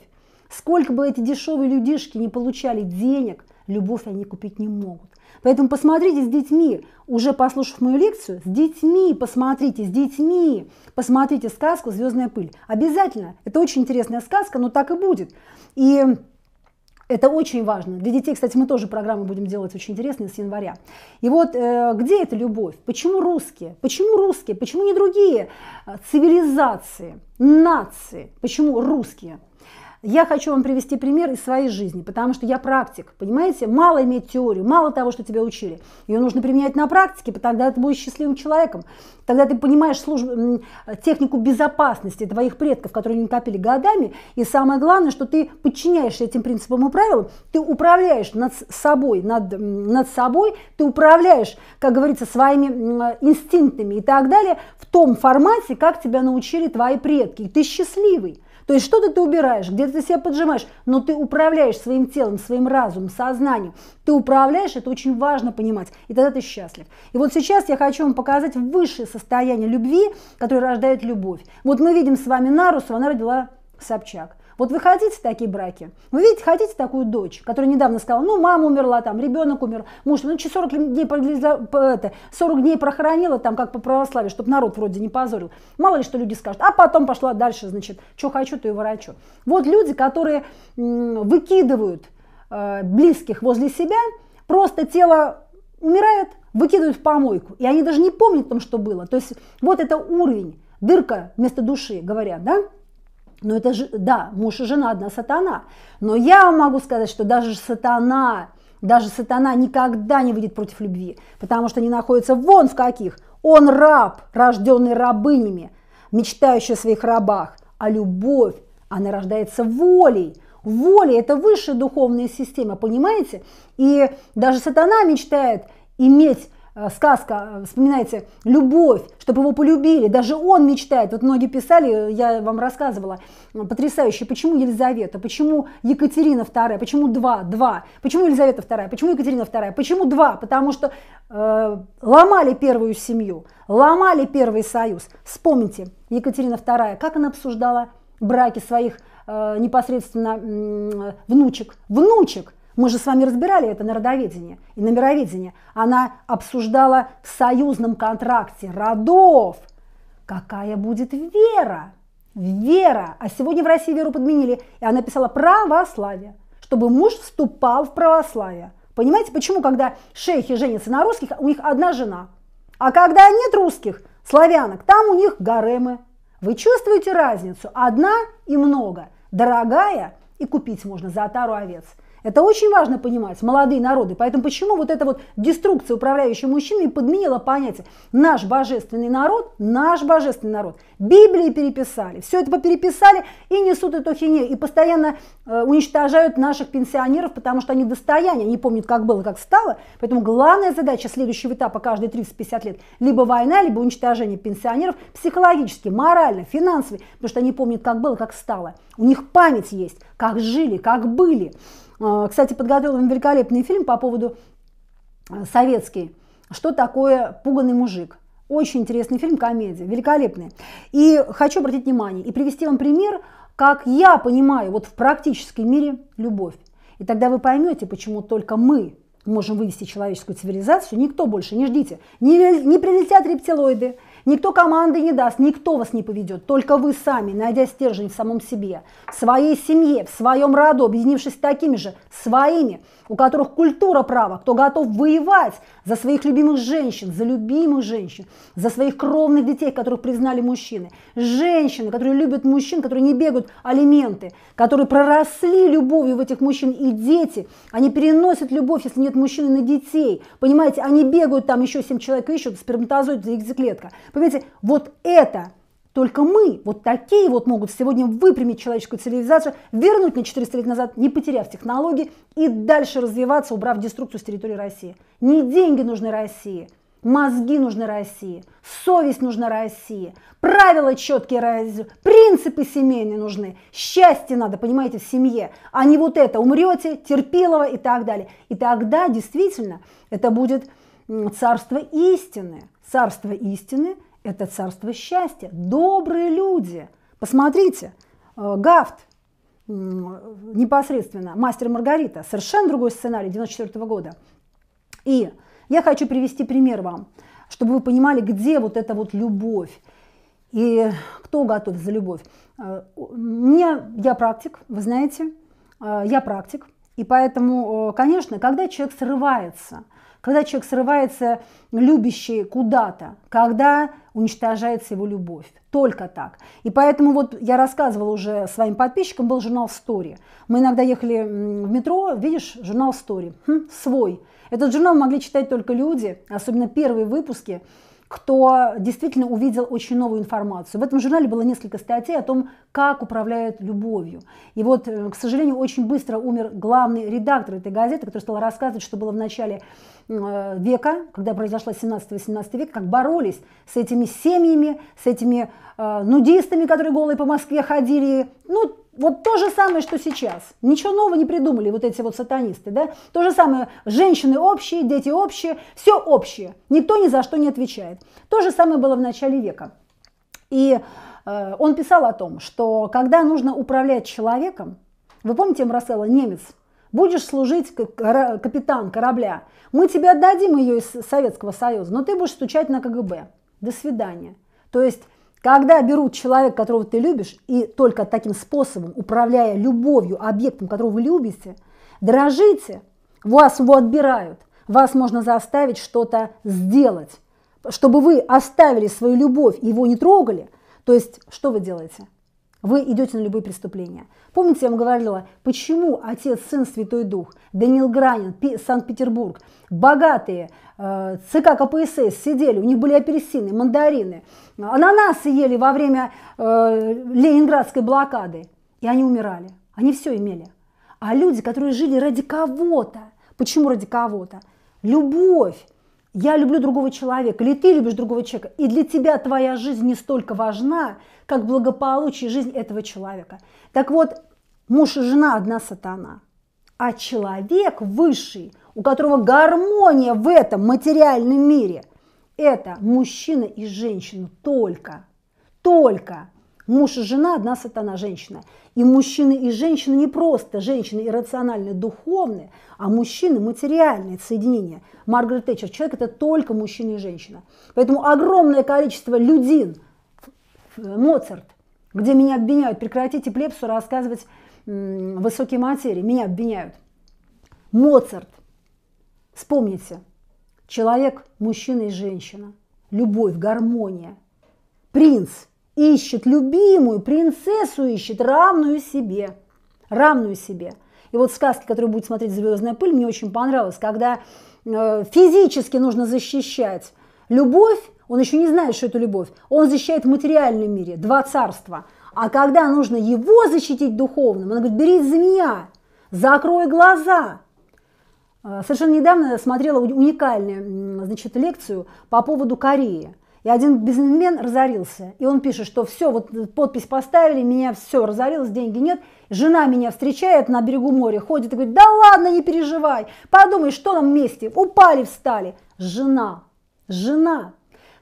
сколько бы эти дешевые людишки не получали денег, любовь они купить не могут. Поэтому посмотрите с детьми, уже послушав мою лекцию, с детьми посмотрите, с детьми посмотрите сказку «Звездная пыль». Обязательно, это очень интересная сказка, но так и будет. И это очень важно. Для детей, кстати, мы тоже программы будем делать очень интересные с января. И вот э, где эта любовь? Почему русские? Почему русские? Почему не другие э, цивилизации, нации? Почему русские? Я хочу вам привести пример из своей жизни, потому что я практик, понимаете? Мало иметь теорию, мало того, что тебя учили. Ее нужно применять на практике, тогда ты будешь счастливым человеком. Тогда ты понимаешь службу, технику безопасности твоих предков, которые не копили годами. И самое главное, что ты подчиняешься этим принципам и правилам, ты управляешь над собой, над, над собой, ты управляешь, как говорится, своими инстинктами и так далее в том формате, как тебя научили твои предки. И ты счастливый. То есть что-то ты убираешь, где-то ты себя поджимаешь, но ты управляешь своим телом, своим разумом, сознанием. Ты управляешь, это очень важно понимать, и тогда ты счастлив. И вот сейчас я хочу вам показать высшее состояние любви, которое рождает любовь. Вот мы видим с вами Нарусу, она родила Собчак. Вот вы хотите такие браки? Вы видите, хотите такую дочь, которая недавно сказала, ну, мама умерла, там, ребенок умер, муж, ну, 40 дней, 40 дней прохоронила, там, как по православию, чтобы народ вроде не позорил. Мало ли, что люди скажут. А потом пошла дальше, значит, что хочу, то и ворочу. Вот люди, которые выкидывают э, близких возле себя, просто тело умирает, выкидывают в помойку. И они даже не помнят о том, что было. То есть вот это уровень, дырка вместо души, говорят, да? Но это же, да, муж и жена одна сатана. Но я вам могу сказать, что даже сатана, даже сатана никогда не выйдет против любви, потому что они находятся вон в каких. Он раб, рожденный рабынями, мечтающий о своих рабах. А любовь, она рождается волей. Воля – это высшая духовная система, понимаете? И даже сатана мечтает иметь Э, сказка, э, вспоминайте, любовь, чтобы его полюбили, даже он мечтает, вот многие писали, э, я вам рассказывала, потрясающе, почему Елизавета, почему Екатерина II, почему два, два, почему Елизавета II, почему Екатерина II, почему два, потому что э, ломали первую семью, ломали первый союз, вспомните, Екатерина II, как она обсуждала браки своих э, непосредственно э, внучек, внучек, мы же с вами разбирали это на родоведении и на мироведении. Она обсуждала в союзном контракте родов, какая будет вера. Вера. А сегодня в России веру подменили. И она писала православие, чтобы муж вступал в православие. Понимаете, почему, когда шейхи женятся на русских, у них одна жена. А когда нет русских, славянок, там у них гаремы. Вы чувствуете разницу? Одна и много. Дорогая и купить можно за тару овец – это очень важно понимать, молодые народы. Поэтому почему вот эта вот деструкция управляющего мужчинами подменила понятие «наш божественный народ», «наш божественный народ». Библии переписали, все это попереписали и несут эту хинею, и постоянно э, уничтожают наших пенсионеров, потому что они достояние, они помнят, как было, как стало. Поэтому главная задача следующего этапа каждые 30-50 лет – либо война, либо уничтожение пенсионеров психологически, морально, финансово, потому что они помнят, как было, как стало. У них память есть, как жили, как были. А, кстати, подготовил подготовлен великолепный фильм по поводу э, советский. Что такое пуганный мужик? Очень интересный фильм, комедия, великолепный. И хочу обратить внимание и привести вам пример, как я понимаю вот в практическом мире любовь. И тогда вы поймете, почему только мы можем вывести человеческую цивилизацию, никто больше, не ждите. Не, не прилетят рептилоиды, Никто команды не даст, никто вас не поведет, только вы сами, найдя стержень в самом себе, в своей семье, в своем роду, объединившись такими же, своими – у которых культура права, кто готов воевать за своих любимых женщин, за любимых женщин, за своих кровных детей, которых признали мужчины. Женщины, которые любят мужчин, которые не бегают алименты, которые проросли любовью в этих мужчин и дети. Они переносят любовь, если нет мужчины, на детей. Понимаете, они бегают там еще семь человек ищут, сперматозоид, яйцеклетка. Понимаете, вот это – только мы, вот такие вот могут сегодня выпрямить человеческую цивилизацию, вернуть на 400 лет назад, не потеряв технологии, и дальше развиваться, убрав деструкцию с территории России. Не деньги нужны России, мозги нужны России, совесть нужна России, правила четкие России, принципы семейные нужны, счастье надо, понимаете, в семье, а не вот это, умрете, терпилово и так далее. И тогда действительно это будет царство истины, царство истины – это царство счастья. Добрые люди. Посмотрите, э, Гафт, непосредственно, мастер Маргарита, совершенно другой сценарий 94 года. И я хочу привести пример вам, чтобы вы понимали, где вот эта вот любовь и кто готов за любовь. Э, мне, я практик, вы знаете, э, я практик, и поэтому, конечно, когда человек срывается – когда человек срывается любящий куда-то, когда уничтожается его любовь. Только так. И поэтому вот я рассказывала уже своим подписчикам, был журнал «Стори». Мы иногда ехали в метро, видишь, журнал «Стори». Хм, свой. Этот журнал могли читать только люди, особенно первые выпуски, кто действительно увидел очень новую информацию. В этом журнале было несколько статей о том, как управляют любовью. И вот, э, к сожалению, очень быстро умер главный редактор этой газеты, который стал рассказывать, что было в начале э, века, когда произошла 17-18 век, как боролись с этими семьями, с этими э, нудистами, которые голые по Москве ходили. Ну, вот то же самое, что сейчас. Ничего нового не придумали вот эти вот сатанисты, да? То же самое, женщины общие, дети общие, все общее. Никто ни за что не отвечает. То же самое было в начале века. И э, он писал о том, что когда нужно управлять человеком, вы помните Марсела, немец, будешь служить как капитан корабля, мы тебе отдадим ее из Советского Союза, но ты будешь стучать на КГБ. До свидания. То есть когда берут человека, которого ты любишь, и только таким способом, управляя любовью, объектом, которого вы любите, дрожите, вас его отбирают, вас можно заставить что-то сделать. Чтобы вы оставили свою любовь его не трогали, то есть что вы делаете? Вы идете на любые преступления. Помните, я вам говорила, почему Отец, Сын, Святой Дух, Даниил Гранин, Санкт-Петербург, богатые, э, ЦК КПСС сидели, у них были апельсины, мандарины, ананасы ели во время э, ленинградской блокады, и они умирали, они все имели. А люди, которые жили ради кого-то, почему ради кого-то? Любовь, я люблю другого человека, или ты любишь другого человека, и для тебя твоя жизнь не столько важна, как благополучие жизни этого человека. Так вот, муж и жена одна сатана, а человек высший, у которого гармония в этом материальном мире, это мужчина и женщина только, только. Муж и жена – одна сатана, женщина. И мужчины и женщины не просто женщины иррациональные, духовные, а мужчины – материальные, это соединение. Маргарет Тэтчер – человек – это только мужчина и женщина. Поэтому огромное количество людей, Моцарт, где меня обвиняют, прекратите плепсу рассказывать высокие материи, меня обвиняют. Моцарт, вспомните, человек, мужчина и женщина, любовь, гармония, принц – ищет любимую, принцессу ищет, равную себе, равную себе. И вот сказки, которую будет смотреть «Звездная пыль», мне очень понравилось, когда э, физически нужно защищать любовь, он еще не знает, что это любовь, он защищает в материальном мире, два царства. А когда нужно его защитить духовным, он говорит, бери змея, закрой глаза, э, Совершенно недавно смотрела уникальную значит, лекцию по поводу Кореи. И один бизнесмен разорился. И он пишет, что все, вот подпись поставили, меня все разорилось, деньги нет. Жена меня встречает на берегу моря, ходит и говорит, да ладно, не переживай, подумай, что нам вместе, упали, встали. Жена, жена.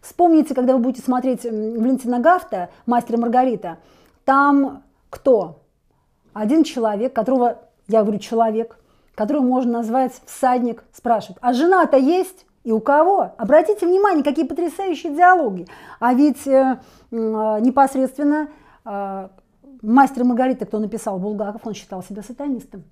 Вспомните, когда вы будете смотреть Валентина Гафта, «Мастера Маргарита», там кто? Один человек, которого, я говорю, человек, которого можно назвать всадник, спрашивает, а жена-то есть? и у кого. Обратите внимание, какие потрясающие диалоги. А ведь э, э, непосредственно э, мастер Маргарита, кто написал Булгаков, он считал себя сатанистом.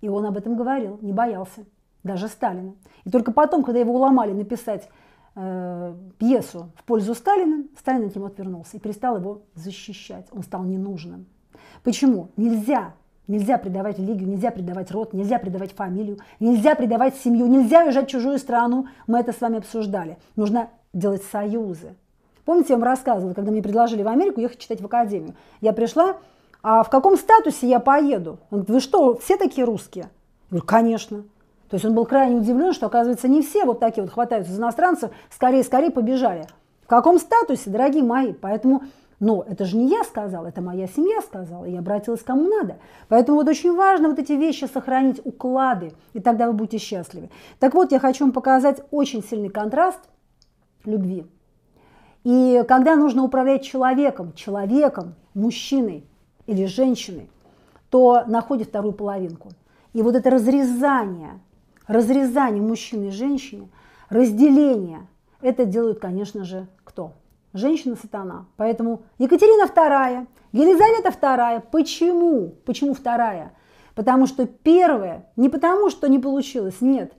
И он об этом говорил, не боялся, даже Сталина. И только потом, когда его уломали написать э, пьесу в пользу Сталина, Сталин от него отвернулся и перестал его защищать. Он стал ненужным. Почему? Нельзя Нельзя предавать религию, нельзя предавать род, нельзя предавать фамилию, нельзя предавать семью, нельзя уезжать в чужую страну. Мы это с вами обсуждали. Нужно делать союзы. Помните, я вам рассказывала, когда мне предложили в Америку ехать читать в академию. Я пришла, а в каком статусе я поеду? Он говорит, вы что, все такие русские? Я говорю, конечно. То есть он был крайне удивлен, что, оказывается, не все вот такие вот хватаются за иностранцев, скорее-скорее побежали. В каком статусе, дорогие мои? Поэтому но это же не я сказала, это моя семья сказала, я обратилась кому надо. Поэтому вот очень важно вот эти вещи сохранить, уклады, и тогда вы будете счастливы. Так вот, я хочу вам показать очень сильный контраст любви. И когда нужно управлять человеком, человеком, мужчиной или женщиной, то находит вторую половинку. И вот это разрезание, разрезание мужчины и женщины, разделение, это делают, конечно же, женщина-сатана. Поэтому Екатерина II, Елизавета II. Почему? Почему вторая? Потому что первая, не потому что не получилось, нет.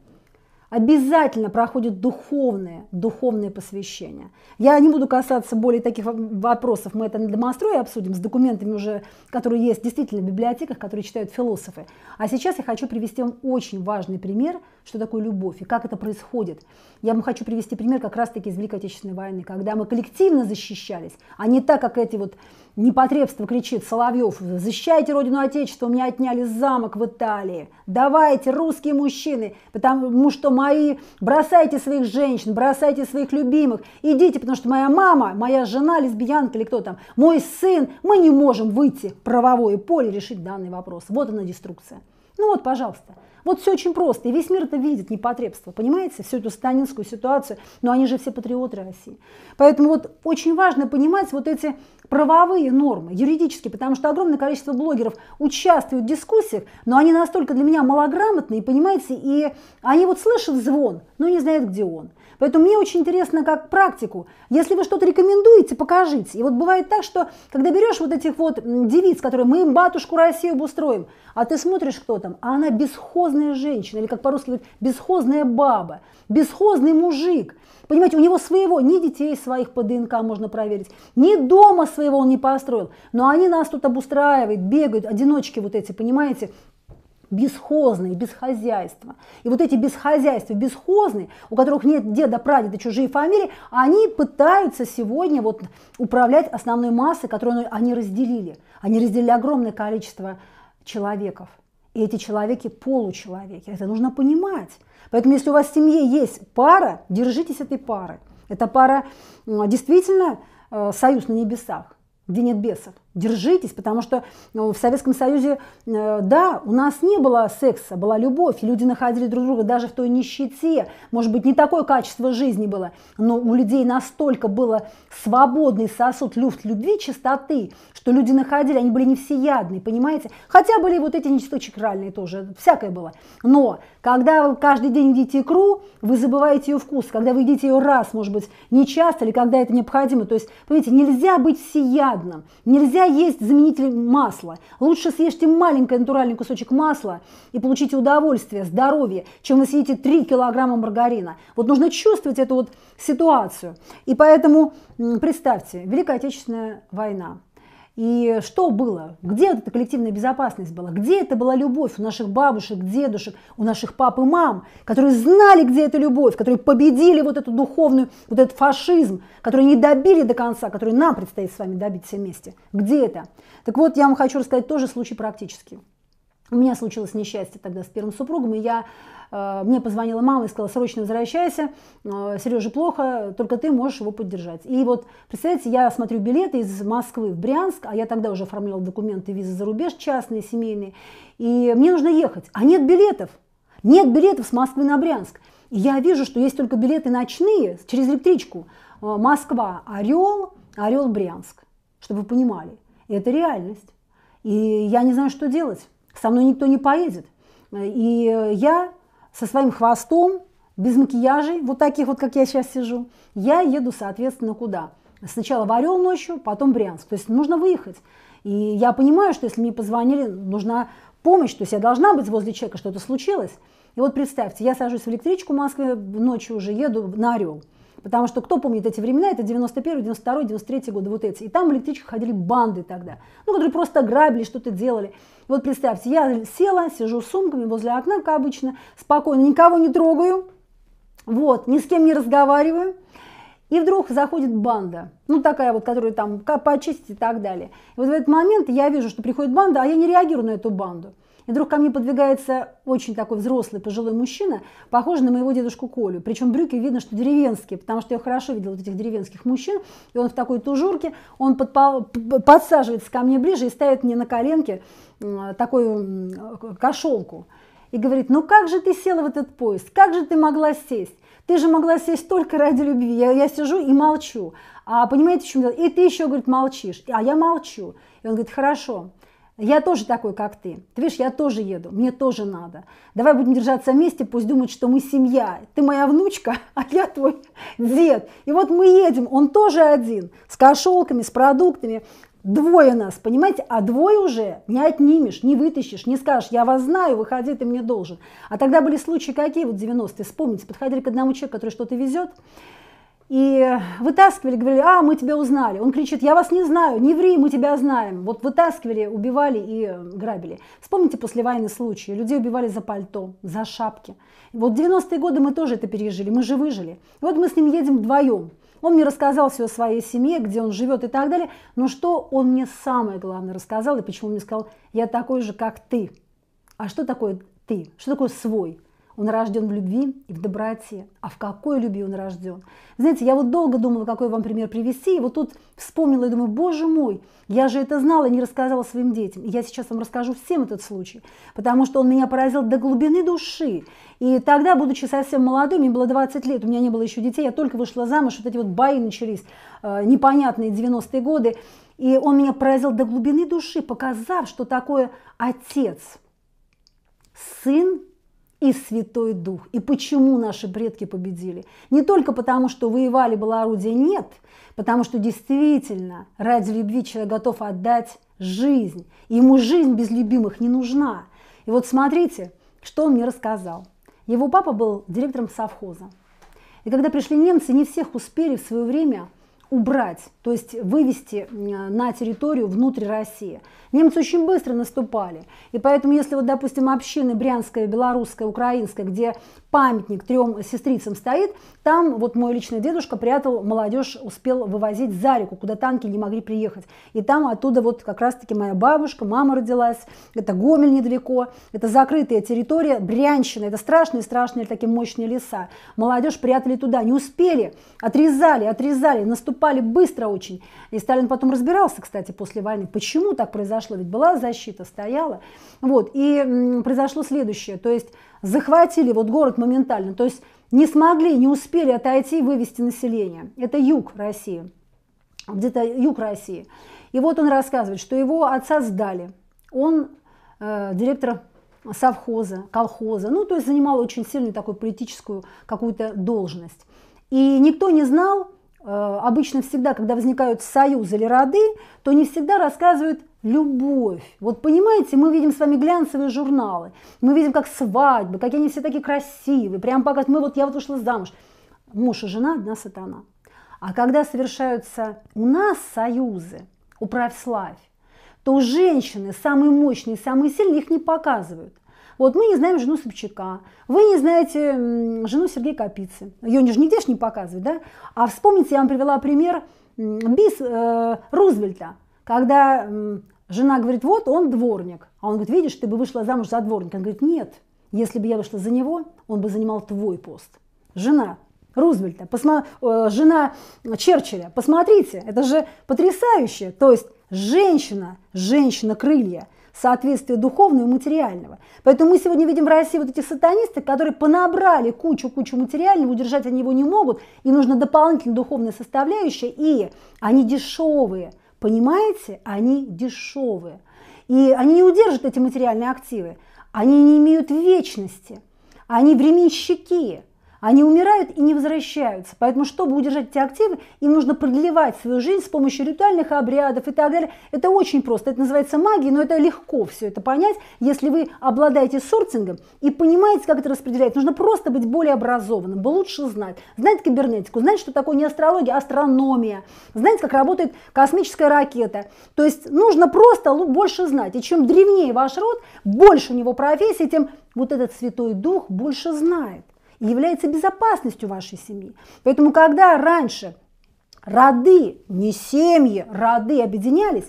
Обязательно проходит духовное, духовное посвящение. Я не буду касаться более таких вопросов, мы это на домострое обсудим, с документами уже, которые есть действительно в библиотеках, которые читают философы. А сейчас я хочу привести вам очень важный пример – что такое любовь и как это происходит. Я вам хочу привести пример как раз-таки из Великой Отечественной войны, когда мы коллективно защищались, а не так, как эти вот непотребства кричит Соловьев, защищайте родину Отечества, у меня отняли замок в Италии, давайте, русские мужчины, потому что мои, бросайте своих женщин, бросайте своих любимых, идите, потому что моя мама, моя жена лесбиянка или кто там, мой сын, мы не можем выйти в правовое поле решить данный вопрос. Вот она деструкция. Ну вот, пожалуйста. Вот все очень просто. И весь мир это видит, непотребство, понимаете, всю эту сталинскую ситуацию. Но они же все патриоты России. Поэтому вот очень важно понимать вот эти правовые нормы, юридические, потому что огромное количество блогеров участвуют в дискуссиях, но они настолько для меня малограмотные, понимаете, и они вот слышат звон, но не знают, где он. Поэтому мне очень интересно как практику. Если вы что-то рекомендуете, покажите. И вот бывает так, что когда берешь вот этих вот девиц, которые мы им батушку Россию обустроим, а ты смотришь, кто там, а она бесхозная женщина, или как по-русски говорят, бесхозная баба, бесхозный мужик. Понимаете, у него своего, ни детей своих по ДНК можно проверить, ни дома своего он не построил. Но они нас тут обустраивают, бегают, одиночки вот эти, понимаете? бесхозные, без хозяйства. И вот эти бесхозяйства, бесхозные, у которых нет деда, прадеда, чужие фамилии, они пытаются сегодня вот управлять основной массой, которую они разделили. Они разделили огромное количество человеков. И эти человеки получеловеки. Это нужно понимать. Поэтому если у вас в семье есть пара, держитесь этой пары. Эта пара э, действительно э, союз на небесах, где нет бесов. Держитесь, потому что ну, в Советском Союзе, э, да, у нас не было секса, была любовь, люди находили друг друга даже в той нищете, может быть, не такое качество жизни было, но у людей настолько было свободный сосуд, люфт любви, чистоты, что люди находили, они были не всеядные, понимаете? Хотя были вот эти нечисто чакральные тоже, всякое было. Но когда вы каждый день едите икру, вы забываете ее вкус, когда вы едите ее раз, может быть, не часто или когда это необходимо, то есть, понимаете, нельзя быть всеядным, нельзя меня есть заменитель масла. Лучше съешьте маленький натуральный кусочек масла и получите удовольствие, здоровье, чем вы съедите 3 килограмма маргарина. Вот нужно чувствовать эту вот ситуацию. И поэтому представьте, Великая Отечественная война. И что было? Где вот эта коллективная безопасность была? Где это была любовь у наших бабушек, дедушек, у наших пап и мам, которые знали, где эта любовь, которые победили вот эту духовную, вот этот фашизм, который не добили до конца, который нам предстоит с вами добить все вместе? Где это? Так вот, я вам хочу рассказать тоже случай практический. У меня случилось несчастье тогда с первым супругом, и я Э, мне позвонила мама и сказала, срочно возвращайся, э, Сереже плохо, только ты можешь его поддержать. И вот, представляете, я смотрю билеты из Москвы в Брянск, а я тогда уже оформляла документы, визы за рубеж, частные, семейные, и мне нужно ехать, а нет билетов, нет билетов с Москвы на Брянск. И я вижу, что есть только билеты ночные через электричку. Э, Москва, Орел, Орел, Брянск, чтобы вы понимали. И это реальность. И я не знаю, что делать. Со мной никто не поедет. И я со своим хвостом, без макияжей, вот таких вот, как я сейчас сижу, я еду, соответственно, куда? Сначала в Орел ночью, потом Брянск. То есть нужно выехать. И я понимаю, что если мне позвонили, нужна помощь, то есть я должна быть возле человека, что-то случилось. И вот представьте, я сажусь в электричку в Москве, ночью уже еду на Орел. Потому что кто помнит эти времена, это 91 92 93 годы, вот эти. И там в электричках ходили банды тогда, ну, которые просто грабили, что-то делали. Вот представьте, я села, сижу с сумками возле окна, как обычно, спокойно, никого не трогаю, вот, ни с кем не разговариваю. И вдруг заходит банда, ну такая вот, которая там почистит и так далее. И вот в этот момент я вижу, что приходит банда, а я не реагирую на эту банду. И вдруг ко мне подвигается очень такой взрослый пожилой мужчина, похожий на моего дедушку Колю. Причем брюки видно, что деревенские, потому что я хорошо видела вот этих деревенских мужчин. И он в такой тужурке, он подпо- подсаживается ко мне ближе и ставит мне на коленке такую кошелку. И говорит, ну как же ты села в этот поезд, как же ты могла сесть? Ты же могла сесть только ради любви. Я, я сижу и молчу. А понимаете, в чем дело? И ты еще, говорит, молчишь. А я молчу. И он говорит, хорошо, я тоже такой, как ты. Ты видишь, я тоже еду, мне тоже надо. Давай будем держаться вместе, пусть думают, что мы семья. Ты моя внучка, а я твой дед. И вот мы едем, он тоже один, с кошелками, с продуктами. Двое нас, понимаете? А двое уже не отнимешь, не вытащишь, не скажешь, я вас знаю, выходи, ты мне должен. А тогда были случаи какие, вот 90-е, вспомните, подходили к одному человеку, который что-то везет, и вытаскивали, говорили, а, мы тебя узнали. Он кричит, я вас не знаю, не ври, мы тебя знаем. Вот вытаскивали, убивали и грабили. Вспомните послевоенные случаи. Людей убивали за пальто, за шапки. Вот 90-е годы мы тоже это пережили, мы же выжили. И вот мы с ним едем вдвоем. Он мне рассказал все о своей семье, где он живет и так далее. Но что он мне самое главное рассказал и почему он мне сказал, я такой же, как ты. А что такое ты? Что такое свой? Он рожден в любви и в доброте. А в какой любви он рожден? Знаете, я вот долго думала, какой вам пример привести, и вот тут вспомнила и думаю, боже мой, я же это знала и не рассказала своим детям. И я сейчас вам расскажу всем этот случай, потому что он меня поразил до глубины души. И тогда, будучи совсем молодой, мне было 20 лет, у меня не было еще детей, я только вышла замуж, вот эти вот бои начались, э, непонятные 90-е годы. И он меня поразил до глубины души, показав, что такое отец, сын и Святой Дух. И почему наши предки победили? Не только потому, что воевали, было орудие, нет, потому что действительно ради любви человек готов отдать жизнь. И ему жизнь без любимых не нужна. И вот смотрите, что он мне рассказал. Его папа был директором совхоза. И когда пришли немцы, не всех успели в свое время убрать, то есть вывести э, на территорию внутрь России. Немцы очень быстро наступали. И поэтому, если вот, допустим, общины брянская, белорусская, украинская, где памятник трем сестрицам стоит, там вот мой личный дедушка прятал, молодежь успел вывозить за реку, куда танки не могли приехать. И там оттуда вот как раз-таки моя бабушка, мама родилась, это Гомель недалеко, это закрытая территория, Брянщина, это страшные-страшные такие мощные леса. Молодежь прятали туда, не успели, отрезали, отрезали, наступали быстро очень. И Сталин потом разбирался, кстати, после войны, почему так произошло, ведь была защита, стояла. Вот, и м, произошло следующее, то есть захватили вот город моментально. То есть не смогли, не успели отойти и вывести население. Это юг России, где-то юг России. И вот он рассказывает, что его отца сдали. Он э, директор совхоза, колхоза, ну то есть занимал очень сильную такую политическую какую-то должность. И никто не знал, э, обычно всегда, когда возникают союзы или роды, то не всегда рассказывают любовь. Вот понимаете, мы видим с вами глянцевые журналы, мы видим, как свадьбы, какие они все такие красивые, прям показывают, мы вот, я вот вышла замуж. Муж и жена – одна сатана. А когда совершаются у нас союзы, управславь, то женщины, самые мощные, самые сильные, их не показывают. Вот мы не знаем жену Собчака, вы не знаете жену Сергея Капицы, ее нигде же не показывают, да? А вспомните, я вам привела пример бис э, Рузвельта, когда Жена говорит, вот он дворник. А он говорит, видишь, ты бы вышла замуж за дворника. Он говорит, нет, если бы я вышла за него, он бы занимал твой пост. Жена Рузвельта, посмо... Э, жена Черчилля, посмотрите, это же потрясающе. То есть женщина, женщина-крылья, соответствие духовного и материального. Поэтому мы сегодня видим в России вот этих сатанистов, которые понабрали кучу-кучу материального, удержать они его не могут, и нужно дополнительная духовная составляющая, и они дешевые – Понимаете? Они дешевые. И они не удержат эти материальные активы. Они не имеют вечности. Они временщики. Они умирают и не возвращаются. Поэтому, чтобы удержать эти активы, им нужно продлевать свою жизнь с помощью ритуальных обрядов и так далее. Это очень просто. Это называется магией, но это легко все это понять, если вы обладаете сорсингом и понимаете, как это распределяется. Нужно просто быть более образованным, лучше знать. Знать кибернетику, знать, что такое не астрология, а астрономия. Знать, как работает космическая ракета. То есть нужно просто больше знать. И чем древнее ваш род, больше у него профессии, тем вот этот Святой Дух больше знает и является безопасностью вашей семьи. Поэтому, когда раньше роды, не семьи, роды объединялись,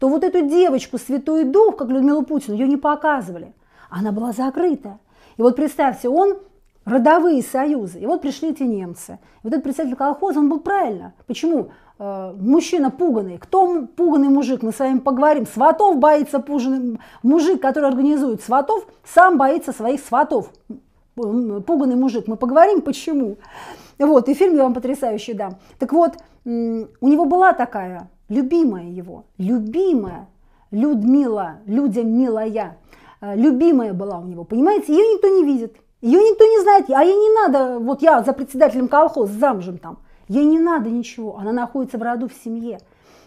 то вот эту девочку Святой Дух, как Людмилу Путину, ее не показывали. Она была закрыта. И вот представьте, он родовые союзы. И вот пришли эти немцы. И вот этот представитель колхоза, он был правильно. Почему? Э, мужчина пуганный. Кто пуганный мужик? Мы с вами поговорим. Сватов боится пуженый мужик, который организует сватов, сам боится своих сватов пуганный мужик. Мы поговорим, почему. Вот, и фильм я вам потрясающий дам. Так вот, у него была такая, любимая его, любимая Людмила, Людя милая, э, любимая была у него, понимаете? Ее никто не видит, ее никто не знает, а ей не надо, вот я за председателем колхоза, замужем там, ей не надо ничего, она находится в роду, в семье.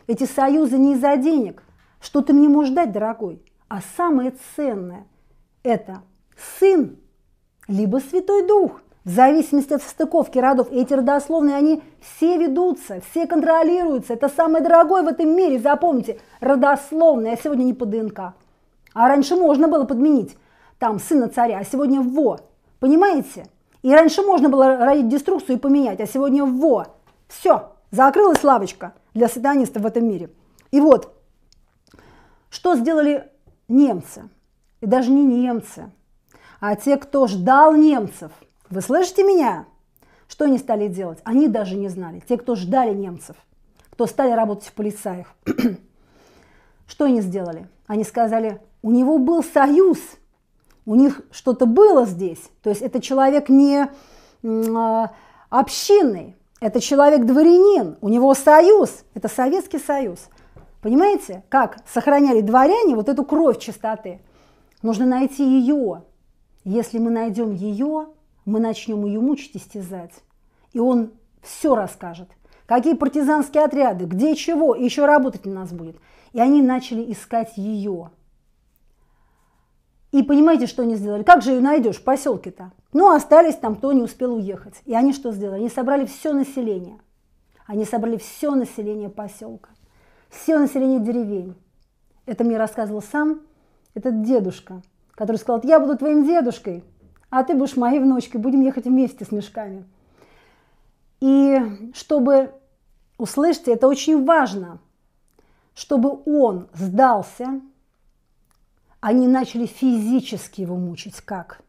Эти союзы не из-за денег, что ты мне можешь дать, дорогой, а самое ценное – это сын либо Святой Дух. В зависимости от стыковки родов эти родословные, они все ведутся, все контролируются. Это самое дорогое в этом мире, запомните, родословные, а сегодня не по ДНК. А раньше можно было подменить там сына царя, а сегодня во. Понимаете? И раньше можно было родить деструкцию и поменять, а сегодня во. Все, закрылась лавочка для сатанистов в этом мире. И вот, что сделали немцы, и даже не немцы, а те, кто ждал немцев, вы слышите меня? Что они стали делать? Они даже не знали. Те, кто ждали немцев, кто стали работать в полицаях, что они сделали? Они сказали, у него был союз, у них что-то было здесь. То есть это человек не а, общинный, это человек-дворянин, у него союз, это Советский Союз. Понимаете, как сохраняли дворяне вот эту кровь чистоты? Нужно найти ее, если мы найдем ее, мы начнем ее мучить и стязать. И он все расскажет. Какие партизанские отряды, где чего, и еще работать на нас будет. И они начали искать ее. И понимаете, что они сделали? Как же ее найдешь в поселке-то? Ну, остались там, кто не успел уехать. И они что сделали? Они собрали все население. Они собрали все население поселка, все население деревень. Это мне рассказывал сам этот дедушка – который сказал, я буду твоим дедушкой, а ты будешь моей внучкой, будем ехать вместе с мешками. И чтобы, услышьте, это очень важно, чтобы он сдался, они начали физически его мучить. Как?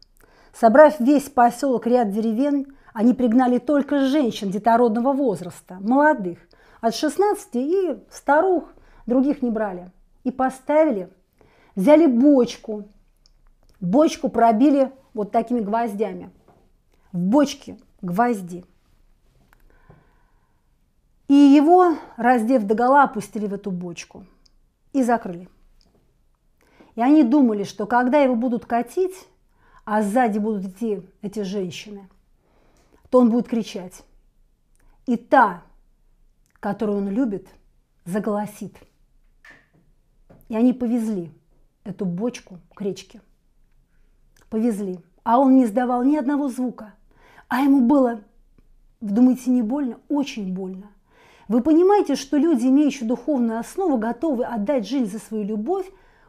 Собрав весь поселок ряд деревень, они пригнали только женщин детородного возраста, молодых, от 16 и старух, других не брали. И поставили, взяли бочку – Бочку пробили вот такими гвоздями. В бочке гвозди. И его, раздев до догола, опустили в эту бочку и закрыли. И они думали, что когда его будут катить, а сзади будут идти эти женщины, то он будет кричать. И та, которую он любит, заголосит. И они повезли эту бочку к речке повезли. А он не сдавал ни одного звука. А ему было, думаете, не больно? Очень больно. Вы понимаете, что люди, имеющие духовную основу, готовы отдать жизнь за свою любовь,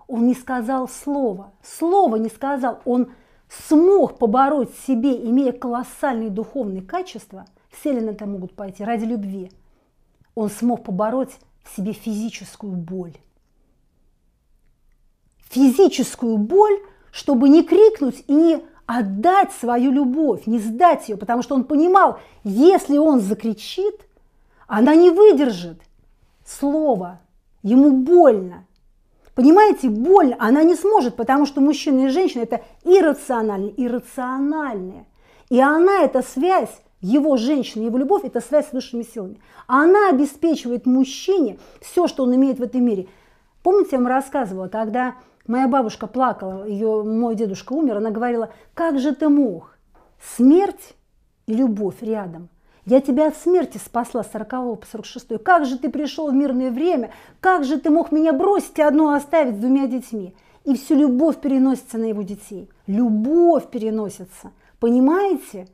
он не сказал слова. Слова не сказал. Он смог побороть себе, имея колоссальные духовные качества, все ли на это могут пойти, ради любви. Он смог побороть в себе физическую боль. Физическую боль, чтобы не крикнуть и не отдать свою любовь, не сдать ее, потому что он понимал, если он закричит, она не выдержит слова, ему больно. Понимаете, боль. она не сможет, потому что мужчина и женщина – это иррационально иррациональные. И она – эта связь, его женщина, его любовь – это связь с высшими силами. Она обеспечивает мужчине все, что он имеет в этом мире. Помните, я вам рассказывала, когда Моя бабушка плакала, ее мой дедушка умер, она говорила, как же ты мог? Смерть и любовь рядом. Я тебя от смерти спасла с 40 по 46. Как же ты пришел в мирное время? Как же ты мог меня бросить и одну оставить с двумя детьми? И всю любовь переносится на его детей. Любовь переносится. Понимаете?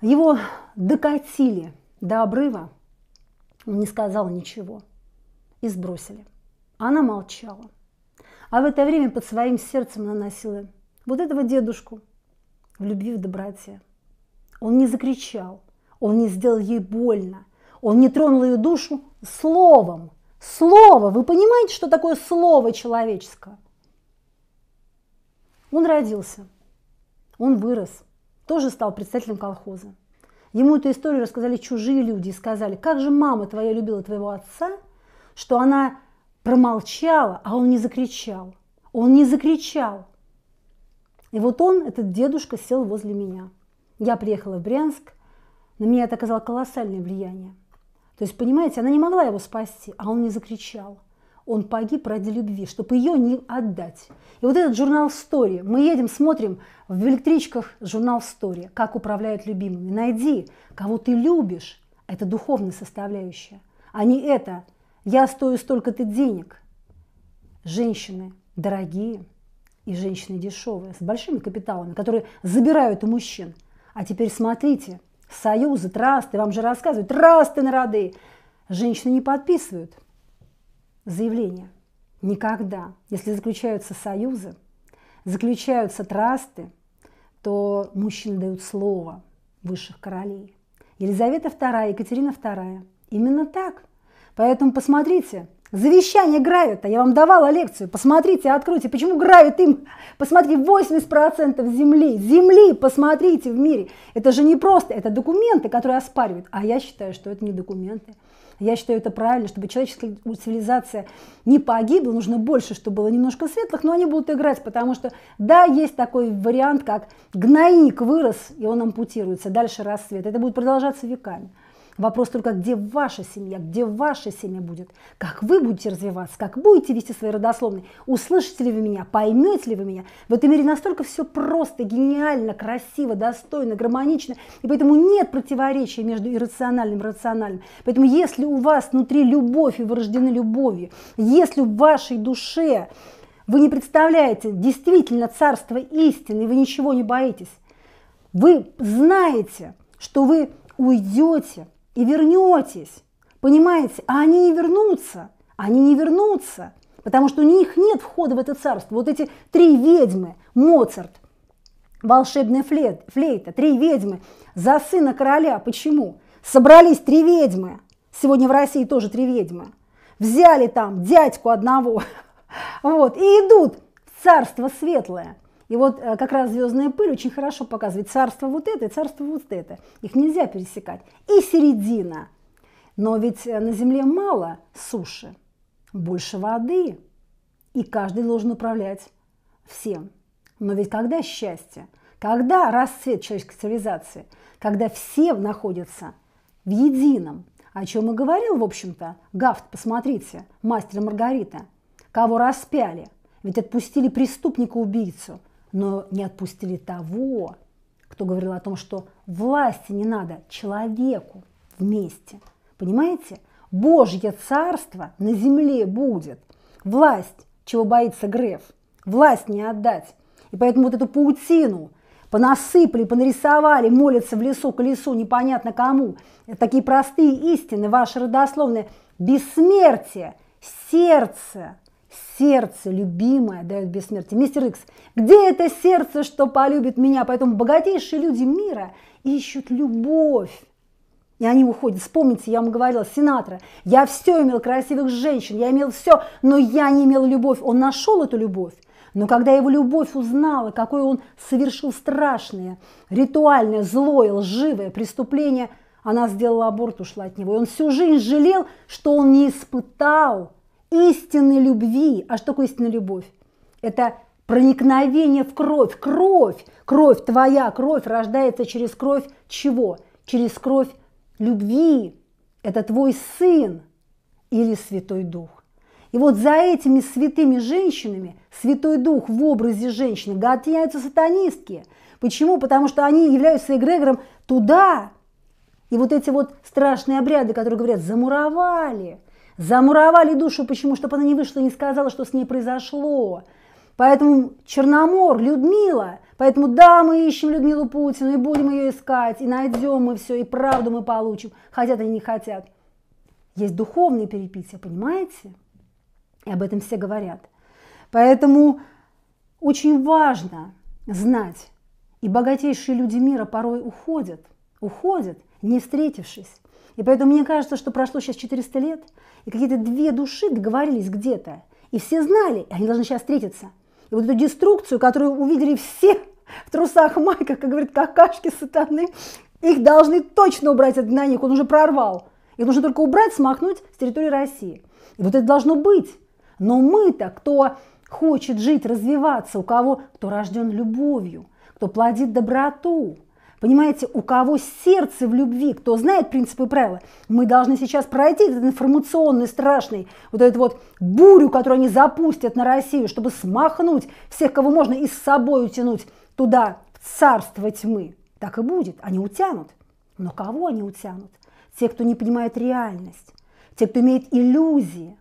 Его докатили до обрыва. Он не сказал ничего. И сбросили. Она молчала. А в это время под своим сердцем она носила вот этого дедушку в любви в доброте. Он не закричал, он не сделал ей больно, он не тронул ее душу словом. Слово! Вы понимаете, что такое слово человеческое? Он родился, он вырос, тоже стал представителем колхоза. Ему эту историю рассказали чужие люди и сказали, как же мама твоя любила твоего отца, что она промолчала, а он не закричал. Он не закричал. И вот он, этот дедушка, сел возле меня. Я приехала в Брянск, на меня это оказало колоссальное влияние. То есть, понимаете, она не могла его спасти, а он не закричал. Он погиб ради любви, чтобы ее не отдать. И вот этот журнал «Стори». Мы едем, смотрим в электричках журнал «Стори», как управляют любимыми. Найди, кого ты любишь. Это духовная составляющая, а не это я стою столько-то денег. Женщины дорогие и женщины дешевые, с большими капиталами, которые забирают у мужчин. А теперь смотрите, союзы, трасты, вам же рассказывают, трасты на роды. Женщины не подписывают заявления. Никогда. Если заключаются союзы, заключаются трасты, то мужчины дают слово высших королей. Елизавета II, Екатерина II. Именно так – Поэтому посмотрите, завещание Гравита, я вам давала лекцию, посмотрите, откройте, почему Гравит им, посмотрите, 80% земли, земли, посмотрите в мире. Это же не просто, это документы, которые оспаривают, а я считаю, что это не документы. Я считаю это правильно, чтобы человеческая цивилизация не погибла, нужно больше, чтобы было немножко светлых, но они будут играть, потому что, да, есть такой вариант, как гнойник вырос, и он ампутируется, дальше рассвет. Это будет продолжаться веками. Вопрос только, где ваша семья, где ваша семья будет, как вы будете развиваться, как будете вести свои родословные, услышите ли вы меня, поймете ли вы меня. В этом мире настолько все просто, гениально, красиво, достойно, гармонично, и поэтому нет противоречия между иррациональным и рациональным. Поэтому если у вас внутри любовь и вы рождены любовью, если в вашей душе вы не представляете действительно царство истины, и вы ничего не боитесь, вы знаете, что вы уйдете и вернетесь. Понимаете? А они не вернутся. Они не вернутся. Потому что у них нет входа в это царство. Вот эти три ведьмы, Моцарт, волшебная флейта, три ведьмы за сына короля. Почему? Собрались три ведьмы. Сегодня в России тоже три ведьмы. Взяли там дядьку одного. Вот, и идут в царство светлое. И вот э, как раз звездная пыль очень хорошо показывает царство вот это и царство вот это. Их нельзя пересекать. И середина. Но ведь э, на Земле мало суши, больше воды. И каждый должен управлять всем. Но ведь когда счастье? Когда расцвет человеческой цивилизации? Когда все находятся в едином. О чем и говорил, в общем-то, Гафт, посмотрите, мастер Маргарита. Кого распяли, ведь отпустили преступника-убийцу – но не отпустили того, кто говорил о том, что власти не надо, человеку вместе. Понимаете? Божье царство на земле будет. Власть, чего боится Греф, власть не отдать. И поэтому вот эту паутину понасыпали, понарисовали, молятся в лесу к лесу непонятно кому. такие простые истины, ваши родословные. Бессмертие, сердце – сердце любимое дает бессмертие. Мистер Икс, где это сердце, что полюбит меня? Поэтому богатейшие люди мира ищут любовь. И они уходят. Вспомните, я вам говорила, Синатра, я все имел, красивых женщин, я имел все, но я не имел любовь. Он нашел эту любовь. Но когда его любовь узнала, какое он совершил страшное, ритуальное, злое, лживое преступление, она сделала аборт, ушла от него. И он всю жизнь жалел, что он не испытал истинной любви. А что такое истинная любовь? Это проникновение в кровь, кровь, кровь твоя, кровь рождается через кровь чего? Через кровь любви. Это твой сын или Святой Дух. И вот за этими святыми женщинами Святой Дух в образе женщины гоняются сатанистки. Почему? Потому что они являются эгрегором туда. И вот эти вот страшные обряды, которые говорят, замуровали – Замуровали душу, почему? Чтобы она не вышла и не сказала, что с ней произошло. Поэтому Черномор, Людмила. Поэтому да, мы ищем Людмилу Путину и будем ее искать, и найдем мы все, и правду мы получим, хотят они не хотят. Есть духовные перепития, понимаете? И об этом все говорят. Поэтому очень важно знать, и богатейшие люди мира порой уходят, уходят, не встретившись. И поэтому мне кажется, что прошло сейчас 400 лет, и какие-то две души договорились где-то. И все знали, и они должны сейчас встретиться. И вот эту деструкцию, которую увидели все в трусах, майках, как говорит, какашки сатаны, их должны точно убрать от на них. он уже прорвал. Их нужно только убрать, смахнуть с территории России. И вот это должно быть. Но мы-то, кто хочет жить, развиваться, у кого, кто рожден любовью, кто плодит доброту, Понимаете, у кого сердце в любви, кто знает принципы и правила, мы должны сейчас пройти этот информационный страшный, вот эту вот бурю, которую они запустят на Россию, чтобы смахнуть всех, кого можно, и с собой утянуть туда, в царство тьмы. Так и будет, они утянут. Но кого они утянут? Те, кто не понимает реальность, те, кто имеет иллюзии,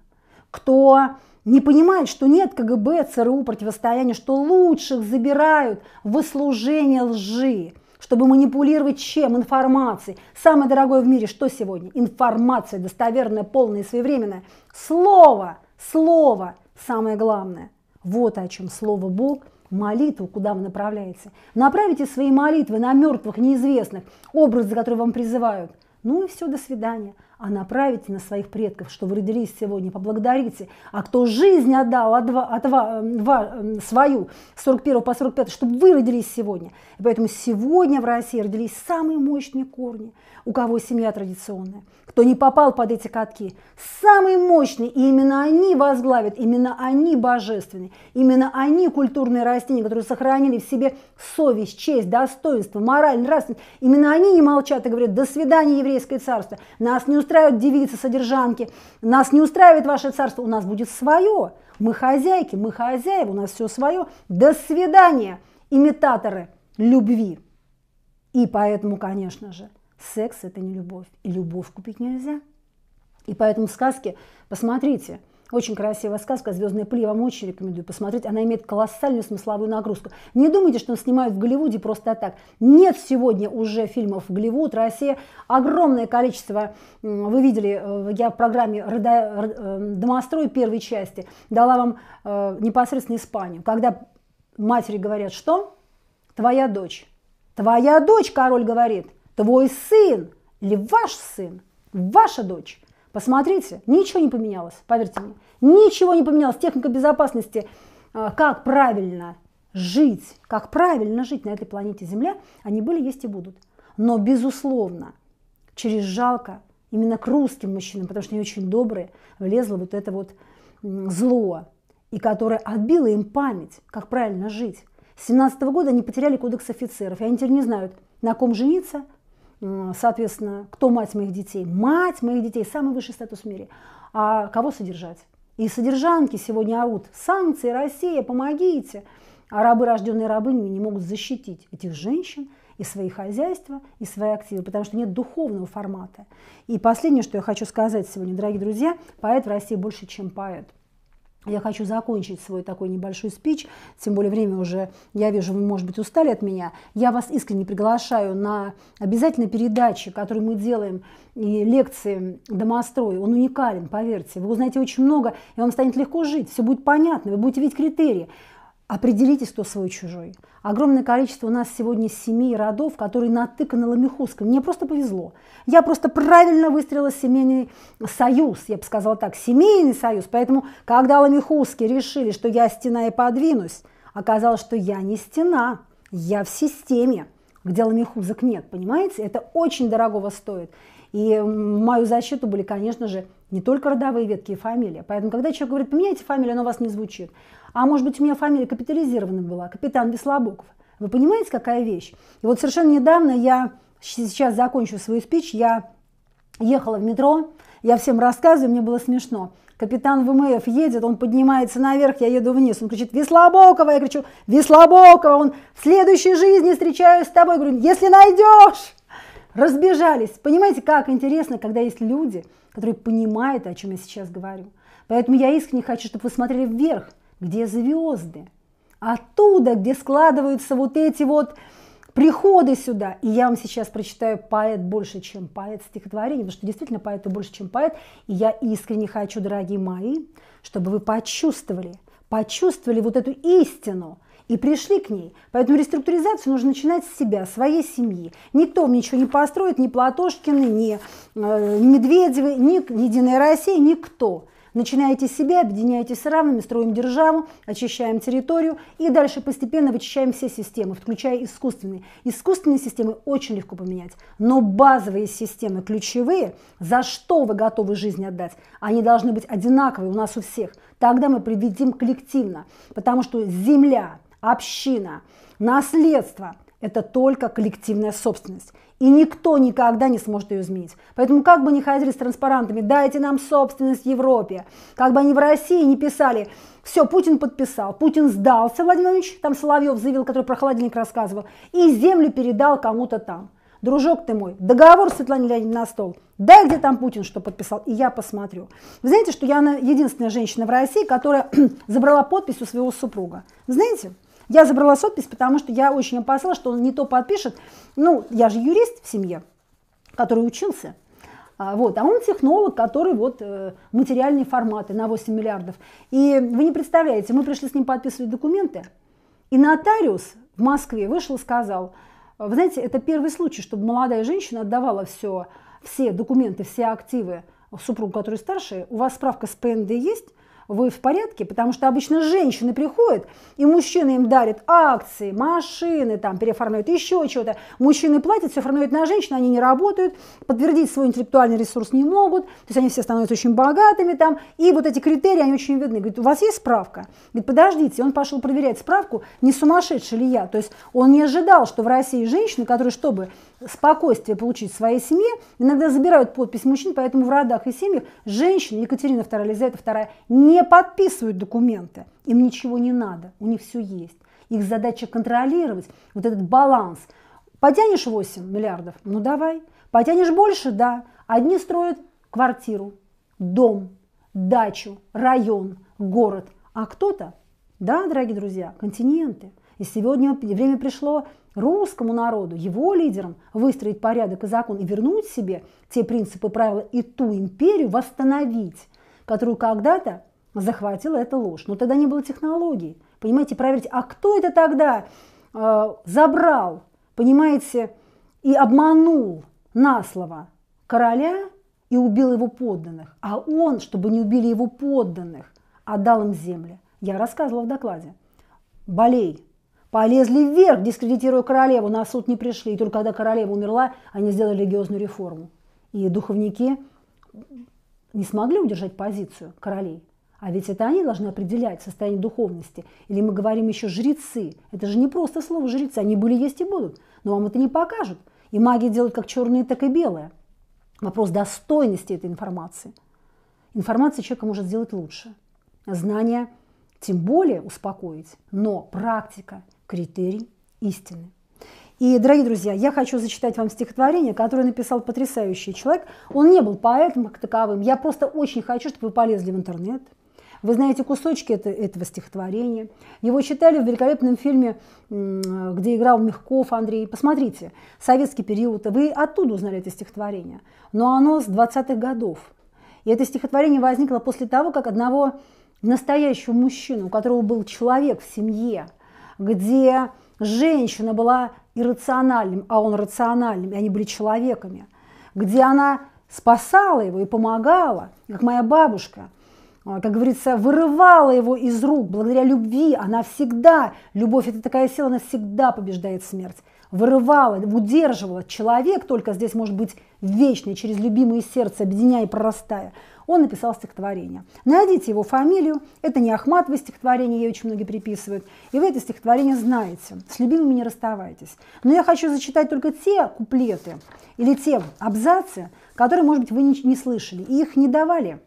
кто не понимает, что нет КГБ, ЦРУ противостояния, что лучших забирают в служение лжи, чтобы манипулировать чем? Информацией. Самое дорогое в мире что сегодня? Информация, достоверная, полная и своевременная. Слово, слово самое главное. Вот о чем слово Бог молитву, куда вы направляете. Направите свои молитвы на мертвых, неизвестных, образ, за который вам призывают. Ну и все, до свидания а направите на своих предков, что вы родились сегодня, поблагодарите. А кто жизнь отдал от, от, эм, эм, свою с 41 по 45, чтобы вы родились сегодня. И поэтому сегодня в России родились самые мощные корни, у кого семья традиционная, кто не попал под эти катки, самые мощные, и именно они возглавят, именно они божественны, именно они культурные растения, которые сохранили в себе совесть, честь, достоинство, мораль, нравственность, именно они не молчат и говорят, до свидания, еврейское царство, нас не устраивает устраивают девицы-содержанки, нас не устраивает ваше царство, у нас будет свое. Мы хозяйки, мы хозяева, у нас все свое. До свидания, имитаторы любви. И поэтому, конечно же, секс – это не любовь. И любовь купить нельзя. И поэтому в сказке, посмотрите – очень красивая сказка «Звездная пыль». Я вам очень рекомендую посмотреть. Она имеет колоссальную смысловую нагрузку. Не думайте, что снимают в Голливуде просто так. Нет сегодня уже фильмов в Голливуд, Россия. Огромное количество, вы видели, э, я в программе э, «Домострой» первой части дала вам э, непосредственно Испанию. Когда матери говорят, что? Твоя дочь. Твоя дочь, король говорит. Твой сын или ваш сын, ваша дочь. Посмотрите, ничего не поменялось, поверьте мне. Ничего не поменялось. Техника безопасности, а, как правильно жить, как правильно жить на этой планете Земля, они были, есть и будут. Но, безусловно, через жалко именно к русским мужчинам, потому что они очень добрые, влезло вот это вот зло, и которое отбило им память, как правильно жить. С 17 -го года они потеряли кодекс офицеров, и они теперь не знают, на ком жениться, соответственно, кто мать моих детей? Мать моих детей, самый высший статус в мире. А кого содержать? И содержанки сегодня орут. Санкции, Россия, помогите. А рабы, рожденные рабынями, не могут защитить этих женщин и свои хозяйства, и свои активы, потому что нет духовного формата. И последнее, что я хочу сказать сегодня, дорогие друзья, поэт в России больше, чем поэт – я хочу закончить свой такой небольшой спич, тем более время уже, я вижу, вы, может быть, устали от меня. Я вас искренне приглашаю на обязательные передачи, которые мы делаем, и лекции «Домострой». Он уникален, поверьте. Вы узнаете очень много, и вам станет легко жить, все будет понятно, вы будете видеть критерии. Определитесь, кто свой чужой. Огромное количество у нас сегодня семей, и родов, которые натыканы ламихуском. Мне просто повезло. Я просто правильно выстрелила семейный союз, я бы сказала так, семейный союз. Поэтому, когда ламихуски решили, что я стена и подвинусь, оказалось, что я не стена, я в системе где ламихузок нет, понимаете? Это очень дорогого стоит. И в мою защиту были, конечно же, не только родовые ветки и фамилия. Поэтому, когда человек говорит, поменяйте фамилию, она у вас не звучит. А может быть, у меня фамилия капитализированная была, капитан Веслобоков. Вы понимаете, какая вещь? И вот совершенно недавно я, сейчас закончу свою спич, я ехала в метро, я всем рассказываю, мне было смешно. Капитан ВМФ едет, он поднимается наверх, я еду вниз. Он кричит, Веслобокова, я кричу, Веслобокова, он в следующей жизни встречаюсь с тобой. Я говорю, если найдешь разбежались. Понимаете, как интересно, когда есть люди, которые понимают, о чем я сейчас говорю. Поэтому я искренне хочу, чтобы вы смотрели вверх, где звезды, оттуда, где складываются вот эти вот приходы сюда. И я вам сейчас прочитаю поэт больше, чем поэт стихотворение, потому что действительно поэт больше, чем поэт. И я искренне хочу, дорогие мои, чтобы вы почувствовали, почувствовали вот эту истину, и пришли к ней. Поэтому реструктуризацию нужно начинать с себя, своей семьи. Никто вам ничего не построит, ни Платошкины, ни э, Медведевы, ни, Единая Россия, никто. Начинаете с себя, объединяетесь с равными, строим державу, очищаем территорию и дальше постепенно вычищаем все системы, включая искусственные. Искусственные системы очень легко поменять, но базовые системы, ключевые, за что вы готовы жизнь отдать, они должны быть одинаковые у нас у всех. Тогда мы приведем коллективно, потому что земля – община, наследство – это только коллективная собственность. И никто никогда не сможет ее изменить. Поэтому как бы ни ходили с транспарантами, дайте нам собственность Европе, как бы они в России не писали, все, Путин подписал, Путин сдался, Владимир Владимирович, там Соловьев заявил, который про холодильник рассказывал, и землю передал кому-то там. Дружок ты мой, договор Светлане Леонидовне на стол. Дай, где там Путин что подписал, и я посмотрю. Вы знаете, что я единственная женщина в России, которая забрала подпись у своего супруга. знаете, я забрала сотпись, потому что я очень опасалась, что он не то подпишет. Ну, я же юрист в семье, который учился. А, вот. А он технолог, который вот э, материальные форматы на 8 миллиардов. И вы не представляете, мы пришли с ним подписывать документы, и нотариус в Москве вышел и сказал, «Э, вы знаете, это первый случай, чтобы молодая женщина отдавала все, все документы, все активы супругу, который старше, у вас справка с ПНД есть? вы в порядке, потому что обычно женщины приходят, и мужчины им дарят акции, машины, там, переоформляют еще что-то. Мужчины платят, все формируют на женщин, они не работают, подтвердить свой интеллектуальный ресурс не могут, то есть они все становятся очень богатыми там, и вот эти критерии, они очень видны. Говорит, у вас есть справка? Говорит, подождите, он пошел проверять справку, не сумасшедший ли я. То есть он не ожидал, что в России женщины, которые, чтобы спокойствие получить в своей семье, иногда забирают подпись мужчин, поэтому в родах и семьях женщины, Екатерина II, Елизавета II, не подписывают документы. Им ничего не надо, у них все есть. Их задача контролировать вот этот баланс. Потянешь 8 миллиардов? Ну давай. Потянешь больше? Да. Одни строят квартиру, дом, дачу, район, город, а кто-то, да, дорогие друзья, континенты. И сегодня время пришло русскому народу, его лидерам выстроить порядок и закон и вернуть себе те принципы, правила и ту империю восстановить, которую когда-то захватила эта ложь. Но тогда не было технологий. Понимаете, проверить, а кто это тогда э, забрал, понимаете, и обманул на слово короля и убил его подданных. А он, чтобы не убили его подданных, отдал им земли. Я рассказывала в докладе. Болей, полезли вверх, дискредитируя королеву, на суд не пришли. И только когда королева умерла, они сделали религиозную реформу. И духовники не смогли удержать позицию королей. А ведь это они должны определять состояние духовности. Или мы говорим еще жрецы. Это же не просто слово жрецы. Они были, есть и будут. Но вам это не покажут. И маги делают как черные, так и белые. Вопрос достойности этой информации. Информация человека может сделать лучше. Знания тем более успокоить. Но практика, критерий истины. И, дорогие друзья, я хочу зачитать вам стихотворение, которое написал потрясающий человек. Он не был поэтом как таковым. Я просто очень хочу, чтобы вы полезли в интернет. Вы знаете кусочки это, этого стихотворения. Его читали в великолепном фильме, где играл Мягков Андрей. Посмотрите, советский период. Вы оттуда узнали это стихотворение. Но оно с 20-х годов. И это стихотворение возникло после того, как одного настоящего мужчину, у которого был человек в семье – где женщина была иррациональным, а он рациональным, и они были человеками, где она спасала его и помогала, как моя бабушка, а, как говорится, вырывала его из рук благодаря любви. Она всегда, любовь – это такая сила, она всегда побеждает смерть. Вырывала, удерживала. Человек только здесь может быть вечный, через любимое сердце, объединяя и прорастая – он написал стихотворение. Найдите его фамилию, это не Ахматова стихотворение, ей очень многие приписывают, и вы это стихотворение знаете, с любимыми не расставайтесь. Но я хочу зачитать только те куплеты или те абзацы, которые, может быть, вы не, не слышали, и их не давали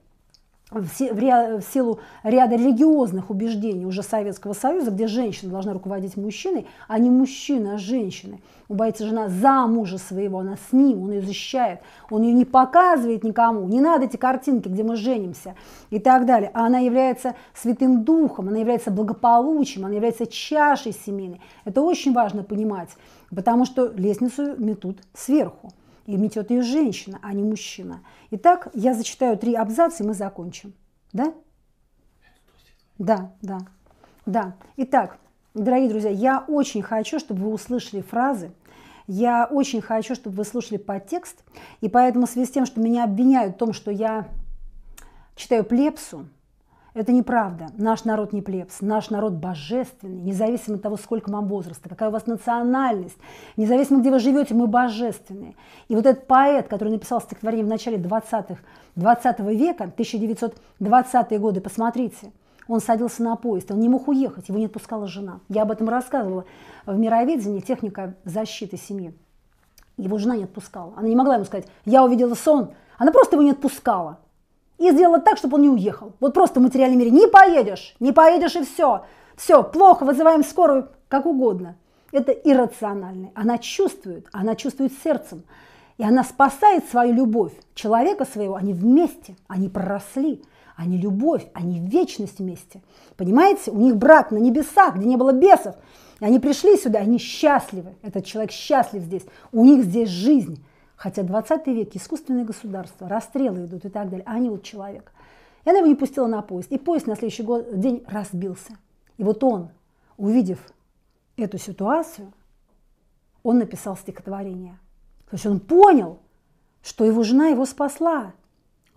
в силу ряда религиозных убеждений уже Советского Союза, где женщина должна руководить мужчиной, а не мужчина а женщиной. У бойца жена за мужа своего, она с ним, он ее защищает, он ее не показывает никому, не надо эти картинки, где мы женимся и так далее. А она является святым духом, она является благополучием, она является чашей семейной. Это очень важно понимать, потому что лестницу метут сверху. И метет ее женщина, а не мужчина. Итак, я зачитаю три абзаца, и мы закончим. Да? Да, да, да. Итак, дорогие друзья, я очень хочу, чтобы вы услышали фразы, я очень хочу, чтобы вы слушали подтекст, и поэтому в связи с тем, что меня обвиняют в том, что я читаю плепсу, это неправда. Наш народ не плебс, наш народ божественный, независимо от того, сколько вам возраста, какая у вас национальность, независимо, где вы живете, мы божественные. И вот этот поэт, который написал стихотворение в начале 20, х 20 века, 1920-е годы, посмотрите, он садился на поезд, он не мог уехать, его не отпускала жена. Я об этом рассказывала в «Мироведении. Техника защиты семьи». Его жена не отпускала. Она не могла ему сказать, я увидела сон. Она просто его не отпускала и сделать так, чтобы он не уехал. Вот просто в материальном мире не поедешь, не поедешь и все. Все, плохо, вызываем скорую, как угодно. Это иррационально. Она чувствует, она чувствует сердцем. И она спасает свою любовь, человека своего. Они вместе, они проросли, они любовь, они вечность вместе. Понимаете, у них брак на небесах, где не было бесов. И они пришли сюда, они счастливы. Этот человек счастлив здесь. У них здесь жизнь. Хотя 20 век, искусственные государства, расстрелы идут и так далее, а не вот человек. И она его не пустила на поезд. И поезд на следующий год, день разбился. И вот он, увидев эту ситуацию, он написал стихотворение. То есть он понял, что его жена его спасла.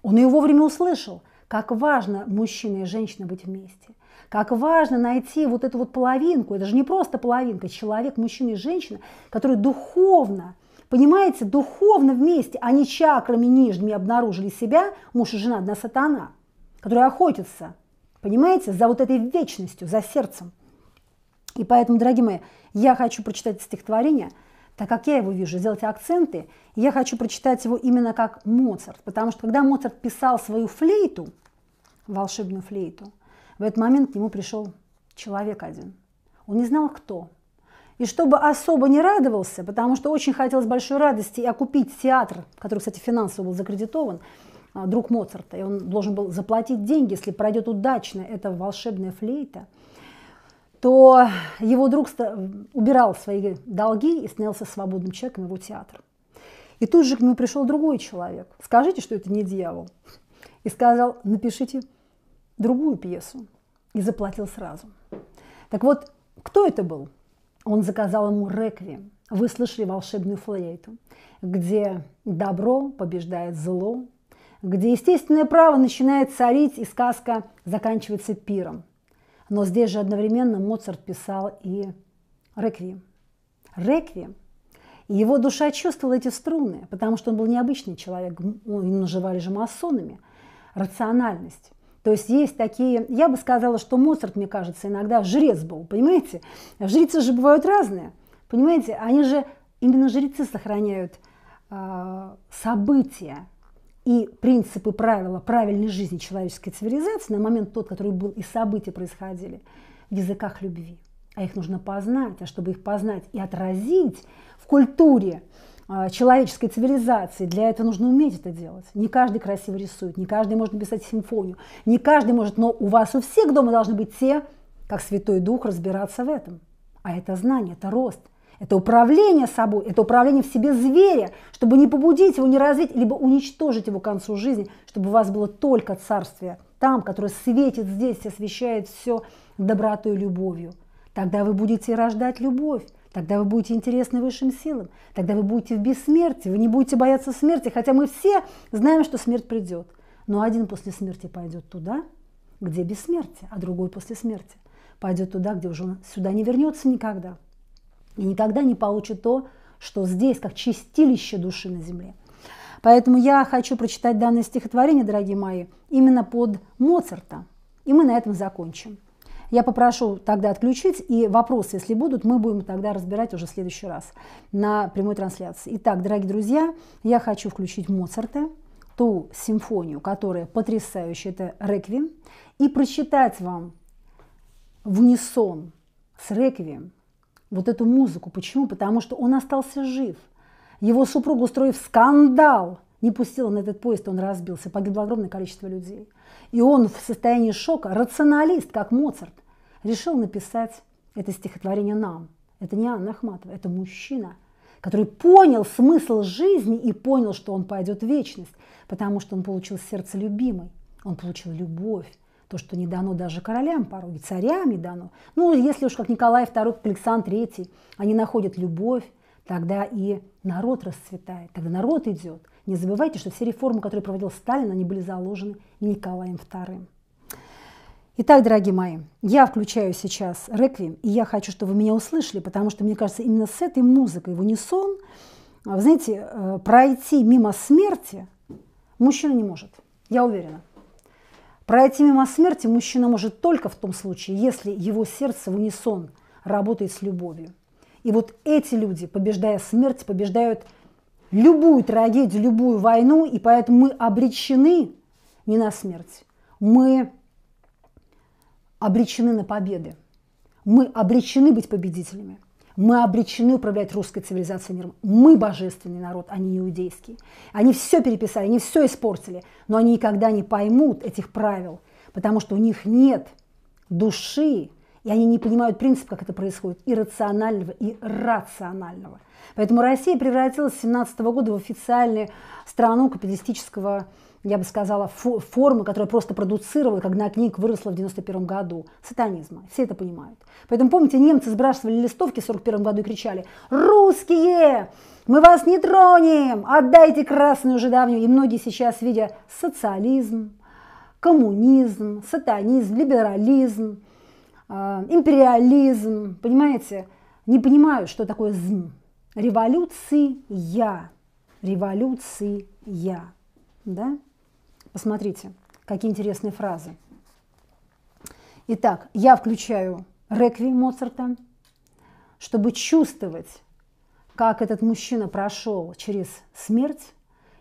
Он ее вовремя услышал, как важно мужчина и женщина быть вместе. Как важно найти вот эту вот половинку. Это же не просто половинка. Человек, мужчина и женщина, который духовно – Понимаете, духовно вместе они а чакрами нижними обнаружили себя, муж и жена, одна сатана, которая охотится, понимаете, за вот этой вечностью, за сердцем. И поэтому, дорогие мои, я хочу прочитать стихотворение, так как я его вижу, сделать акценты, я хочу прочитать его именно как Моцарт, потому что когда Моцарт писал свою флейту, волшебную флейту, в этот момент к нему пришел человек один. Он не знал, кто, и чтобы особо не радовался, потому что очень хотелось большой радости и окупить театр, который, кстати, финансово был закредитован, а, друг Моцарта, и он должен был заплатить деньги, если пройдет удачно эта волшебная флейта, то его друг убирал свои долги и снялся свободным человеком его театр. И тут же к нему пришел другой человек. Скажите, что это не дьявол. И сказал, напишите другую пьесу. И заплатил сразу. Так вот, кто это был? он заказал ему Рекви, Вы слышали волшебную флейту, где добро побеждает зло, где естественное право начинает царить, и сказка заканчивается пиром. Но здесь же одновременно Моцарт писал и Рекви, Рекви, И его душа чувствовала эти струны, потому что он был необычный человек, его ну, называли же масонами. Рациональность. То есть есть такие, я бы сказала, что Моцарт, мне кажется, иногда жрец был, понимаете? Жрицы же бывают разные, понимаете? Они же, именно жрецы сохраняют э, события и принципы, правила правильной жизни человеческой цивилизации на момент тот, который был, и события происходили в языках любви. А их нужно познать, а чтобы их познать и отразить в культуре, а, человеческой цивилизации. Для этого нужно уметь это делать. Не каждый красиво рисует, не каждый может написать симфонию, не каждый может, но у вас у всех дома должны быть те, как Святой Дух, разбираться в этом. А это знание, это рост, это управление собой, это управление в себе зверя, чтобы не побудить его, не развить, либо уничтожить его к концу жизни, чтобы у вас было только царствие там, которое светит здесь, освещает все добротой и любовью. Тогда вы будете рождать любовь. Тогда вы будете интересны высшим силам, тогда вы будете в бессмертии, вы не будете бояться смерти, хотя мы все знаем, что смерть придет. Но один после смерти пойдет туда, где бессмертие, а другой после смерти пойдет туда, где уже сюда не вернется никогда. И никогда не получит то, что здесь, как чистилище души на земле. Поэтому я хочу прочитать данное стихотворение, дорогие мои, именно под Моцарта. И мы на этом закончим. Я попрошу тогда отключить, и вопросы, если будут, мы будем тогда разбирать уже в следующий раз на прямой трансляции. Итак, дорогие друзья, я хочу включить Моцарта, ту симфонию, которая потрясающая, это «Реквием», и прочитать вам в унисон с «Реквием» вот эту музыку. Почему? Потому что он остался жив. Его супруга, устроив скандал, не пустила на этот поезд, он разбился, погибло огромное количество людей. И он в состоянии шока, рационалист, как Моцарт, решил написать это стихотворение нам. Это не Анна Ахматова, это мужчина, который понял смысл жизни и понял, что он пойдет в вечность, потому что он получил сердце любимой, он получил любовь, то, что не дано даже королям порой, царям не дано. Ну, если уж как Николай II, Александр III, они находят любовь, тогда и народ расцветает, тогда народ идет – не забывайте, что все реформы, которые проводил Сталин, они были заложены Николаем II. Итак, дорогие мои, я включаю сейчас реквием, и я хочу, чтобы вы меня услышали, потому что, мне кажется, именно с этой музыкой в унисон, а, вы знаете, э, пройти мимо смерти мужчина не может, я уверена. Пройти мимо смерти мужчина может только в том случае, если его сердце в унисон работает с любовью. И вот эти люди, побеждая смерть, побеждают любую трагедию, любую войну, и поэтому мы обречены не на смерть, мы обречены на победы, мы обречены быть победителями, мы обречены управлять русской цивилизацией миром. Мы божественный народ, а не иудейский. Они все переписали, они все испортили, но они никогда не поймут этих правил, потому что у них нет души, и они не понимают принцип, как это происходит, иррационального и рационального. Поэтому Россия превратилась с 17 года в официальную страну капиталистического я бы сказала, формы, которая просто продуцировала, как на книг выросла в 91 году, сатанизма. Все это понимают. Поэтому, помните, немцы сбрасывали листовки в 41 году и кричали «Русские! Мы вас не тронем! Отдайте красную жидовню!» И многие сейчас, видя социализм, коммунизм, сатанизм, либерализм, э, империализм, понимаете, не понимают, что такое «зм». Революция. Революция. Да? Посмотрите, какие интересные фразы. Итак, я включаю реквием Моцарта, чтобы чувствовать, как этот мужчина прошел через смерть,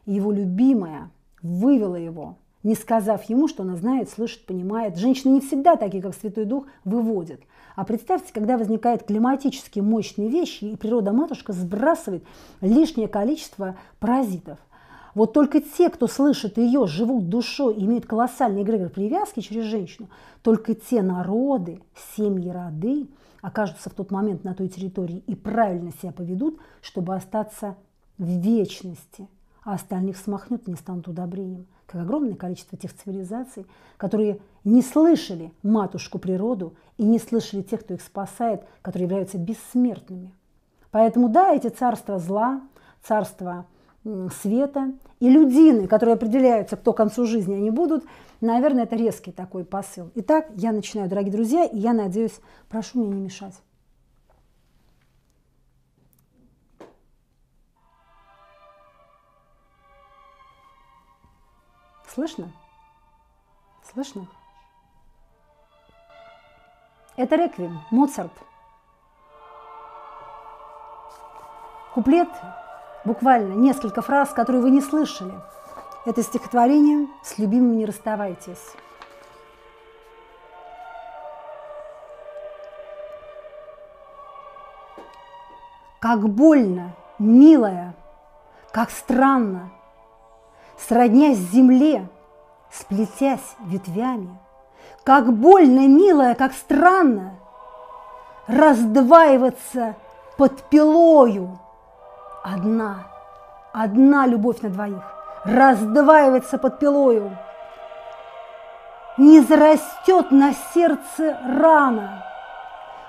его любимая вывела его не сказав ему, что она знает, слышит, понимает. Женщины не всегда такие, как Святой Дух, выводят. А представьте, когда возникает климатически мощные вещи, и природа-матушка сбрасывает лишнее количество паразитов. Вот только те, кто слышит ее, живут душой, имеют колоссальный эгрегор привязки через женщину, только те народы, семьи, роды окажутся в тот момент на той территории и правильно себя поведут, чтобы остаться в вечности, а остальных смахнут и не станут удобрением как огромное количество тех цивилизаций, которые не слышали матушку природу и не слышали тех, кто их спасает, которые являются бессмертными. Поэтому да, эти царства зла, царства света и людины, которые определяются, кто к концу жизни они будут, наверное, это резкий такой посыл. Итак, я начинаю, дорогие друзья, и я надеюсь, прошу меня не мешать. Слышно? Слышно? Это реквием, Моцарт. Куплет, буквально несколько фраз, которые вы не слышали. Это стихотворение «С любимым не расставайтесь». Как больно, милая, как странно – сроднясь земле, сплетясь ветвями, как больно, милая, как странно, раздваиваться под пилою. Одна, одна любовь на двоих, раздваиваться под пилою. Не зарастет на сердце рана,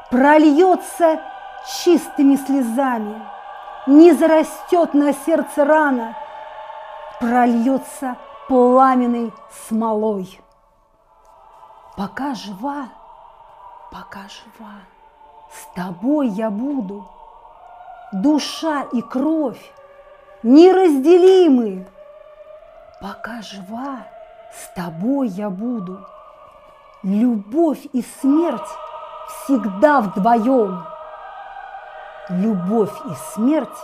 прольется чистыми слезами, не зарастет на сердце рана – прольется пламенной смолой. Пока жива, пока жива, с тобой я буду. Душа и кровь неразделимы. Пока жива, с тобой я буду. Любовь и смерть всегда вдвоем. Любовь и смерть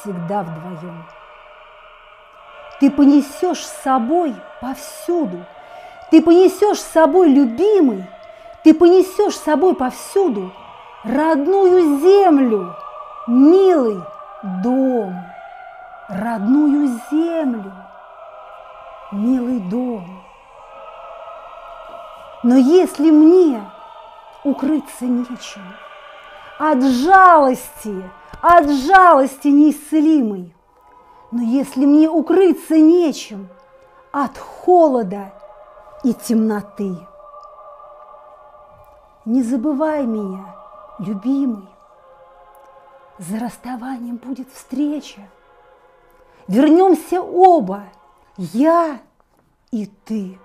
всегда вдвоем. Ты понесешь с собой повсюду. Ты понесешь с собой любимый. Ты понесешь с собой повсюду родную землю, милый дом. Родную землю, милый дом. Но если мне укрыться нечем, от жалости, от жалости неисцелимой, но если мне укрыться нечем от холода и темноты. Не забывай меня, любимый, за расставанием будет встреча. Вернемся оба, я и ты.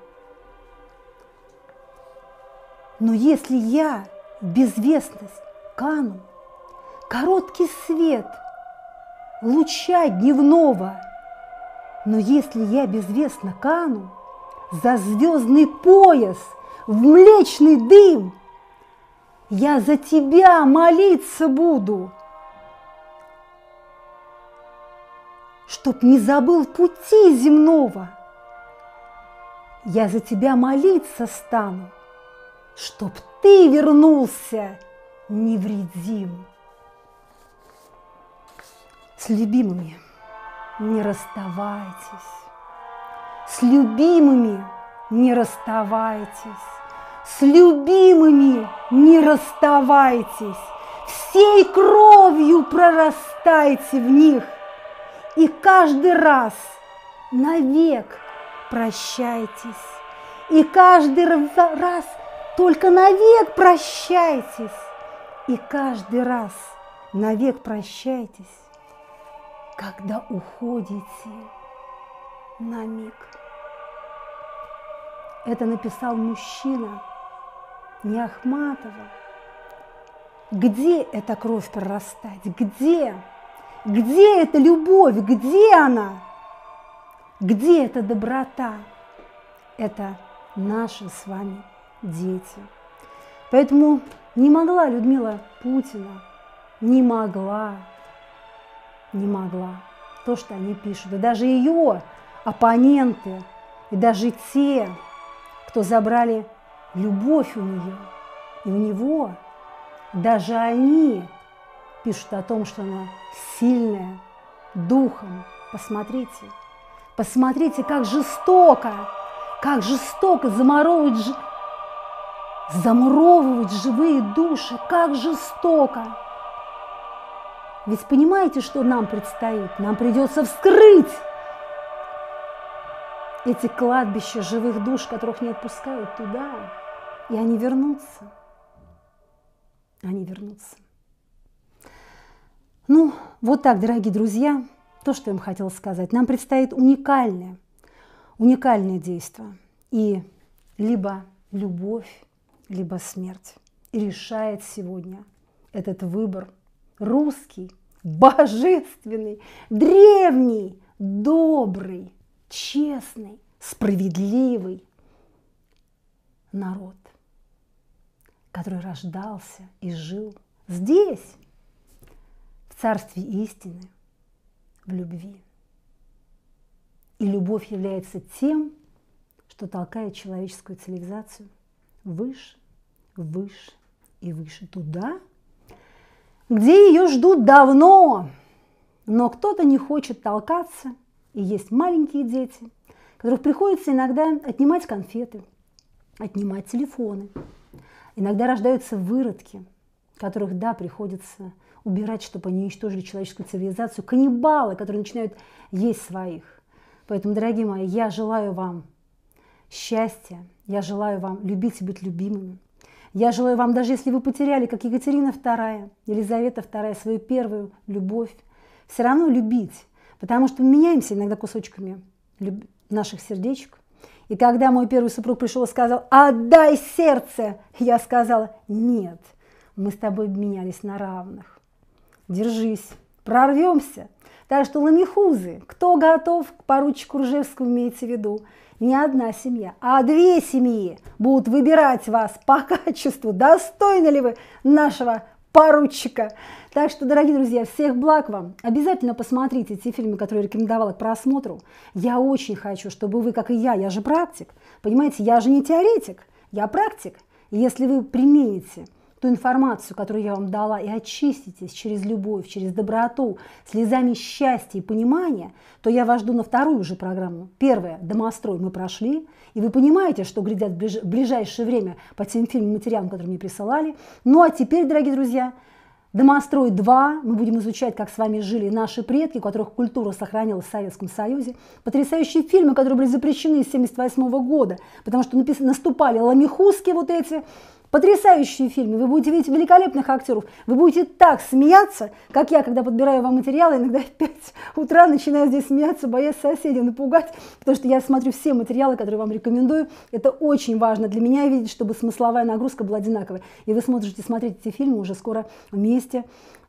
Но если я безвестность кану, короткий свет – луча дневного. Но если я безвестно кану, за звездный пояс, в млечный дым, я за тебя молиться буду, чтоб не забыл пути земного. Я за тебя молиться стану, чтоб ты вернулся невредим. С любимыми не расставайтесь. С любимыми не расставайтесь. С любимыми не расставайтесь. Всей кровью прорастайте в них. И каждый раз навек прощайтесь. И каждый раз только навек прощайтесь. И каждый раз навек прощайтесь когда уходите на миг. Это написал мужчина не Ахматова. Где эта кровь прорастать? Где? Где эта любовь? Где она? Где эта доброта? Это наши с вами дети. Поэтому не могла Людмила Путина, не могла не могла. То, что они пишут, и даже ее оппоненты, и даже те, кто забрали любовь у нее и у него, даже они пишут о том, что она сильная духом. Посмотрите, посмотрите, как жестоко, как жестоко заморовывать, замуровывать живые души, как жестоко. Ведь понимаете, что нам предстоит? Нам придется вскрыть эти кладбища живых душ, которых не отпускают туда, и они вернутся. Они вернутся. Ну, вот так, дорогие друзья, то, что я вам хотела сказать. Нам предстоит уникальное, уникальное действие. И либо любовь, либо смерть. И решает сегодня этот выбор – русский, божественный, древний, добрый, честный, справедливый народ, который рождался и жил здесь, в царстве истины, в любви. И любовь является тем, что толкает человеческую цивилизацию выше, выше и выше туда – где ее ждут давно, но кто-то не хочет толкаться, и есть маленькие дети, которых приходится иногда отнимать конфеты, отнимать телефоны. Иногда рождаются выродки, которых, да, приходится убирать, чтобы они уничтожили человеческую цивилизацию, каннибалы, которые начинают есть своих. Поэтому, дорогие мои, я желаю вам счастья, я желаю вам любить и быть любимыми, я желаю вам, даже если вы потеряли, как Екатерина II, Елизавета II, свою первую любовь, все равно любить, потому что мы меняемся иногда кусочками наших сердечек. И когда мой первый супруг пришел и сказал «Отдай сердце!», я сказала «Нет, мы с тобой обменялись на равных. Держись, прорвемся!» Так что ламихузы, кто готов к поручику Ржевскому, имейте в виду не одна семья, а две семьи будут выбирать вас по качеству, достойны ли вы нашего поручика. Так что, дорогие друзья, всех благ вам. Обязательно посмотрите те фильмы, которые я рекомендовала к просмотру. Я очень хочу, чтобы вы, как и я, я же практик, понимаете, я же не теоретик, я практик. Если вы примените ту информацию, которую я вам дала, и очиститесь через любовь, через доброту, слезами счастья и понимания, то я вас жду на вторую же программу. Первая – «Домострой» мы прошли, и вы понимаете, что глядят в ближайшее время по тем фильмам и материалам, которые мне присылали. Ну а теперь, дорогие друзья, Домострой 2. Мы будем изучать, как с вами жили наши предки, у которых культура сохранилась в Советском Союзе. Потрясающие фильмы, которые были запрещены с 1978 года, потому что написано, наступали ламихуски вот эти, потрясающие фильмы, вы будете видеть великолепных актеров, вы будете так смеяться, как я, когда подбираю вам материалы, иногда в 5 утра начинаю здесь смеяться, боясь соседей напугать, потому что я смотрю все материалы, которые вам рекомендую. Это очень важно для меня видеть, чтобы смысловая нагрузка была одинаковой, И вы сможете смотреть эти фильмы уже скоро вместе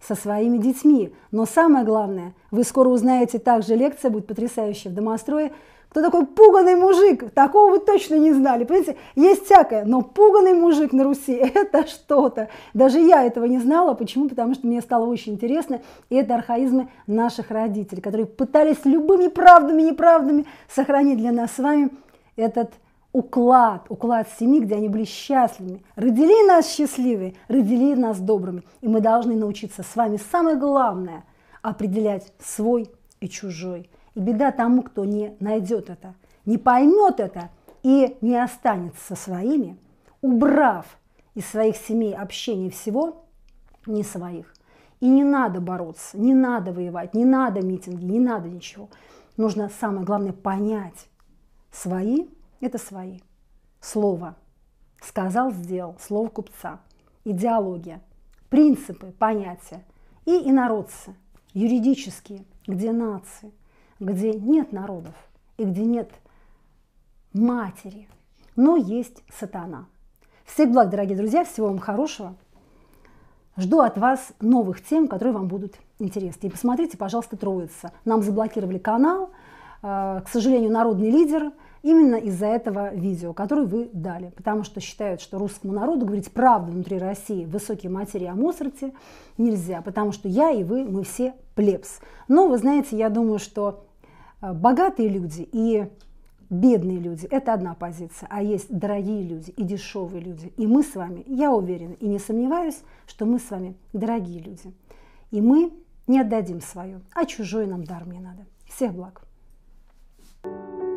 со своими детьми. Но самое главное, вы скоро узнаете, также лекция будет потрясающая в домострое, кто такой пуганный мужик, такого вы точно не знали. Понимаете, есть всякое, но пуганный мужик на Руси – это что-то. Даже я этого не знала. Почему? Потому что мне стало очень интересно. И это архаизмы наших родителей, которые пытались любыми правдами и неправдами сохранить для нас с вами этот уклад, уклад семьи, где они были счастливыми. Родили нас счастливыми, родили нас добрыми. И мы должны научиться с вами самое главное – определять свой и чужой – и беда тому, кто не найдет это, не поймет это и не останется со своими, убрав из своих семей общение всего не своих. И не надо бороться, не надо воевать, не надо митинги, не надо ничего. Нужно самое главное понять, свои – это свои. Слово. Сказал, сделал. Слово купца. Идеология. Принципы, понятия. И инородцы. Юридические. Где нации? где нет народов и где нет матери, но есть сатана. Всех благ, дорогие друзья, всего вам хорошего. Жду от вас новых тем, которые вам будут интересны. И посмотрите, пожалуйста, «Троица». Нам заблокировали канал, э, к сожалению, народный лидер, именно из-за этого видео, которое вы дали, потому что считают, что русскому народу говорить правду внутри России, высокие материи о а Моцарте нельзя, потому что я и вы, мы все плебс. Но вы знаете, я думаю, что Э, богатые люди и бедные люди – это одна позиция, а есть дорогие люди и дешевые люди. И мы с вами, я уверена и не сомневаюсь, что мы с вами дорогие люди. И мы не отдадим свое, а чужое нам дар не надо. Всех благ! thank you